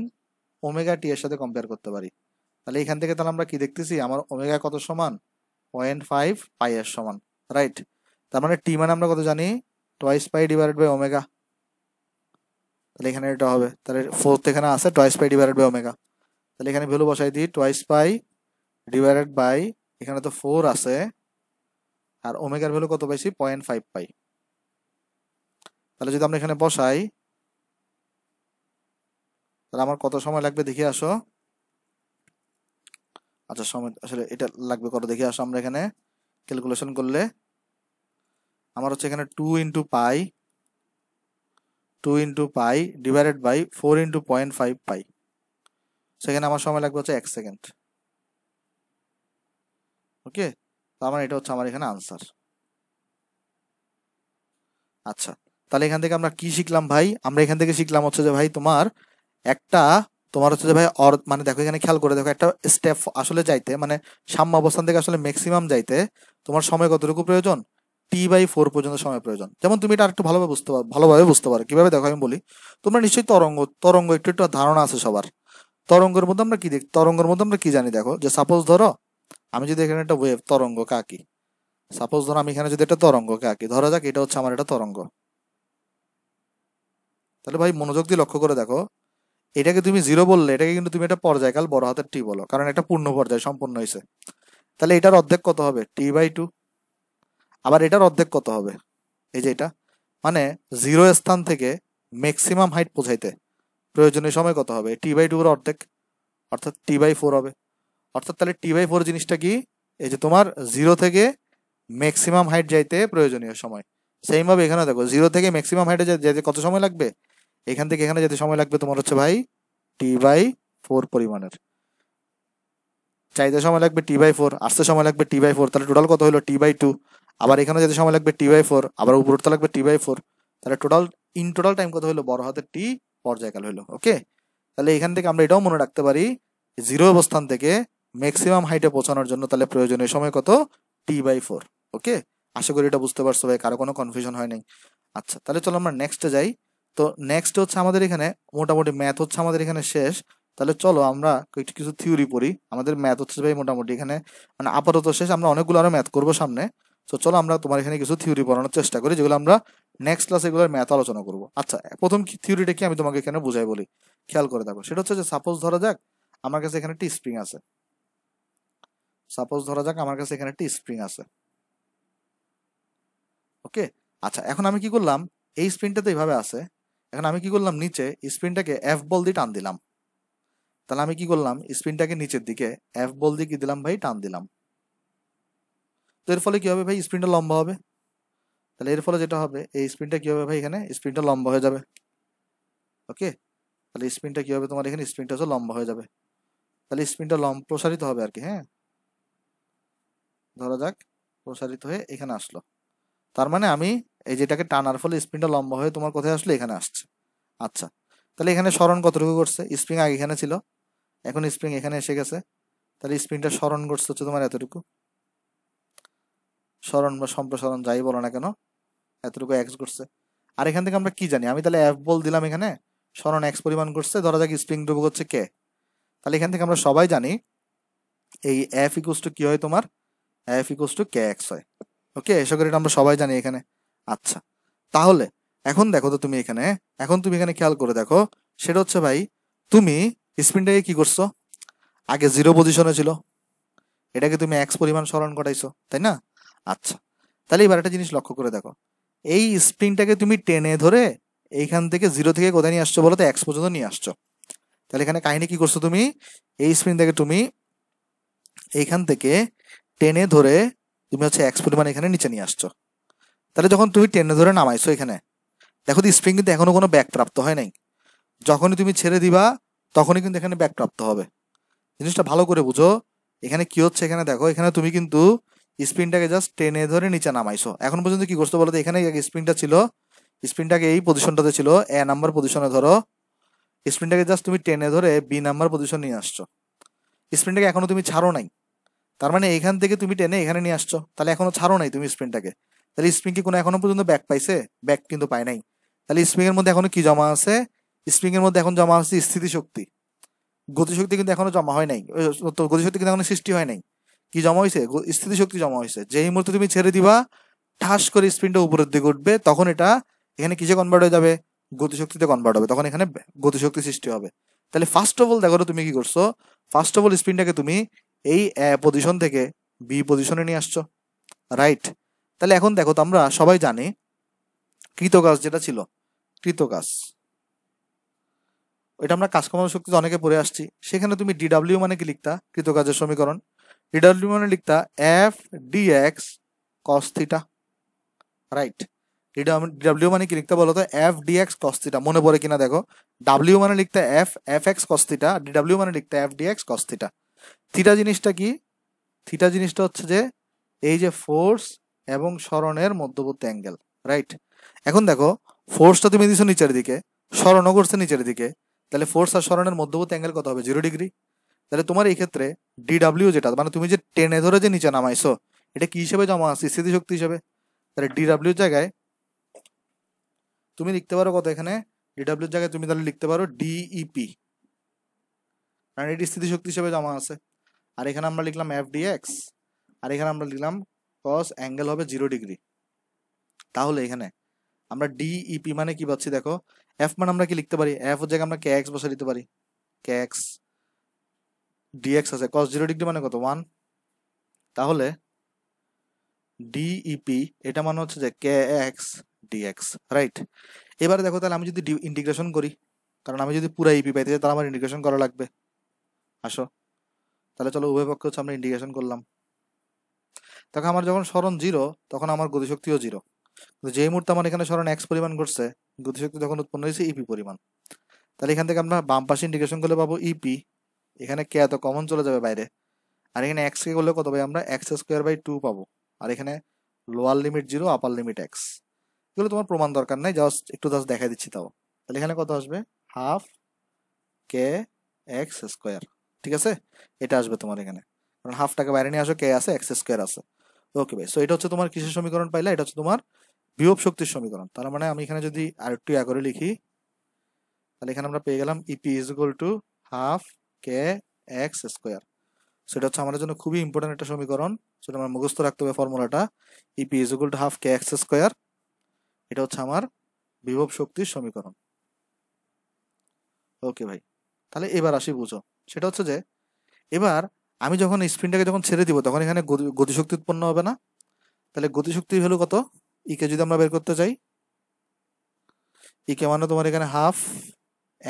ওমেগা টি এর সাথে কম্পেয়ার করতে পারি তাহলে এখান থেকে তাহলে আমরা কি দেখতেছি আমার ওমেগা কত সমান পয়েন্ট ফাইভ পাই এর সমান রাইট তার মানে টি মানে আমরা কত জানি twice pi divided by omega তাহলে এখানে এটা হবে তাহলে ফোর্থ এখানে আছে twice pi divided by omega তাহলে এখানে ভ্যালু বসাই দিই টয়েস পাই ডিভাইডেড বাই এখানে তো ফোর আছে আর ওমেগার ভ্যালু কত পাইছি পয়েন্ট ফাইভ পাই তাহলে যদি আমরা এখানে বসাই তাহলে আমার কত সময় লাগবে দেখে আসো আচ্ছা সময় আসলে এটা লাগবে কত দেখে আসো আমরা এখানে ক্যালকুলেশন করলে আমার হচ্ছে এখানে two into pi two into pi divided by four into point five pi সেখানে আমার সময় লাগবে হচ্ছে এক সেকেন্ড ওকে তার মানে এটা হচ্ছে আমার এখানে আনসার আচ্ছা তাহলে এখান থেকে আমরা কি শিখলাম ভাই আমরা এখান থেকে শিখলাম হচ্ছে যে ভাই তোমার একটা তোমার হচ্ছে যে ভাই অর মানে দেখো এখানে খেয়াল করে দেখো একটা স্টেপ আসলে যাইতে মানে সাম্য অবস্থান থেকে আসলে ম্যাক্সিমাম যাইতে তোমার সময় কতটুকু প্রয়োজন টি বাই ফোর পর্যন্ত সময় প্রয়োজন যেমন তুমি এটা একটু ভালোভাবে বুঝতে পারো ভালোভাবে বুঝতে পারো কিভাবে দেখো আমি বলি তোমরা নিশ্চয়ই তরঙ্গ তরঙ্গ একটু একটু ধারণা আছে সবার তরঙ্গের মধ্যে আমরা কি দেখ তরঙ্গের মধ্যে আমরা কি জানি দেখো যে সাপোজ ধরো আমি যদি এখানে একটা ওয়েভ তরঙ্গ কাকি সাপোজ ধরো আমি এখানে যদি একটা তরঙ্গ কাকি ধরা যাক এটা হচ্ছে আমার একটা তরঙ্গ তাহলে ভাই মনোযোগ দিয়ে লক্ষ্য করে দেখো এটাকে তুমি জিরো বললে এটাকে কিন্তু তুমি একটা পর্যায়কাল বড় হাতের টি বলো কারণ এটা পূর্ণ পর্যায় সম্পূর্ণ হয়েছে তাহলে এটার অর্ধেক কত হবে টি বাই টু আবার এটার অর্ধেক কত হবে এই যে এটা মানে জিরো স্থান থেকে ম্যাক্সিমাম হাইট পৌঁছাইতে প্রয়োজনীয় সময় কত হবে টি বাই টুর অর্ধেক অর্থাৎ টি বাই ফোর হবে অর্থাৎ তাহলে টি বাই ফোর জিনিসটা কি এই যে তোমার জিরো থেকে ম্যাক্সিমাম হাইট যাইতে প্রয়োজনীয় সময় সেইভাবে এখানে দেখো জিরো থেকে ম্যাক্সিমাম হাইটে যেতে কত সময় লাগবে এখান থেকে এখানে যেতে সময় লাগবে তোমার হচ্ছে ভাই টি বাই ফোর পরিমাণের চাইতে সময় লাগবে টি বাই ফোর আসতে সময় লাগবে টি বাই ফোর তাহলে টোটাল কত হলো টি বাই টু আবার এখানে যেতে সময় লাগবে টি বাই ফোর আবার উপর উঠতে লাগবে টি বাই ফোর তাহলে টোটাল ইন টোটাল টাইম কত হলো বড় হাতের টি পর্যায়কাল হলো ওকে তাহলে এখান থেকে আমরা এটাও মনে রাখতে পারি জিরো অবস্থান থেকে ম্যাক্সিমাম হাইটে পৌঁছানোর জন্য তাহলে প্রয়োজনীয় সময় কত টি বাই ফোর ওকে আশা করি এটা বুঝতে পারছো ভাই কারো কোনো কনফিউশন হয় নাই আচ্ছা তাহলে চলো আমরা নেক্সটে যাই তো নেক্সট হচ্ছে আমাদের এখানে মোটামুটি ম্যাথ হচ্ছে আমাদের এখানে শেষ তাহলে চলো আমরা কিছু কিছু থিওরি পড়ি আমাদের ম্যাথ হচ্ছে ভাই মোটামুটি এখানে মানে আপাতত শেষ আমরা অনেকগুলো আরো ম্যাথ করবো সামনে তো চলো আমরা তোমার এখানে কিছু থিওরি পড়ানোর চেষ্টা করি যেগুলো আমরা নেক্সট ক্লাসে এগুলোর ম্যাথ আলোচনা করবো আচ্ছা প্রথম থিওরিটা কি আমি তোমাকে এখানে বুঝাই বলি খেয়াল করে দেখো সেটা হচ্ছে যে সাপোজ ধরা যাক আমার কাছে এখানে টি স্প্রিং আছে সাপোজ ধরা যাক আমার কাছে এখানে টি স্প্রিং আছে ওকে আচ্ছা এখন আমি কি করলাম এই স্প্রিনটা তো এইভাবে আছে এখন আমি কি করলাম নিচে স্প্রিনটাকে এফ বল দিয়ে টান দিলাম তাহলে আমি কি করলাম স্প্রিনটাকে নিচের দিকে এফ বল দিয়ে কি দিলাম ভাই টান দিলাম তো এর ফলে কী হবে ভাই স্প্রিনটা লম্বা হবে তাহলে এর ফলে যেটা হবে এই স্প্রিনটা কী হবে ভাই এখানে স্প্রিনটা লম্বা হয়ে যাবে ওকে তাহলে স্প্রিনটা কী হবে তোমার এখানে স্প্রিনটা হচ্ছে লম্বা হয়ে যাবে তাহলে স্প্রিনটা লম্ব প্রসারিত হবে আর কি হ্যাঁ ধরা যাক প্রসারিত হয়ে এখানে আসলো তার মানে আমি এই যেটাকে টানার ফলে স্প্রিনটা লম্বা হয়ে তোমার কোথায় আসলো এখানে আসছে আচ্ছা তাহলে এখানে স্মরণ কতটুকু করছে স্প্রিং আগে এখানে ছিল এখন স্প্রিং এখানে এসে গেছে তাহলে স্প্রিনটা স্মরণ করছে হচ্ছে তোমার এতটুকু স্মরণ বা সম্প্রসারণ যাই বলো না কেন এতটুকু এক্স করছে আর এখান থেকে আমরা কি জানি আমি তাহলে এফ বল দিলাম এখানে স্মরণ এক্স পরিমাণ করছে ধরা যাক স্প্রিং ডুব করছে কে তাহলে এখান থেকে আমরা সবাই জানি এই এফ ইকুস টু কি হয় তোমার f equals to k x হয় ওকে এসব এটা আমরা সবাই জানি এখানে আচ্ছা তাহলে এখন দেখো তো তুমি এখানে এখন তুমি এখানে খেয়াল করে দেখো সেটা হচ্ছে ভাই তুমি স্প্রিংটাকে কি করছো আগে জিরো পজিশনে ছিল এটাকে তুমি এক্স পরিমাণ স্মরণ ঘটাইছো তাই না আচ্ছা তাহলে এবার একটা জিনিস লক্ষ্য করে দেখো এই স্প্রিংটাকে তুমি টেনে ধরে এইখান থেকে জিরো থেকে কোথায় নিয়ে আসছো বলো তো এক্স পর্যন্ত নিয়ে আসছো তাহলে এখানে কাহিনী কি করছো তুমি এই স্প্রিংটাকে তুমি এইখান থেকে টেনে ধরে তুমি হচ্ছে এক্স পরিমাণ এখানে নিচে নিয়ে আসছো তাহলে যখন তুমি টেনে ধরে নামাইছো এখানে দেখো তো স্প্রিং কিন্তু এখনো কোনো ব্যাক প্রাপ্ত হয় নাই যখনই তুমি ছেড়ে দিবা তখনই কিন্তু এখানে ব্যাক প্রাপ্ত হবে জিনিসটা ভালো করে বুঝো এখানে কি হচ্ছে এখানে দেখো এখানে তুমি কিন্তু স্প্রিনটাকে জাস্ট টেনে ধরে নিচে নামাইছো এখন পর্যন্ত কি করছো বলতো এখানে স্প্রিনটা ছিল স্প্রিনটাকে এই পজিশনটাতে ছিল এ নাম্বার পজিশনে ধরো স্প্রিনটাকে জাস্ট তুমি টেনে ধরে বি নাম্বার পজিশন নিয়ে আসছো স্প্রিনটাকে এখনো তুমি ছাড়ো নাই তার মানে এখান থেকে তুমি টেনে এখানে নিয়ে আসছো তাহলে এখনো ছাড়ো নাই তুমি স্প্রিনটাকে তাহলে স্প্রিং কি কোনো এখনো পর্যন্ত ব্যাক পাইছে ব্যাক কিন্তু পায় নাই তাহলে স্প্রিং এর মধ্যে এখনো কি জমা আছে স্প্রিং এর মধ্যে এখন জমা আছে স্থিতিশক্তি গতিশক্তি কিন্তু এখনো জমা হয় নাই গতিশক্তি কিন্তু এখনো সৃষ্টি হয় নাই কি জমা হয়েছে স্থিতি শক্তি জমা হয়েছে যেই মুহূর্তে তুমি ছেড়ে দিবা ঠাস করে স্পিনটা উপরের দিকে উঠবে তখন এটা এখানে কিসে কনভার্ট হয়ে যাবে গতিশক্তিতে কনভার্ট হবে তখন এখানে গতিশক্তি সৃষ্টি হবে তাহলে ফার্স্ট অফ অল দেখো তুমি কি করছো ফার্স্ট অফ অল স্পিনটাকে তুমি এই পজিশন থেকে বি পজিশনে নিয়ে আসছো রাইট তাহলে এখন দেখো তো আমরা সবাই জানি কৃতকাজ যেটা ছিল কৃতকাজ এটা আমরা কাজ কমানোর শক্তিতে অনেকে পড়ে আসছি সেখানে তুমি ডিডাব্লিউ মানে কি লিখতা কৃতকাজের সমীকরণ ई डब्ल्यू मैंने लिखता f d x cos theta right এটা ডাব্লিউ মানে কি লিখতে বলো তো এফ ডি এক্স কস্তিটা মনে পড়ে কিনা দেখো ডাব্লিউ মানে লিখতে এফ এফ এক্স কস্তিটা ডাব্লিউ মানে লিখতে f d x cos theta theta জিনিসটা কি থিটা জিনিসটা হচ্ছে যে এই যে ফোর্স এবং সরণের মধ্যবর্তী অ্যাঙ্গেল রাইট এখন দেখো ফোর্সটা তুমি দিছো নিচের দিকে সরণও করছে নিচের দিকে তাহলে ফোর্স আর সরণের মধ্যবর্তী অ্যাঙ্গেল কত হবে জিরো ডিগ্রি তাহলে তোমার এই ক্ষেত্রে ডিডাব্লিউ যেটা মানে তুমি যে টেনে ধরে যে নিচে নামাইছো এটা কি হিসেবে জমা আছে স্থিতিশক্তি হিসেবে তাহলে ডিডাব্লিউ জায়গায় তুমি লিখতে পারো কত এখানে ডিডাব্লিউ জায়গায় তুমি তাহলে লিখতে পারো ডিইপি e কারণ এটি স্থিতিশক্তি হিসেবে জমা আছে আর এখানে আমরা লিখলাম এফ ডিএক্স আর এখানে আমরা লিখলাম কস অ্যাঙ্গেল হবে জিরো ডিগ্রি তাহলে এখানে আমরা ডিইপি e মানে কি পাচ্ছি দেখো এফ মানে আমরা কি লিখতে পারি এফ জায়গায় আমরা কে এক্স বসে দিতে পারি কে এক্স ডিএক্স আছে cos জিরো ডিগ্রি মানে কত 1 তাহলে dep এটা মানে হচ্ছে যে কে এক্স ডিএক্স রাইট এবারে দেখো তাহলে আমি যদি ইন্টিগ্রেশন করি কারণ আমি যদি পুরো ইপি পাইতে চাই তাহলে আমার ইন্টিগ্রেশন করা লাগবে আসো তাহলে চলো উভয় পক্ষে হচ্ছে আমরা ইন্টিগ্রেশন করলাম তখন আমার যখন স্মরণ জিরো তখন আমার গতিশক্তিও জিরো যেই মুহূর্তে আমার এখানে স্মরণ এক্স পরিমাণ ঘটছে গতিশক্তি যখন উৎপন্ন হয়েছে ইপি পরিমাণ তাহলে এখান থেকে আমরা বাম পাশে ইন্টিগ্রেশন করলে পাবো ইপি এখানে কে এত কমন চলে যাবে বাইরে আর এখানে এক্স কে করলে কত ভাই আমরা এক্স স্কোয়ার বাই টু পাবো আর এখানে lower limit zero upper limit x এগুলো তোমার প্রমাণ দরকার নাই জাস্ট একটু জাস্ট দেখা দিচ্ছি তাও তাহলে এখানে কত আসবে হাফ কে এক্স স্কোয়ার ঠিক আছে এটা আসবে তোমার এখানে কারণ হাফটাকে বাইরে নিয়ে আসো কে আছে এক্স স্কোয়ার আছে ওকে ভাই সো এটা হচ্ছে তোমার কিসের সমীকরণ পাইলা এটা হচ্ছে তোমার বিয়োগ শক্তির সমীকরণ তার মানে আমি এখানে যদি আর একটু করে লিখি তাহলে এখানে আমরা পেয়ে গেলাম EP is equal to half k x square সেটা হচ্ছে আমাদের জন্য খুবই ইম্পর্টেন্ট একটা সমীকরণ সেটা আমার মুখস্থ রাখতে হবে ফর্মুলাটা EP is equal to half k x square এটা হচ্ছে আমার বিভব শক্তির সমীকরণ ওকে ভাই তাহলে এবার আসি বুঝো সেটা হচ্ছে যে এবার আমি যখন স্পিনটাকে যখন ছেড়ে দিব তখন এখানে গতিশক্তি উৎপন্ন হবে না তাহলে গতিশক্তির ভ্যালু কত ইকে e যদি আমরা বের করতে চাই ইকে e মানে তোমার এখানে হাফ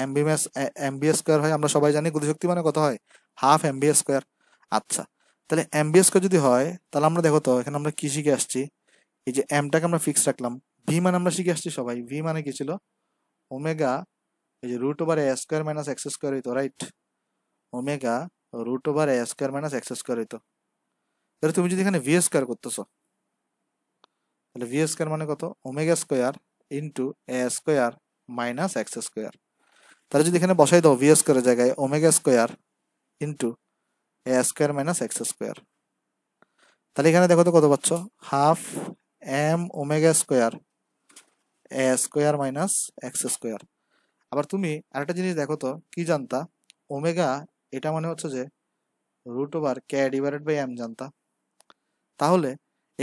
এমবিএস এমবি স্কোয়ার হয় আমরা সবাই জানি গতিশক্তি মানে কত হয় হাফ এমবি স্কোয়ার আচ্ছা তাহলে এমবি স্কোয়ার যদি হয় তাহলে আমরা দেখো তো এখানে আমরা কি শিখে আসছি এই যে এমটাকে আমরা ফিক্স রাখলাম ভি মানে আমরা শিখে আসছি সবাই ভি মানে কি ছিল ওমেগা এই যে রুট ওভার এ স্কোয়ার মাইনাস এক্স স্কোয়ার হইতো রাইট ওমেগা রুট ওভার এ স্কোয়ার মাইনাস এক্স স্কোয়ার হইতো তাহলে তুমি যদি এখানে ভি স্কোয়ার করতেছো তাহলে ভি স্কোয়ার মানে কত omega square into a square minus x square তাহলে যদি এখানে বসাই দাও ভি স্কোয়ারের জায়গায় omega square into a square minus x square তাহলে এখানে দেখো তো কত পাচ্ছ half m omega square a square minus x square আবার তুমি আরেকটা জিনিস দেখো তো কি জানতা ওমেগা এটা মানে হচ্ছে যে root over k divided by m জানতা তাহলে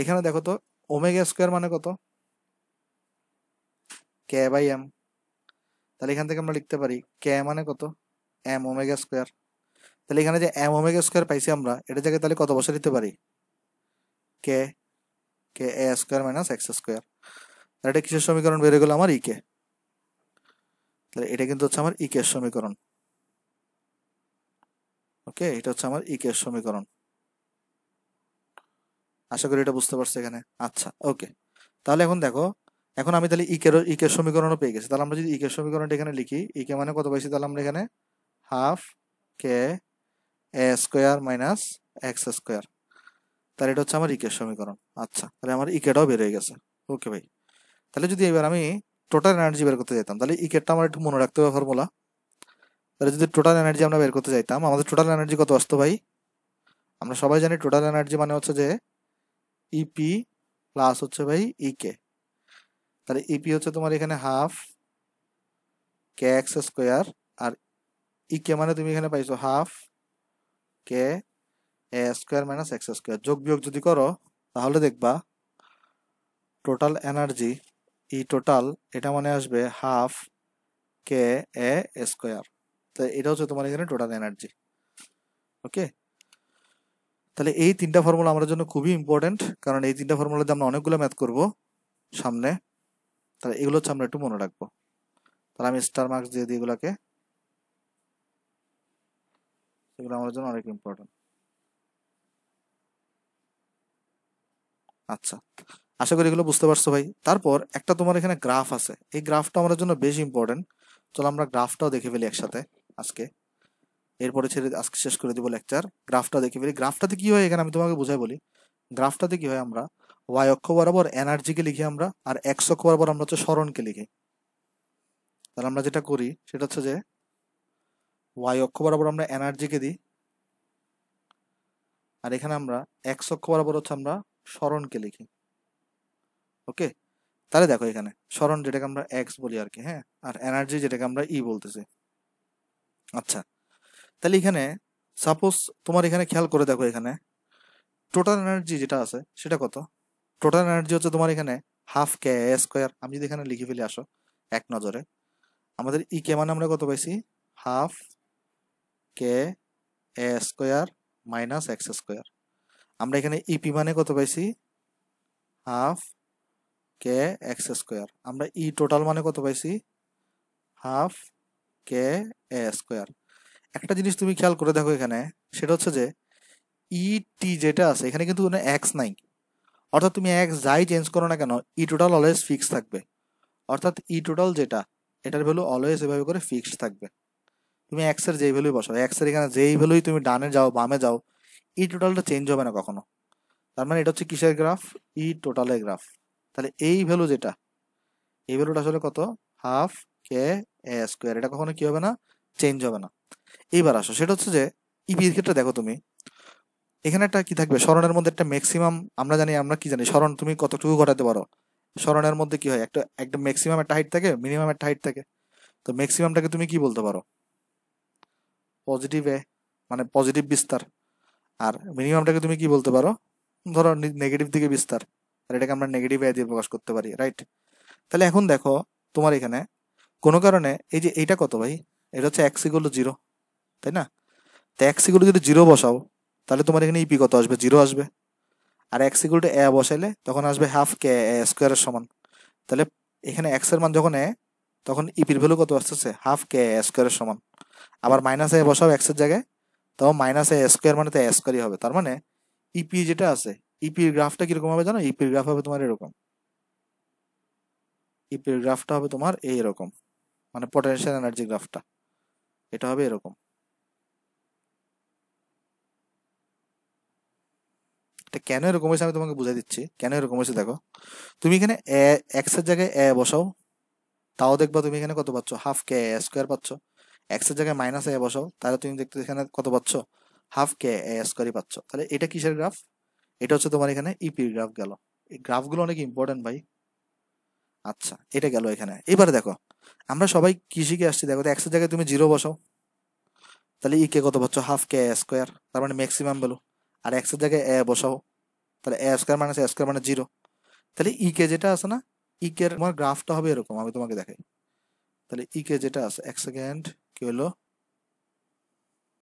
এখানে দেখো তো ওমেগা স্কোয়ার মানে কত কে বাই এম তাহলে এখান থেকে আমরা লিখতে পারি কে মানে কত এম ওমেগা স্কোয়ার তাহলে এখানে যে এম ওমেগা স্কোয়ার পাইছি আমরা এটা জায়গায় তাহলে কত বসে দিতে পারি k k a square minus x square তাহলে এটা কিসের সমীকরণ বেরিয়ে গেল আমার ইকে e তাহলে এটা কিন্তু হচ্ছে আমার ইকের e সমীকরণ ওকে এটা হচ্ছে আমার ইকের e সমীকরণ আশা করি এটা বুঝতে পারছি এখানে আচ্ছা ওকে তাহলে এখন দেখো এখন আমি তাহলে ইকের e ইকের e সমীকরণও পেয়ে গেছি তাহলে আমরা যদি ইকের e সমীকরণটা এখানে লিখি ইকে মানে কত পাইছি তাহলে আমরা এখানে half k a square minus x square তাহলে এটা হচ্ছে আমার ইকের সমীকরণ আচ্ছা তাহলে আমার ইকেটাও বের হয়ে গেছে ওকে ভাই তাহলে যদি এবার আমি টোটাল এনার্জি বের করতে যেতাম তাহলে ইকেটটা আমার একটু মনে রাখতে হবে ফর্মুলা তাহলে যদি টোটাল এনার্জি আমরা বের করতে চাইতাম আমাদের টোটাল এনার্জি কত আসতো ভাই আমরা সবাই জানি টোটাল এনার্জি মানে হচ্ছে যে ইপি প্লাস হচ্ছে ভাই ইকে তাহলে ইপি e হচ্ছে তোমার এখানে হাফ কে এক্স স্কোয়ার আর ই e কে মানে তুমি এখানে পাইছো half k a square minus x square যোগ বিয়োগ যদি করো তাহলে দেখবা টোটাল এনার্জি ই টোটাল এটা মানে আসবে হাফ কে এ স্কোয়ার তো এটা হচ্ছে তোমার এখানে টোটাল এনার্জি ওকে তাহলে এই তিনটা ফর্মুলা আমার জন্য খুবই ইম্পর্টেন্ট কারণ এই তিনটা ফর্মুলাতে আমরা অনেকগুলো ম্যাথ করব সামনে তাহলে এগুলো হচ্ছে আমরা একটু মনে রাখবো তাহলে আমি স্টার মার্কস দিয়ে দিই এগুলাকে এগুলো আমার জন্য অনেক ইম্পর্টেন্ট আচ্ছা আশা করি এগুলো বুঝতে পারছো ভাই তারপর একটা তোমার এখানে গ্রাফ আছে এই গ্রাফটা আমাদের জন্য বেশ ইম্পর্টেন্ট চলো আমরা গ্রাফটাও দেখে ফেলি একসাথে আজকে এরপরে ছেড়ে আজকে শেষ করে দিব লেকচার গ্রাফটা দেখে ফেলি গ্রাফটাতে কি হয় এখানে আমি তোমাকে বুঝাই বলি গ্রাফটাতে কি হয় আমরা ওয়াই অক্ষ বরাবর এনার্জিকে লিখি আমরা আর এক্স অক্ষ বরাবর আমরা হচ্ছে স্মরণকে লিখি তাহলে আমরা যেটা করি সেটা হচ্ছে যে ওয়াই অক্ষ বরাবর আমরা এনার্জিকে দিই আর এখানে আমরা এক্স অক্ষ বরাবর হচ্ছে আমরা স্মরণকে লিখি ওকে তাহলে দেখো এখানে স্মরণ যেটাকে আমরা এক্স বলি আর কি হ্যাঁ আর এনার্জি যেটাকে আমরা ই e বলতেছি আচ্ছা তাহলে এখানে সাপোজ তোমার এখানে খেয়াল করে দেখো এখানে টোটাল এনার্জি যেটা আছে সেটা কত টোটাল এনার্জি হচ্ছে তোমার এখানে হাফ কে এ স্কোয়ার আমি যদি এখানে লিখে ফেলি আসো এক নজরে আমাদের ই e কে মানে আমরা কত পাইছি half k a square minus x square আমরা এখানে ইপি e মানে কত পাইছি হাফ কে এক্স স্কোয়ার আমরা ই e টোটাল মানে কত পাইছি হাফ কে এ স্কোয়ার একটা জিনিস তুমি খেয়াল করে দেখো এখানে সেটা হচ্ছে যে ই টি যেটা আছে এখানে কিন্তু কোনো এক্স নাই অর্থাৎ তুমি এক যাই চেঞ্জ করো না কেন ই টোটাল অলওয়েজ ফিক্স থাকবে অর্থাৎ ই e টোটাল যেটা এটার ভ্যালু অলওয়েজ এভাবে করে ফিক্সড থাকবে তুমি এক্সের যেই ভ্যালুই বসো এক্সের এখানে যেই ভ্যালুই তুমি ডানে যাও বামে যাও ই টোটালটা চেঞ্জ হবে না কখনো তার মানে এটা হচ্ছে কিসের গ্রাফ ই টোটালের গ্রাফ তাহলে এই ভ্যালু যেটা এই ভ্যালুটা আসলে কত হাফ কে এ স্কোয়ার এটা কখনো কি হবে না চেঞ্জ হবে না এইবার আসো সেটা হচ্ছে যে ইপির e e ক্ষেত্রে দেখো তুমি এখানে একটা কি থাকবে স্মরণের মধ্যে একটা ম্যাক্সিমাম আমরা জানি আমরা কি জানি স্মরণ তুমি কতটুকু ঘটাতে পারো স্মরণের মধ্যে কি হয় একটা একটা ম্যাক্সিমাম একটা হাইট থাকে মিনিমাম একটা হাইট থাকে তো ম্যাক্সিমামটাকে তুমি কি বলতে পারো পজিটিভ এ মানে পজিটিভ বিস্তার আর মিনিমামটাকে তুমি কি বলতে পারো ধরো নেগেটিভ দিকে বিস্তার আর এটাকে আমরা নেগেটিভ এ দিয়ে প্রকাশ করতে পারি রাইট তাহলে এখন দেখো তোমার এখানে কোনো কারণে এই যে এইটা কত ভাই এটা হচ্ছে এক্স জিরো তাই না তো এক্স ইকুয়াল যদি জিরো বসাও তাহলে তোমার এখানে ইপি e কত আসবে জিরো আসবে আর এক্স ইকুয়াল টু এ বসাইলে তখন আসবে হাফ কে এ স্কোয়ারের সমান তাহলে এখানে এক্স এর মান যখন এ তখন ইপির e ভ্যালু কত আসতেছে হাফ কে এ স্কোয়ারের সমান আবার মাইনাস এ বসাও এক্সের জায়গায় তখন মাইনাস এ স্কোয়ার মানে তো এ স্কোয়ারই হবে তার মানে ইপি e যেটা আছে ইপির গ্রাফটা কিরকম হবে জানো ইপির গ্রাফ হবে তোমার এরকম ইপির গ্রাফটা হবে তোমার এইরকম মানে পটেনশিয়াল এনার্জি গ্রাফটা এটা হবে এরকম তা কেন এরকম হয়েছে আমি তোমাকে বুঝাই দিচ্ছি কেন এরকম হয়েছে দেখো তুমি এখানে এ এক্সের জায়গায় এ বসাও তাও দেখবা তুমি এখানে কত পাচ্ছ হাফ কে এ স্কোয়ার পাচ্ছ এক্সের জায়গায় মাইনাস এ বসাও তাহলে তুমি দেখতে এখানে কত পাচ্ছ হাফ কে এ স্কোয়ারই পাচ্ছ তাহলে এটা কিসের গ্রাফ এটা হচ্ছে তোমার এখানে ইপির e গ্রাফ গেল এই গ্রাফগুলো অনেক ইম্পর্টেন্ট ভাই আচ্ছা এটা গেল এখানে এবারে দেখো আমরা সবাই কি শিখে আসছি দেখো এক্সের জায়গায় তুমি জিরো বসাও তাহলে ই e কে কত পাচ্ছ হাফ কে স্কোয়ার তার মানে ম্যাক্সিমাম ভ্যালু আর এক্সের জায়গায় এ বসাও তাহলে a square minus a square মানে জিরো তাহলে ই e কে যেটা আছে না ই e কে তোমার গ্রাফটা হবে এরকম আমি তোমাকে দেখাই তাহলে ই e কে যেটা আছে এক সেকেন্ড কি হলো